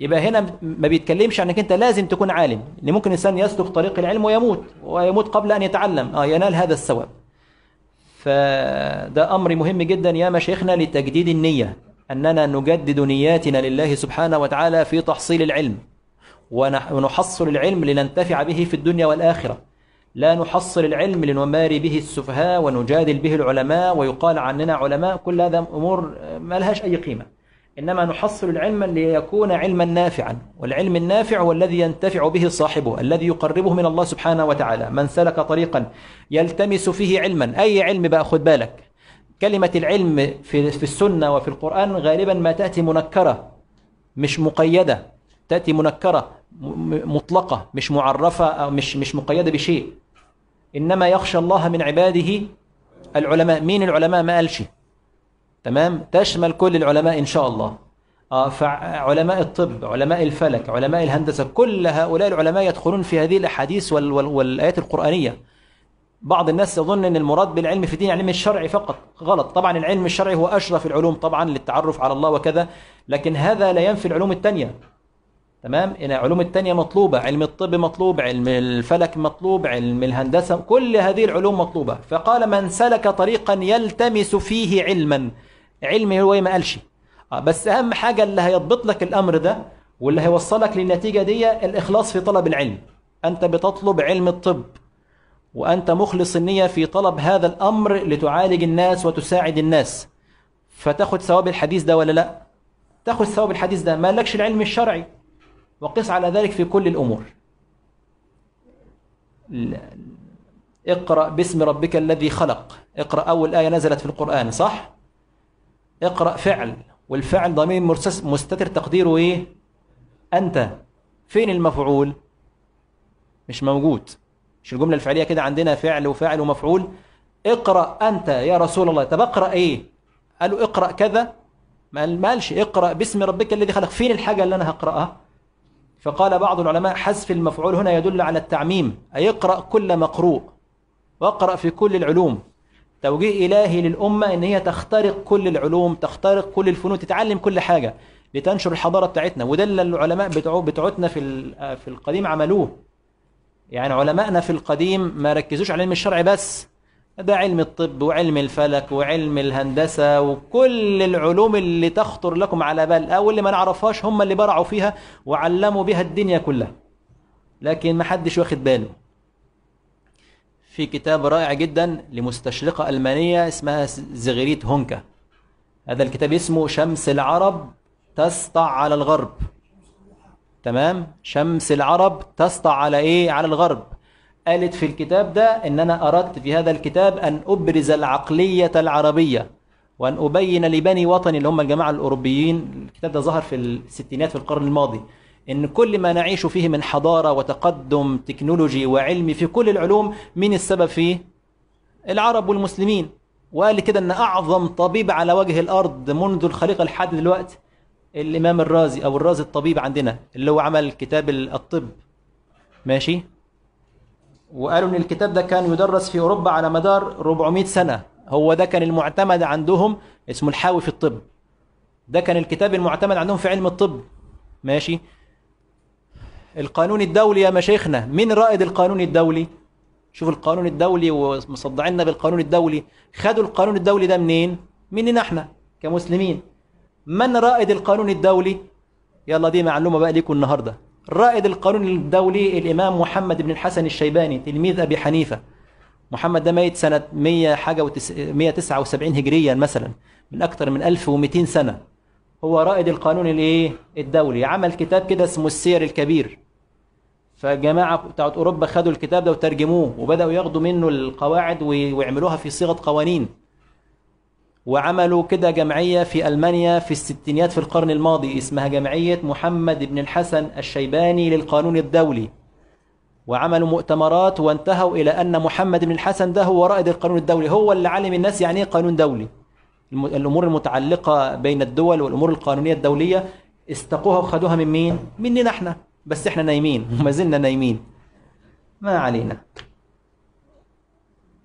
Speaker 2: يبقى هنا ما بيتكلمش عنك انت لازم تكون عالم اللي ممكن انسان يسلك طريق العلم ويموت ويموت قبل ان يتعلم اه ينال هذا الثواب
Speaker 1: فده
Speaker 2: امر مهم جدا يا مشايخنا لتجديد النيه اننا نجدد نياتنا لله سبحانه وتعالى في تحصيل العلم ونحصل العلم لننتفع به في الدنيا والاخره لا نحصل العلم لنماري به السفهاء ونجادل به العلماء ويقال عننا علماء كل هذا أمور ما لهاش أي قيمة إنما نحصل العلم ليكون علما نافعا والعلم النافع هو الذي ينتفع به صاحبه الذي يقربه من الله سبحانه وتعالى من سلك طريقا يلتمس فيه علما أي علم بقى خد بالك كلمة العلم في في السنة وفي القرآن غالبا ما تأتي منكرة مش مقيدة تأتي منكرة مطلقة مش معرفة أو مش مش مقيدة بشيء إنما يخشى الله من عباده العلماء مين العلماء ما قالش تمام تشمل كل العلماء إن شاء الله آه، فعلماء الطب علماء الفلك علماء الهندسة كل هؤلاء العلماء يدخلون في هذه الأحاديث وال وال والآيات القرآنية بعض الناس يظن أن المراد بالعلم في الدين العلم الشرعي فقط غلط طبعا العلم الشرعي هو أشرف العلوم طبعا للتعرف على الله وكذا لكن هذا لا ينفي العلوم التانية تمام العلوم التانية مطلوبة علم الطب مطلوب علم الفلك مطلوب علم الهندسة كل هذه العلوم مطلوبة فقال من سلك طريقا يلتمس فيه علما علم هو إيه؟ ما قالش آه، بس أهم حاجة اللي هيضبط لك الأمر ده واللي هيوصلك للنتيجة دي الإخلاص في طلب العلم أنت بتطلب علم الطب وأنت مخلص النية في طلب هذا الأمر لتعالج الناس وتساعد الناس فتاخد ثواب الحديث ده ولا لا تاخد ثواب الحديث ده ما لكش العلم الشرعي وقس على ذلك في كل الأمور اقرأ باسم ربك الذي خلق اقرأ أول آية نزلت في القرآن صح؟ اقرأ فعل والفعل ضمير مستتر تقديره إيه؟ أنت فين المفعول؟ مش موجود مش الجملة الفعلية كده عندنا فعل وفاعل ومفعول اقرأ أنت يا رسول الله طب اقرأ إيه؟ قالوا اقرأ كذا ما قالش اقرأ باسم ربك الذي خلق فين الحاجة اللي أنا هقرأها؟ فقال بعض العلماء حذف المفعول هنا يدل على التعميم أي اقرأ كل مقروء واقرأ في كل العلوم توجيه إلهي للأمة إن هي تخترق كل العلوم تخترق كل الفنون تتعلم كل حاجة لتنشر الحضارة بتاعتنا وده اللي العلماء بتوع بتوعتنا في في القديم عملوه يعني علمائنا في القديم ما ركزوش على علم الشرع بس ده علم الطب وعلم الفلك وعلم الهندسة وكل العلوم اللي تخطر لكم على بال أو اللي ما نعرفهاش هم اللي برعوا فيها وعلموا بها الدنيا كلها لكن ما حدش واخد باله في كتاب رائع جدا لمستشرقة ألمانية اسمها زغريت هونكا هذا الكتاب اسمه شمس العرب تسطع على الغرب تمام شمس العرب تسطع على ايه على الغرب قالت في الكتاب ده ان انا اردت في هذا الكتاب ان ابرز العقلية العربية وان ابين لبني وطني اللي هم الجماعة الاوروبيين الكتاب ده ظهر في الستينات في القرن الماضي ان كل ما نعيش فيه من حضارة وتقدم تكنولوجي وعلمي في كل العلوم مين السبب فيه العرب والمسلمين وقال كده ان اعظم طبيب على وجه الارض منذ الخليقة لحد دلوقتي الامام الرازي او الرازي الطبيب عندنا اللي هو عمل كتاب الطب ماشي وقالوا ان الكتاب ده كان يدرس في اوروبا على مدار 400 سنه هو ده كان المعتمد عندهم اسمه الحاوي في الطب ده كان الكتاب المعتمد عندهم في علم الطب ماشي القانون الدولي يا مشايخنا مين رائد القانون الدولي شوف القانون الدولي ومصدعنا بالقانون الدولي خدوا القانون الدولي ده منين مننا احنا كمسلمين من رائد القانون الدولي يلا دي معلومه بقى ليكم النهارده رائد القانون الدولي الإمام محمد بن الحسن الشيباني تلميذ أبي حنيفة محمد ده ميت سنة 100 حاجة و 179 هجريا مثلا من أكثر من 1200 سنة هو رائد القانون الايه الدولي عمل كتاب كده اسمه السير الكبير فالجماعة بتاعت أوروبا خدوا الكتاب ده وترجموه وبدأوا ياخدوا منه القواعد ويعملوها في صيغة قوانين وعملوا كده جمعية في ألمانيا في الستينيات في القرن الماضي اسمها جمعية محمد بن الحسن الشيباني للقانون الدولي وعملوا مؤتمرات وانتهوا إلى أن محمد بن الحسن ده هو رائد القانون الدولي هو اللي علم الناس يعني إيه قانون دولي الأمور المتعلقة بين الدول والأمور القانونية الدولية استقوها وخدوها من مين؟ مننا احنا بس احنا نايمين وما زلنا نايمين ما علينا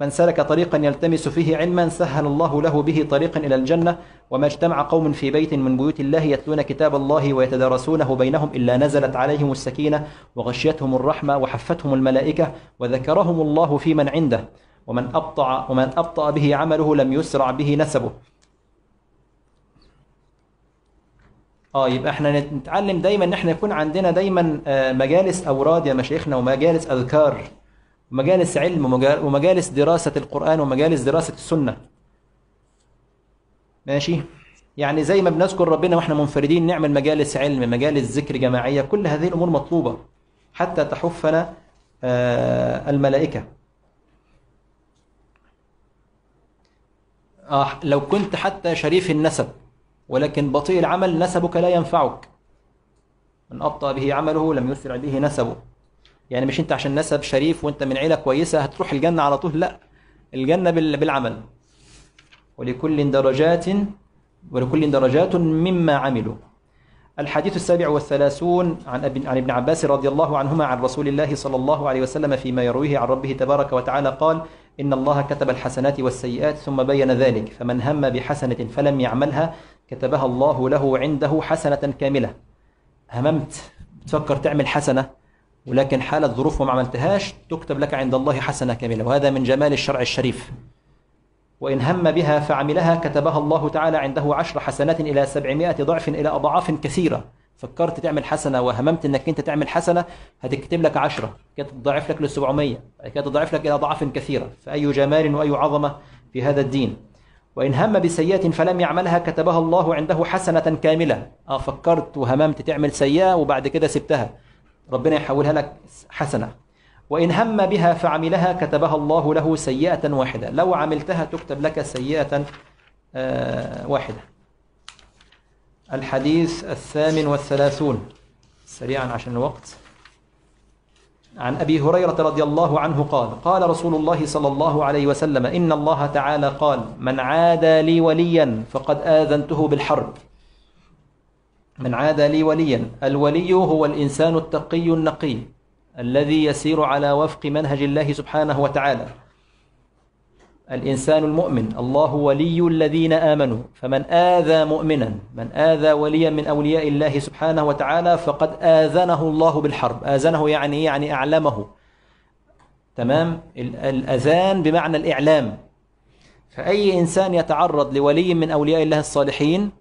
Speaker 2: من سلك طريقا يلتمس فيه علما سهل الله له به طريقا إلى الجنة وما اجتمع قوم في بيت من بيوت الله يتلون كتاب الله ويتدارسونه بينهم إلا نزلت عليهم السكينة وغشيتهم الرحمة وحفتهم الملائكة وذكرهم الله في من عنده ومن أبطأ, ومن أبطأ به عمله لم يسرع به نسبه اه يبقى احنا نتعلم دايما ان احنا يكون عندنا دايما آه، مجالس اوراد يا مشايخنا ومجالس اذكار ومجالس علم ومجالس دراسة القرآن ومجالس دراسة السنة ماشي يعني زي ما بنذكر ربنا واحنا منفردين نعمل مجالس علم مجالس ذكر جماعية كل هذه الأمور مطلوبة حتى تحفنا آه، الملائكة آه لو كنت حتى شريف النسب ولكن بطيء العمل نسبك لا ينفعك من أبطأ به عمله لم يسرع به نسبه يعني مش انت عشان نسب شريف وانت من عيله كويسه هتروح الجنه على طول لا الجنه بالعمل ولكل درجات ولكل درجات مما عملوا الحديث السابع والثلاثون عن عن ابن عباس رضي الله عنهما عن رسول الله صلى الله عليه وسلم فيما يرويه عن ربه تبارك وتعالى قال إن الله كتب الحسنات والسيئات ثم بين ذلك فمن هم بحسنة فلم يعملها كتبها الله له عنده حسنة كاملة هممت تفكر تعمل حسنة ولكن حال الظروف وما عملتهاش تكتب لك عند الله حسنة كاملة وهذا من جمال الشرع الشريف وإن هم بها فعملها كتبها الله تعالى عنده عشر حسنات إلى سبعمائة ضعف إلى أضعاف كثيرة فكرت تعمل حسنة وهممت إنك أنت تعمل حسنة هتكتب لك عشرة كده تضاعف لك للسبعمية كده تضاعف لك إلى أضعاف كثيرة فأي جمال وأي عظمة في هذا الدين وإن هم بسيئة فلم يعملها كتبها الله عنده حسنة كاملة آه فكرت وهممت تعمل سيئة وبعد كده سبتها ربنا يحولها لك حسنة وإن هم بها فعملها كتبها الله له سيئة واحدة لو عملتها تكتب لك سيئة آه، واحدة الحديث الثامن والثلاثون سريعا عشان الوقت عن أبي هريرة رضي الله عنه قال قال رسول الله صلى الله عليه وسلم إن الله تعالى قال من عادى لي وليا فقد آذنته بالحرب من عادى لي وليا الولي هو الإنسان التقي النقي الذي يسير على وفق منهج الله سبحانه وتعالى الإنسان المؤمن الله ولي الذين آمنوا فمن آذى مؤمنا من آذى وليا من أولياء الله سبحانه وتعالى فقد آذنه الله بالحرب آذنه يعني يعني أعلمه تمام الأذان بمعنى الإعلام فأي إنسان يتعرض لولي من أولياء الله الصالحين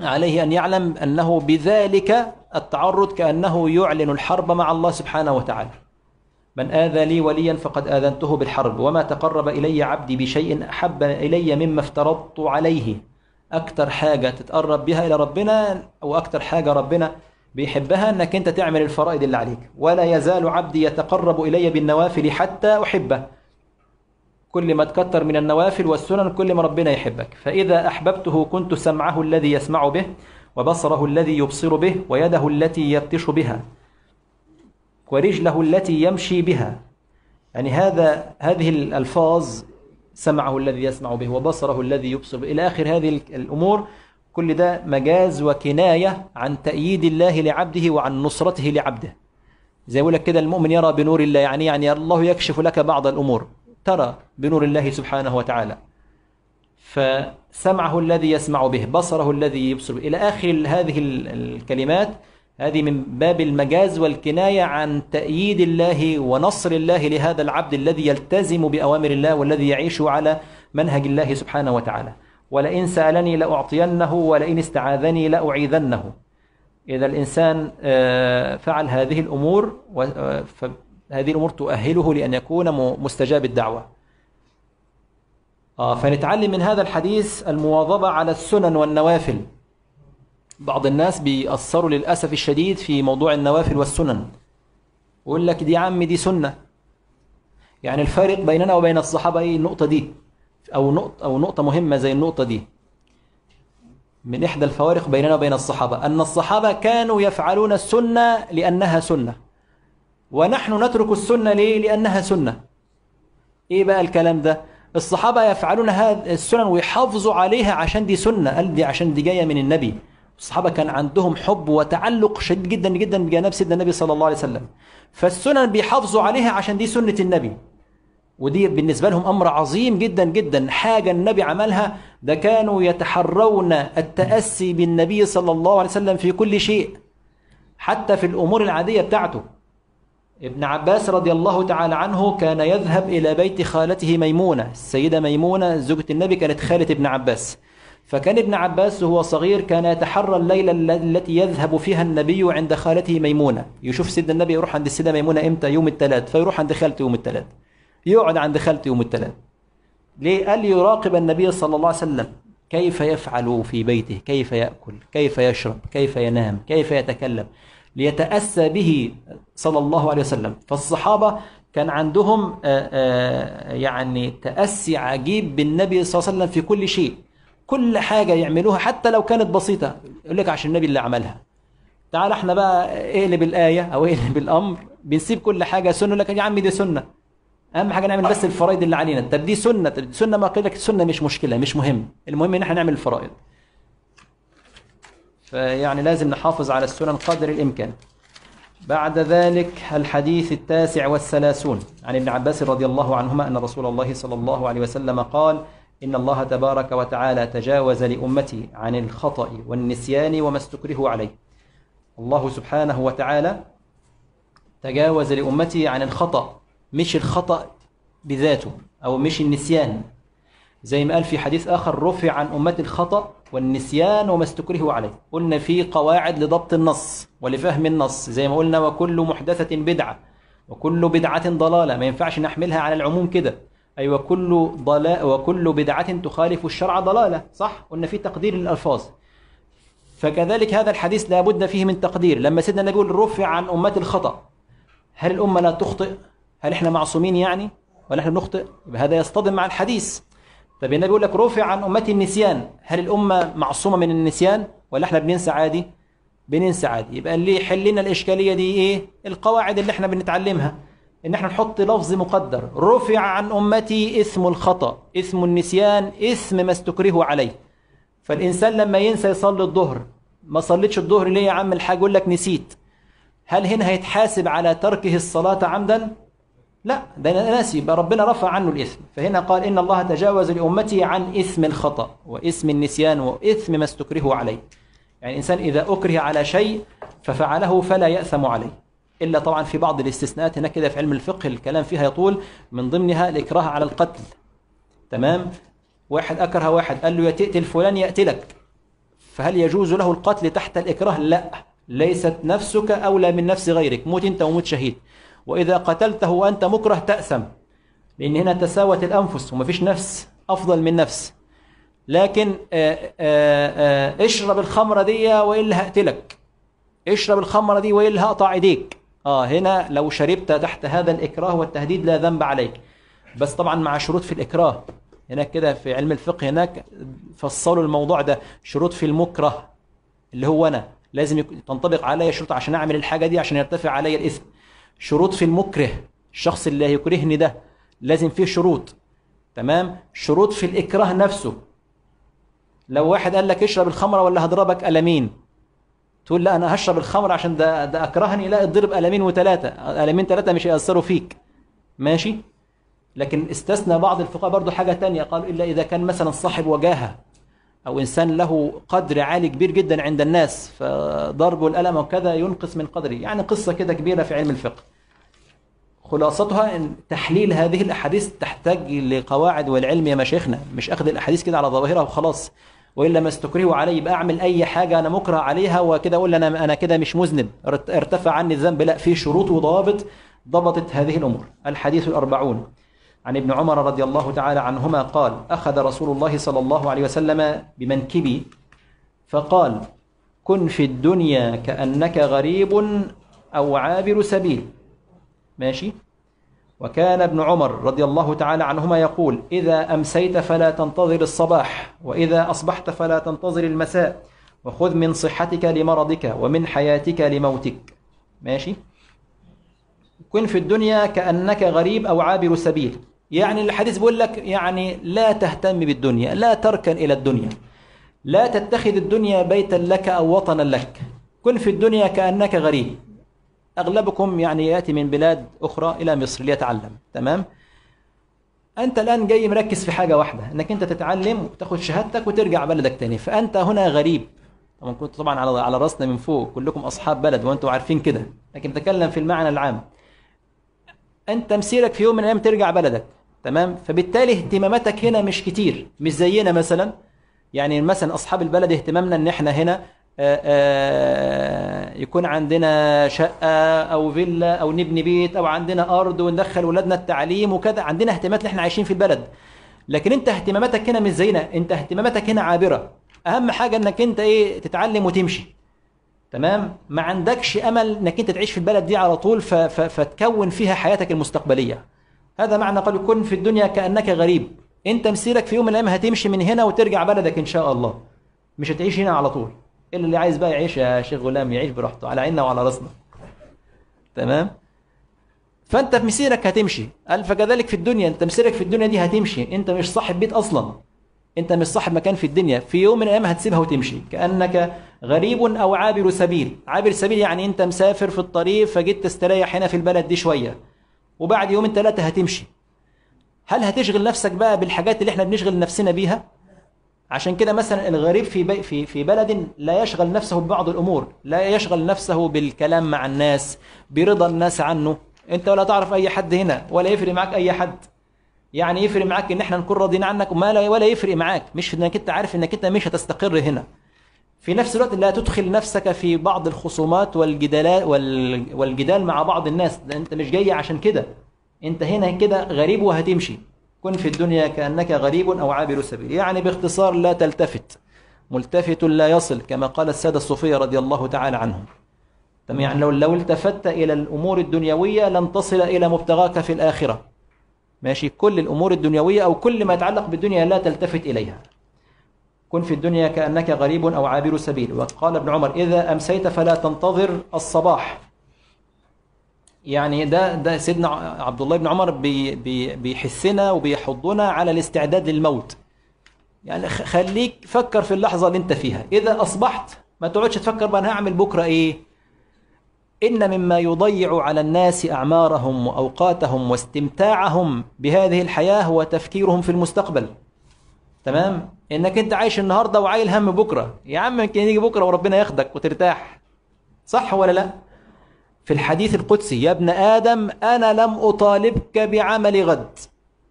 Speaker 2: عليه أن يعلم أنه بذلك التعرض كأنه يعلن الحرب مع الله سبحانه وتعالى من آذى لي وليا فقد آذنته بالحرب وما تقرب إلي عبدي بشيء أحب إلي مما افترضت عليه أكتر حاجة تتقرب بها إلى ربنا أو أكتر حاجة ربنا بيحبها أنك أنت تعمل الفرائض اللي عليك ولا يزال عبدي يتقرب إلي بالنوافل حتى أحبه كل ما تكتر من النوافل والسنن كل ما ربنا يحبك فإذا أحببته كنت سمعه الذي يسمع به وبصره الذي يبصر به ويده التي يبطش بها ورجله التي يمشي بها يعني هذا هذه الألفاظ سمعه الذي يسمع به وبصره الذي يبصر به إلى آخر هذه الأمور كل ده مجاز وكناية عن تأييد الله لعبده وعن نصرته لعبده زي يقول لك كده المؤمن يرى بنور الله يعني يعني الله يكشف لك بعض الأمور ترى بنور الله سبحانه وتعالى
Speaker 1: فسمعه
Speaker 2: الذي يسمع به بصره الذي يبصر به إلى آخر هذه الكلمات هذه من باب المجاز والكناية عن تأييد الله ونصر الله لهذا العبد الذي يلتزم بأوامر الله والذي يعيش على منهج الله سبحانه وتعالى ولئن سألني لأعطينه ولئن استعاذني لأعيذنه إذا الإنسان آه، فعل هذه الأمور هذه الأمور تؤهله لأن يكون مستجاب الدعوة آه فنتعلم من هذا الحديث المواظبة على السنن والنوافل بعض الناس بيأثروا للأسف الشديد في موضوع النوافل والسنن يقول لك دي عم دي سنة يعني الفارق بيننا وبين الصحابة ايه النقطة دي أو نقطة, أو نقطة مهمة زي النقطة دي من إحدى الفوارق بيننا وبين الصحابة أن الصحابة كانوا يفعلون السنة لأنها سنة ونحن نترك السنة ليه؟ لأنها سنة إيه بقى الكلام ده؟ الصحابة يفعلون هذه السنن ويحافظوا عليها عشان دي سنة قال دي عشان دي جاية من النبي الصحابة كان عندهم حب وتعلق شديد جدا جدا بجناب سيدنا النبي صلى الله عليه وسلم فالسنن بيحافظوا عليها عشان دي سنة النبي ودي بالنسبة لهم أمر عظيم جدا جدا حاجة النبي عملها ده كانوا يتحرون التأسي بالنبي صلى الله عليه وسلم في كل شيء حتى في الأمور العادية بتاعته ابن عباس رضي الله تعالى عنه كان يذهب إلى بيت خالته ميمونة السيدة ميمونة زوجة النبي كانت خالة ابن عباس فكان ابن عباس وهو صغير كان يتحرى الليلة التي يذهب فيها النبي عند خالته ميمونة يشوف سيد النبي يروح عند السيدة ميمونة إمتى يوم الثلاث فيروح عند خالته يوم الثلاث يقعد عند خالته يوم الثلاث ليه قال يراقب النبي صلى الله عليه وسلم كيف يفعل في بيته كيف يأكل كيف يشرب كيف ينام كيف يتكلم ليتأسى به صلى الله عليه وسلم فالصحابة كان عندهم آه، آه، يعني تأسي عجيب بالنبي صلى الله عليه وسلم في كل شيء كل حاجة يعملوها حتى لو كانت بسيطة يقول لك عشان النبي اللي عملها تعال احنا بقى اقلب الآية أو اقلب الأمر بنسيب كل حاجة سنة لك يا عم دي سنة أهم حاجة نعمل بس الفرائض اللي علينا طب دي سنة طب دي سنة ما قلت لك السنة مش مشكلة مش مهم المهم إن احنا نعمل الفرائض فيعني لازم نحافظ على السنن قدر الإمكان بعد ذلك الحديث التاسع والثلاثون عن ابن عباس رضي الله عنهما أن رسول الله صلى الله عليه وسلم قال إن الله تبارك وتعالى تجاوز لأمتي عن الخطأ والنسيان وما استكرهوا عليه الله سبحانه وتعالى تجاوز لأمتي عن الخطأ مش الخطأ بذاته أو مش النسيان زي ما قال في حديث آخر رفع عن أمتي الخطأ والنسيان وما استكره عليه قلنا في قواعد لضبط النص ولفهم النص زي ما قلنا وكل محدثة بدعة وكل بدعة ضلالة ما ينفعش نحملها على العموم كده أي وكل, ضلا وكل بدعة تخالف الشرع ضلالة صح قلنا في تقدير للألفاظ فكذلك هذا الحديث لا بد فيه من تقدير لما سيدنا النبي يقول رفع عن أمتي الخطأ هل الأمة لا تخطئ هل احنا معصومين يعني ولا احنا نخطئ هذا يصطدم مع الحديث طب النبي يقول لك رفع عن أمتي النسيان هل الأمة معصومة من النسيان ولا احنا بننسى عادي بننسى عادي يبقى اللي يحل لنا الإشكالية دي إيه القواعد اللي احنا بنتعلمها إن احنا نحط لفظ مقدر رفع عن أمتي إثم الخطأ إثم النسيان إثم ما استكرهوا عليه فالإنسان لما ينسى يصلي الظهر ما صليتش الظهر ليه يا عم الحاج يقول لك نسيت هل هنا هيتحاسب على تركه الصلاة عمدا لا ده ناسي ربنا رفع عنه الإثم فهنا قال إن الله تجاوز لأمته عن إثم الخطأ وإثم النسيان وإثم ما استكرهوا عليه يعني الإنسان إذا أكره على شيء ففعله فلا يأثم عليه إلا طبعا في بعض الاستثناءات هنا كده في علم الفقه الكلام فيها يطول من ضمنها الإكراه على القتل تمام واحد أكره واحد قال له يا تقتل فلان يقتلك فهل يجوز له القتل تحت الإكراه لا ليست نفسك أولى من نفس غيرك موت أنت وموت شهيد وإذا قتلته وأنت مكره تأسم لأن هنا تساوت الأنفس ومفيش نفس أفضل من نفس لكن آآ آه، آآ آه، آه، اشرب الخمرة دي وإلا هقتلك اشرب الخمرة دي وإلا هقطع إيديك آه هنا لو شربت تحت هذا الإكراه والتهديد لا ذنب عليك بس طبعا مع شروط في الإكراه هناك كده في علم الفقه هناك فصلوا الموضوع ده شروط في المكره اللي هو أنا لازم تنطبق علي شروط عشان أعمل الحاجة دي عشان يرتفع علي الإثم شروط في المكره الشخص اللي هيكرهني ده لازم فيه شروط تمام شروط في الإكراه نفسه لو واحد قال لك اشرب الخمرة ولا هضربك قلمين تقول لا أنا هشرب الخمر عشان ده, ده أكرهني لا اضرب قلمين وثلاثة قلمين ثلاثة مش هيأثروا فيك ماشي لكن استثنى بعض الفقهاء برضو حاجة تانية قالوا إلا إذا كان مثلا صاحب وجاهة أو إنسان له قدر عالي كبير جدا عند الناس فضربه الالم وكذا ينقص من قدره يعني قصة كده كبيرة في علم الفقه خلاصتها ان تحليل هذه الاحاديث تحتاج لقواعد والعلم يا مشايخنا مش اخذ الاحاديث كده على ظواهرها وخلاص والا ما استكرهوا علي يبقى اعمل اي حاجه انا مكره عليها وكده اقول انا انا كده مش مذنب ارتفع عني الذنب لا في شروط وضوابط ضبطت هذه الامور الحديث الأربعون عن ابن عمر رضي الله تعالى عنهما قال أخذ رسول الله صلى الله عليه وسلم بمنكبي فقال كن في الدنيا كأنك غريب أو عابر سبيل ماشي وكان ابن عمر رضي الله تعالى عنهما يقول إذا أمسيت فلا تنتظر الصباح وإذا أصبحت فلا تنتظر المساء وخذ من صحتك لمرضك ومن حياتك لموتك ماشي كن في الدنيا كأنك غريب أو عابر سبيل يعني الحديث بيقول لك يعني لا تهتم بالدنيا لا تركن إلى الدنيا لا تتخذ الدنيا بيتا لك أو وطنا لك كن في الدنيا كأنك غريب أغلبكم يعني يأتي من بلاد أخرى إلى مصر ليتعلم تمام أنت الآن جاي مركز في حاجة واحدة أنك أنت تتعلم وتأخذ شهادتك وترجع بلدك تاني فأنت هنا غريب طبعا كنت طبعا على على راسنا من فوق كلكم أصحاب بلد وأنتم عارفين كده لكن بتكلم في المعنى العام أنت مسيرك في يوم من الأيام ترجع بلدك تمام فبالتالي اهتماماتك هنا مش كتير مش زينا مثلا يعني مثلا اصحاب البلد اهتمامنا ان احنا هنا آه، آه، يكون عندنا شقة أو فيلا أو نبني بيت أو عندنا أرض وندخل ولادنا التعليم وكذا عندنا اهتمامات احنا عايشين في البلد لكن انت اهتماماتك هنا مش زينا انت اهتماماتك هنا عابرة أهم حاجة انك انت ايه تتعلم وتمشي تمام ما عندكش أمل انك انت تعيش في البلد دي على طول فتكون فيها حياتك المستقبلية هذا معنى قالوا كن في الدنيا كأنك غريب أنت مسيرك في يوم من الأيام هتمشي من هنا وترجع بلدك إن شاء الله مش هتعيش هنا على طول إلا اللي عايز بقى يعيش يا شيخ غلام يعيش براحته على عيننا وعلى راسنا تمام فأنت في مسيرك هتمشي قال فكذلك في الدنيا أنت مسيرك في الدنيا دي هتمشي أنت مش صاحب بيت أصلا أنت مش صاحب مكان في الدنيا في يوم من الأيام هتسيبها وتمشي كأنك غريب أو عابر سبيل عابر سبيل يعني أنت مسافر في الطريق فجيت تستريح هنا في البلد دي شوية وبعد يومين ثلاثة هتمشي هل هتشغل نفسك بقى بالحاجات اللي احنا بنشغل نفسنا بيها عشان كده مثلا الغريب في في في بلد لا يشغل نفسه ببعض الامور لا يشغل نفسه بالكلام مع الناس برضا الناس عنه انت ولا تعرف اي حد هنا ولا يفرق معاك اي حد يعني يفرق معاك ان احنا نكون راضيين عنك وما لا ولا يفرق معاك مش انك انت عارف انك انت مش هتستقر هنا في نفس الوقت لا تدخل نفسك في بعض الخصومات والجدال والجدال مع بعض الناس ده انت مش جاي عشان كده انت هنا كده غريب وهتمشي كن في الدنيا كأنك غريب أو عابر سبيل يعني باختصار لا تلتفت ملتفت لا يصل كما قال السادة الصوفية رضي الله تعالى عنهم تم يعني لو لو التفت إلى الأمور الدنيوية لن تصل إلى مبتغاك في الآخرة ماشي كل الأمور الدنيوية أو كل ما يتعلق بالدنيا لا تلتفت إليها كن في الدنيا كأنك غريب أو عابر سبيل وقال ابن عمر إذا أمسيت فلا تنتظر الصباح يعني ده ده سيدنا عبد الله بن عمر بي بي بيحثنا وبيحضنا على الاستعداد للموت يعني خليك فكر في اللحظة اللي انت فيها إذا أصبحت ما تقعدش تفكر بقى أنا هعمل بكرة إيه إن مما يضيع على الناس أعمارهم وأوقاتهم واستمتاعهم بهذه الحياة هو تفكيرهم في المستقبل تمام انك انت عايش النهارده وعايل هم بكره يا عم يمكن يجي بكره وربنا ياخدك وترتاح صح ولا لا في الحديث القدسي يا ابن ادم انا لم اطالبك بعمل غد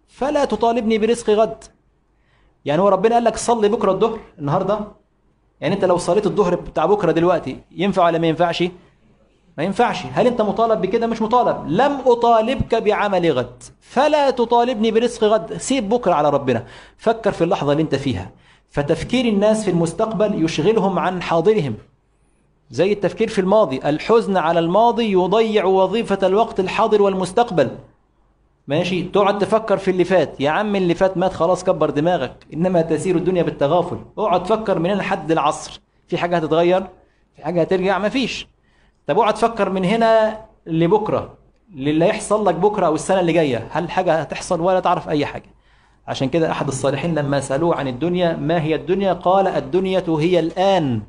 Speaker 2: فلا تطالبني برزق غد يعني هو ربنا قال لك صلي بكره الظهر النهارده يعني انت لو صليت الظهر بتاع بكره دلوقتي ينفع ولا ما ينفعش ما ينفعش هل أنت مطالب بكده مش مطالب لم أطالبك بعمل غد فلا تطالبني برزق غد سيب بكرة على ربنا فكر في اللحظة اللي أنت فيها فتفكير الناس في المستقبل يشغلهم عن حاضرهم زي التفكير في الماضي الحزن على الماضي يضيع وظيفة الوقت الحاضر والمستقبل ماشي تقعد تفكر في اللي فات يا عم اللي فات مات خلاص كبر دماغك انما تسير الدنيا بالتغافل اقعد فكر من هنا لحد العصر في حاجه هتتغير في حاجه هترجع مفيش طب اقعد تفكر من هنا لبكره للي هيحصل لك بكره او السنه اللي جايه هل حاجه هتحصل ولا تعرف اي حاجه عشان كده احد الصالحين لما سالوه عن الدنيا ما هي الدنيا قال الدنيا هي الان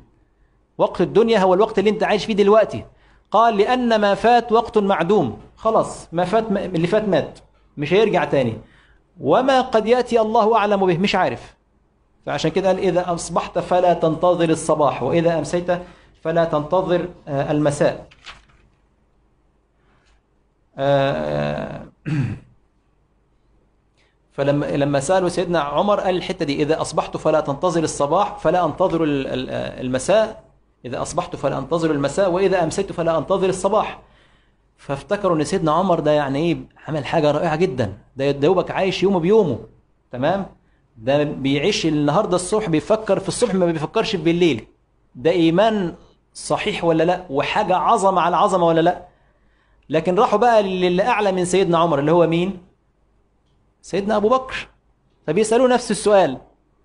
Speaker 2: وقت الدنيا هو الوقت اللي انت عايش فيه دلوقتي قال لان ما فات وقت معدوم خلاص ما فات ما اللي فات مات مش هيرجع تاني وما قد ياتي الله اعلم به مش عارف فعشان كده قال اذا اصبحت فلا تنتظر الصباح واذا امسيت فلا تنتظر آه، المساء
Speaker 1: آه،
Speaker 2: فلما لما سالوا سيدنا عمر قال الحته دي اذا اصبحت فلا تنتظر الصباح فلا انتظر آه، المساء اذا اصبحت فلا انتظر المساء واذا امسيت فلا انتظر الصباح فافتكروا ان سيدنا عمر ده يعني ايه عمل حاجه رائعه جدا ده دوبك عايش يومه بيومه تمام ده بيعيش النهارده الصبح بيفكر في الصبح ما بيفكرش في بالليل ده ايمان صحيح ولا لا وحاجة عظمة على عظمة ولا لا لكن راحوا بقى للي أعلى من سيدنا عمر اللي هو مين سيدنا أبو بكر فبيسألوا نفس السؤال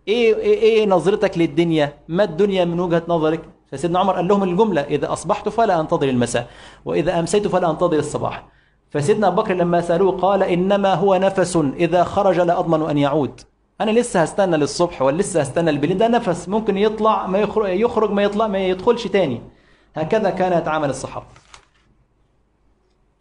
Speaker 2: إيه, إيه, إيه نظرتك للدنيا ما الدنيا من وجهة نظرك فسيدنا عمر قال لهم الجملة إذا أصبحت فلا أنتظر المساء وإذا أمسيت فلا أنتظر الصباح فسيدنا أبو بكر لما سألوه قال إنما هو نفس إذا خرج لا أضمن أن يعود انا لسه هستنى للصبح ولا لسه هستنى للبليل ده نفس ممكن يطلع ما يخرج, يخرج ما يطلع ما يدخلش تاني هكذا كان يتعامل الصحابه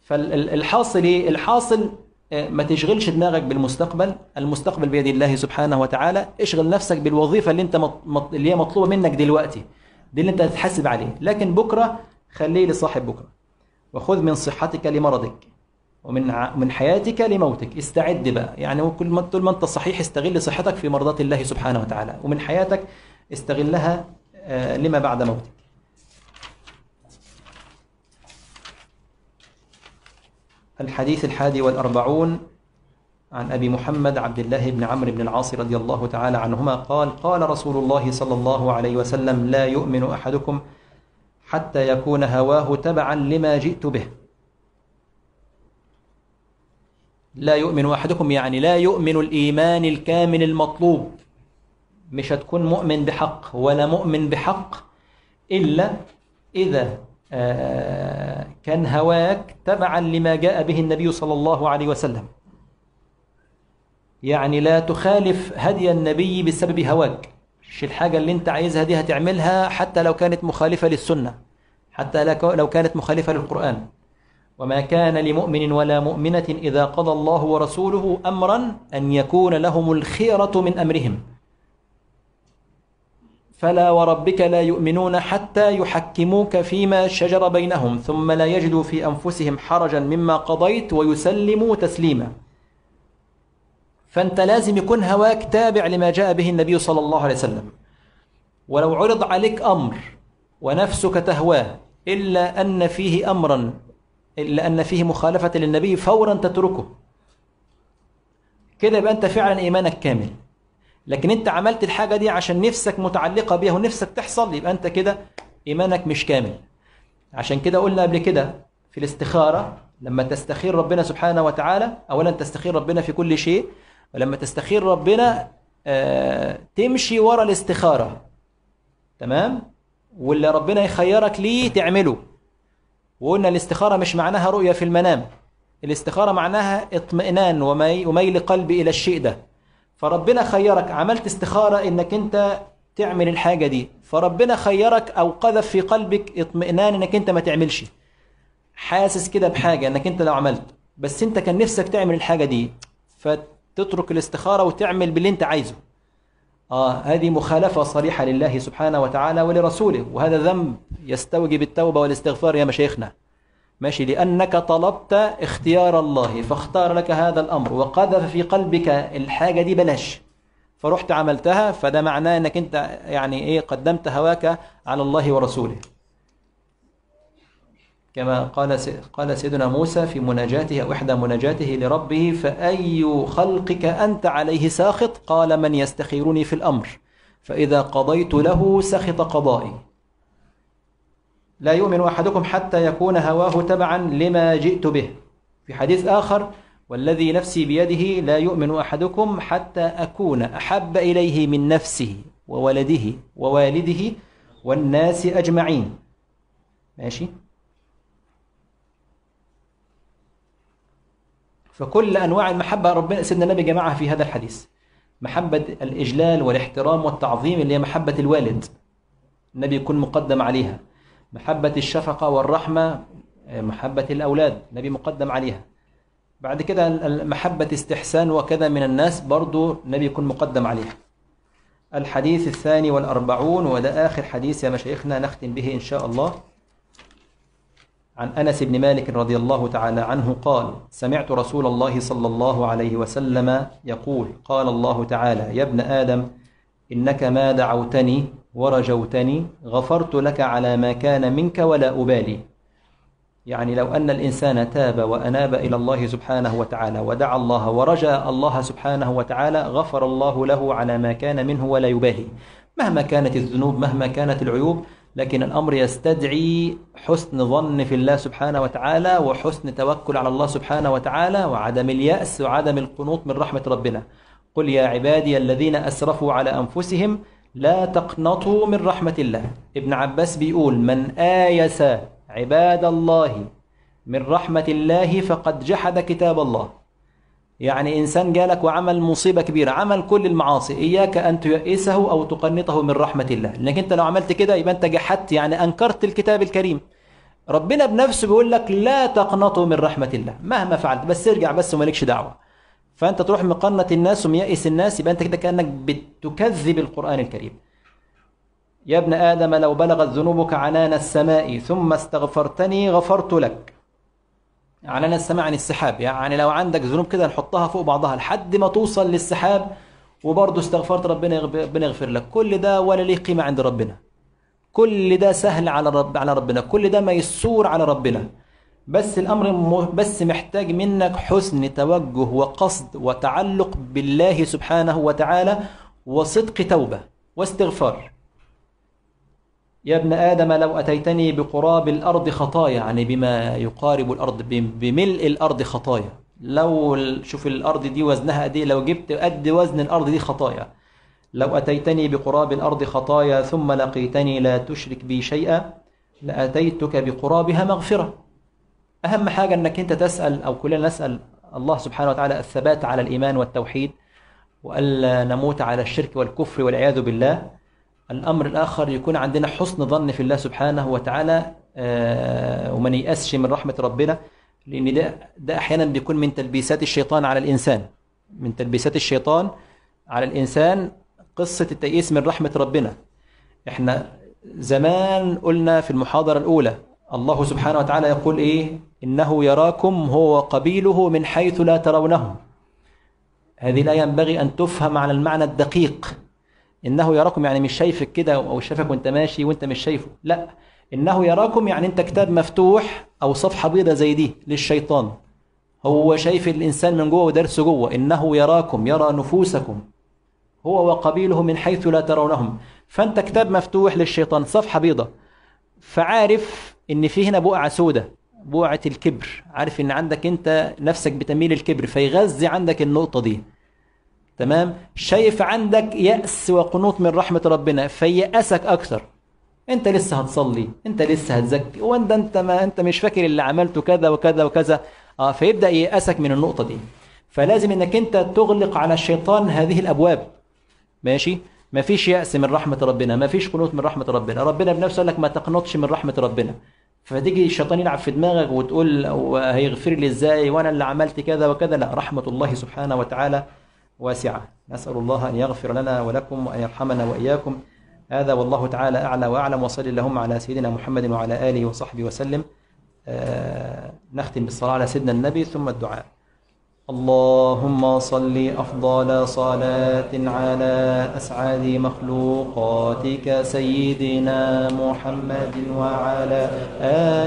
Speaker 2: فالحاصل ايه الحاصل آه، ما تشغلش دماغك بالمستقبل المستقبل بيد الله سبحانه وتعالى اشغل نفسك بالوظيفه اللي انت مط... اللي هي مطلوبه منك دلوقتي دي اللي انت هتحاسب عليه لكن بكره خليه لصاحب بكره وخذ من صحتك لمرضك ومن ع... من حياتك لموتك استعد بقى يعني كل ما طول ما انت صحيح استغل صحتك في مرضات الله سبحانه وتعالى ومن حياتك استغلها آه، لما بعد موتك الحديث الحادي والأربعون عن أبي محمد عبد الله بن عمرو بن العاص رضي الله تعالى عنهما قال قال رسول الله صلى الله عليه وسلم لا يؤمن أحدكم حتى يكون هواه تبعا لما جئت به لا يؤمن أحدكم يعني لا يؤمن الإيمان الكامل المطلوب مش هتكون مؤمن بحق ولا مؤمن بحق إلا إذا آه، كان هواك تبعا لما جاء به النبي صلى الله عليه وسلم يعني لا تخالف هدي النبي بسبب هواك مش الحاجة اللي انت عايزها دي هتعملها حتى لو كانت مخالفة للسنة حتى لو كانت مخالفة للقرآن وما كان لمؤمن ولا مؤمنة إذا قضى الله ورسوله أمرا أن يكون لهم الخيرة من أمرهم فلا وربك لا يؤمنون حتى يحكموك فيما شجر بينهم ثم لا يجدوا في أنفسهم حرجا مما قضيت ويسلموا تسليما فأنت لازم يكون هواك تابع لما جاء به النبي صلى الله عليه وسلم ولو عرض عليك أمر ونفسك تهواه إلا أن فيه أمرا لأن فيه مخالفة للنبي فورا تتركه كده يبقى أنت فعلا إيمانك كامل لكن أنت عملت الحاجة دي عشان نفسك متعلقة بيها ونفسك تحصل يبقى أنت كده إيمانك مش كامل عشان كده قلنا قبل كده في الاستخارة لما تستخير ربنا سبحانه وتعالى أولا تستخير ربنا في كل شيء ولما تستخير ربنا آه تمشي ورا الاستخارة تمام واللي ربنا يخيرك ليه تعمله وقلنا الاستخارة مش معناها رؤية في المنام الاستخارة معناها اطمئنان وميل قلبي إلى الشيء ده فربنا خيرك عملت استخارة إنك أنت تعمل الحاجة دي فربنا خيرك أو قذف في قلبك اطمئنان إنك أنت ما تعملش حاسس كده بحاجة إنك أنت لو عملت بس أنت كان نفسك تعمل الحاجة دي فتترك الاستخارة وتعمل باللي أنت عايزه آه هذه مخالفة صريحة لله سبحانه وتعالى ولرسوله وهذا ذنب يستوجب التوبة والاستغفار يا مشايخنا ماشي لأنك طلبت اختيار الله فاختار لك هذا الأمر وقذف في قلبك الحاجة دي بلاش فرحت عملتها فده معناه أنك أنت يعني إيه قدمت هواك على الله ورسوله كما قال قال سيدنا موسى في مناجاته أو إحدى مناجاته لربه فأي خلقك أنت عليه ساخط قال من يستخيرني في الأمر فإذا قضيت له سخط قضائي لا يؤمن أحدكم حتى يكون هواه تبعا لما جئت به في حديث آخر والذي نفسي بيده لا يؤمن أحدكم حتى أكون أحب إليه من نفسه وولده ووالده والناس أجمعين ماشي فكل أنواع المحبة ربنا سيدنا النبي جمعها في هذا الحديث محبة الإجلال والاحترام والتعظيم اللي هي محبة الوالد النبي يكون مقدم عليها محبة الشفقة والرحمة آه، محبة الأولاد النبي مقدم عليها بعد كده محبة استحسان وكذا من الناس برضو النبي يكون مقدم عليها الحديث الثاني والأربعون وده آخر حديث يا مشايخنا نختم به إن شاء الله عن أنس بن مالك رضي الله تعالى عنه قال سمعت رسول الله صلى الله عليه وسلم يقول قال الله تعالى يا ابن آدم إنك ما دعوتني ورجوتني غفرت لك على ما كان منك ولا أبالي يعني لو أن الإنسان تاب وأناب إلى الله سبحانه وتعالى ودعا الله ورجا الله سبحانه وتعالى غفر الله له على ما كان منه ولا يبالي مهما كانت الذنوب مهما كانت العيوب لكن الأمر يستدعي حسن ظن في الله سبحانه وتعالى وحسن توكل على الله سبحانه وتعالى وعدم اليأس وعدم القنوط من رحمة ربنا قل يا عبادي الذين أسرفوا على أنفسهم لا تقنطوا من رحمة الله ابن عباس بيقول من آيس عباد الله من رحمة الله فقد جحد كتاب الله يعني إنسان جالك وعمل مصيبة كبيرة عمل كل المعاصي إياك أن تيئسه أو تقنطه من رحمة الله لأنك أنت لو عملت كده يبقى أنت جحدت يعني أنكرت الكتاب الكريم ربنا بنفسه بيقول لك لا تقنطوا من رحمة الله مهما فعلت بس ارجع بس ومالكش دعوة فأنت تروح مقنط الناس وميأس الناس يبقى أنت كده كأنك بتكذب القرآن الكريم يا ابن آدم لو بلغت ذنوبك عنان السماء ثم استغفرتني غفرت لك يعني انا السماء عن السحاب يعني لو عندك ذنوب كده نحطها فوق بعضها لحد ما توصل للسحاب وبرضه استغفرت ربنا ربنا يغفر لك كل ده ولا ليه قيمة عند ربنا كل ده سهل على رب على ربنا كل ده ميسور على ربنا بس الأمر بس محتاج منك حسن توجه وقصد وتعلق بالله سبحانه وتعالى وصدق توبة واستغفار يا ابن آدم لو أتيتني بقراب الأرض خطايا يعني بما يقارب الأرض بملء الأرض خطايا لو شوف الأرض دي وزنها قد إيه، لو جبت قد وزن الأرض دي خطايا لو أتيتني بقراب الأرض خطايا ثم لقيتني لا تشرك بي شيئا لأتيتك بقرابها مغفرة أهم حاجة أنك أنت تسأل أو كلنا نسأل الله سبحانه وتعالى الثبات على الإيمان والتوحيد وألا نموت على الشرك والكفر والعياذ بالله الأمر الآخر يكون عندنا حسن ظن في الله سبحانه وتعالى آه، وما نيأسش من رحمة ربنا لأن ده, ده أحيانا بيكون من تلبيسات الشيطان على الإنسان من تلبيسات الشيطان على الإنسان قصة التيئيس من رحمة ربنا احنا زمان قلنا في المحاضرة الأولى الله سبحانه وتعالى يقول إيه إنه يراكم هو قبيله من حيث لا ترونهم هذه الآية ينبغي أن تفهم على المعنى الدقيق انه يراكم يعني مش شايفك كده او شايفك وانت ماشي وانت مش شايفه لا انه يراكم يعني انت كتاب مفتوح او صفحه بيضاء زي دي للشيطان هو شايف الانسان من جوه ودرسه جوه انه يراكم يرى نفوسكم هو وقبيله من حيث لا ترونهم فانت كتاب مفتوح للشيطان صفحه بيضاء فعارف ان في هنا بقعه سودة بقعه الكبر عارف ان عندك انت نفسك بتميل الكبر فيغذي عندك النقطه دي تمام شايف عندك يأس وقنوط من رحمة ربنا فيأسك أكثر انت لسه هتصلي انت لسه هتزكي وانت انت ما انت مش فاكر اللي عملته كذا وكذا وكذا اه فيبدا ييأسك من النقطه دي فلازم انك انت تغلق على الشيطان هذه الابواب ماشي ما فيش يأس من رحمة ربنا ما فيش قنوط من رحمة ربنا ربنا بنفسه قال لك ما تقنطش من رحمة ربنا فتيجي الشيطان يلعب في دماغك وتقول هيغفر لي ازاي وانا اللي عملت كذا وكذا لا رحمة الله سبحانه وتعالى واسعة نسأل الله أن يغفر لنا ولكم وأن يرحمنا وإياكم هذا والله تعالى أعلى وأعلم وصل اللهم على سيدنا محمد وعلى آله وصحبه وسلم
Speaker 1: آه، نختم بالصلاة على سيدنا النبي ثم الدعاء اللهم صل أفضل صلاة على أسعد مخلوقاتك سيدنا محمد وعلى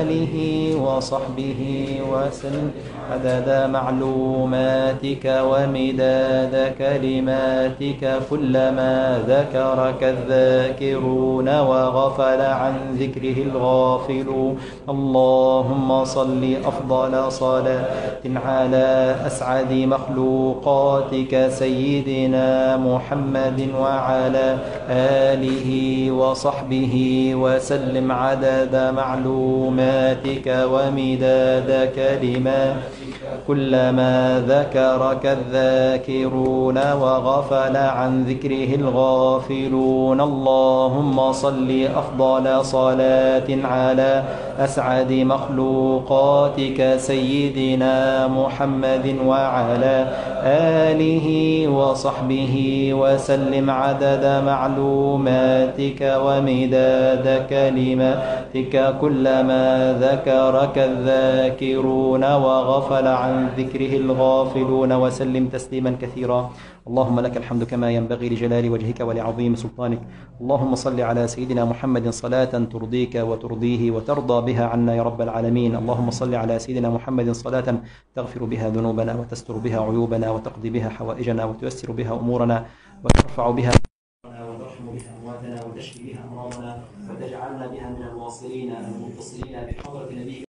Speaker 1: آله وصحبه وسلم عدد معلوماتك ومداد كلماتك كلما ذكرك الذاكرون وغفل عن ذكره الغافلون اللهم صل أفضل صلاة على أسعد أسعد مخلوقاتك سيدنا محمد وعلى آله وصحبه وسلم عدد معلوماتك ومداد كلماتك كلما ذكرك الذاكرون وغفل عن ذكره الغافلون اللهم صل أفضل صلاة على أسعد مخلوقاتك سيدنا محمد وعلى آله وصحبه وسلم عدد معلوماتك ومداد كلماتك كلما ذكرك الذاكرون وغفل عن عن ذكره الغافلون وسلم تسليما كثيرا اللهم لك الحمد كما ينبغي لجلال وجهك ولعظيم سلطانك
Speaker 2: اللهم صل على سيدنا محمد صلاة ترضيك وترضيه وترضى بها عنا يا رب العالمين اللهم صل على سيدنا محمد صلاة تغفر بها ذنوبنا وتستر بها عيوبنا وتقضي بها حوائجنا وتيسر بها أمورنا وترفع بها
Speaker 1: وترحم بها أمواتنا وتشفي بها أمراضنا وتجعلنا بها من الواصلين المتصلين بحضرة نبيك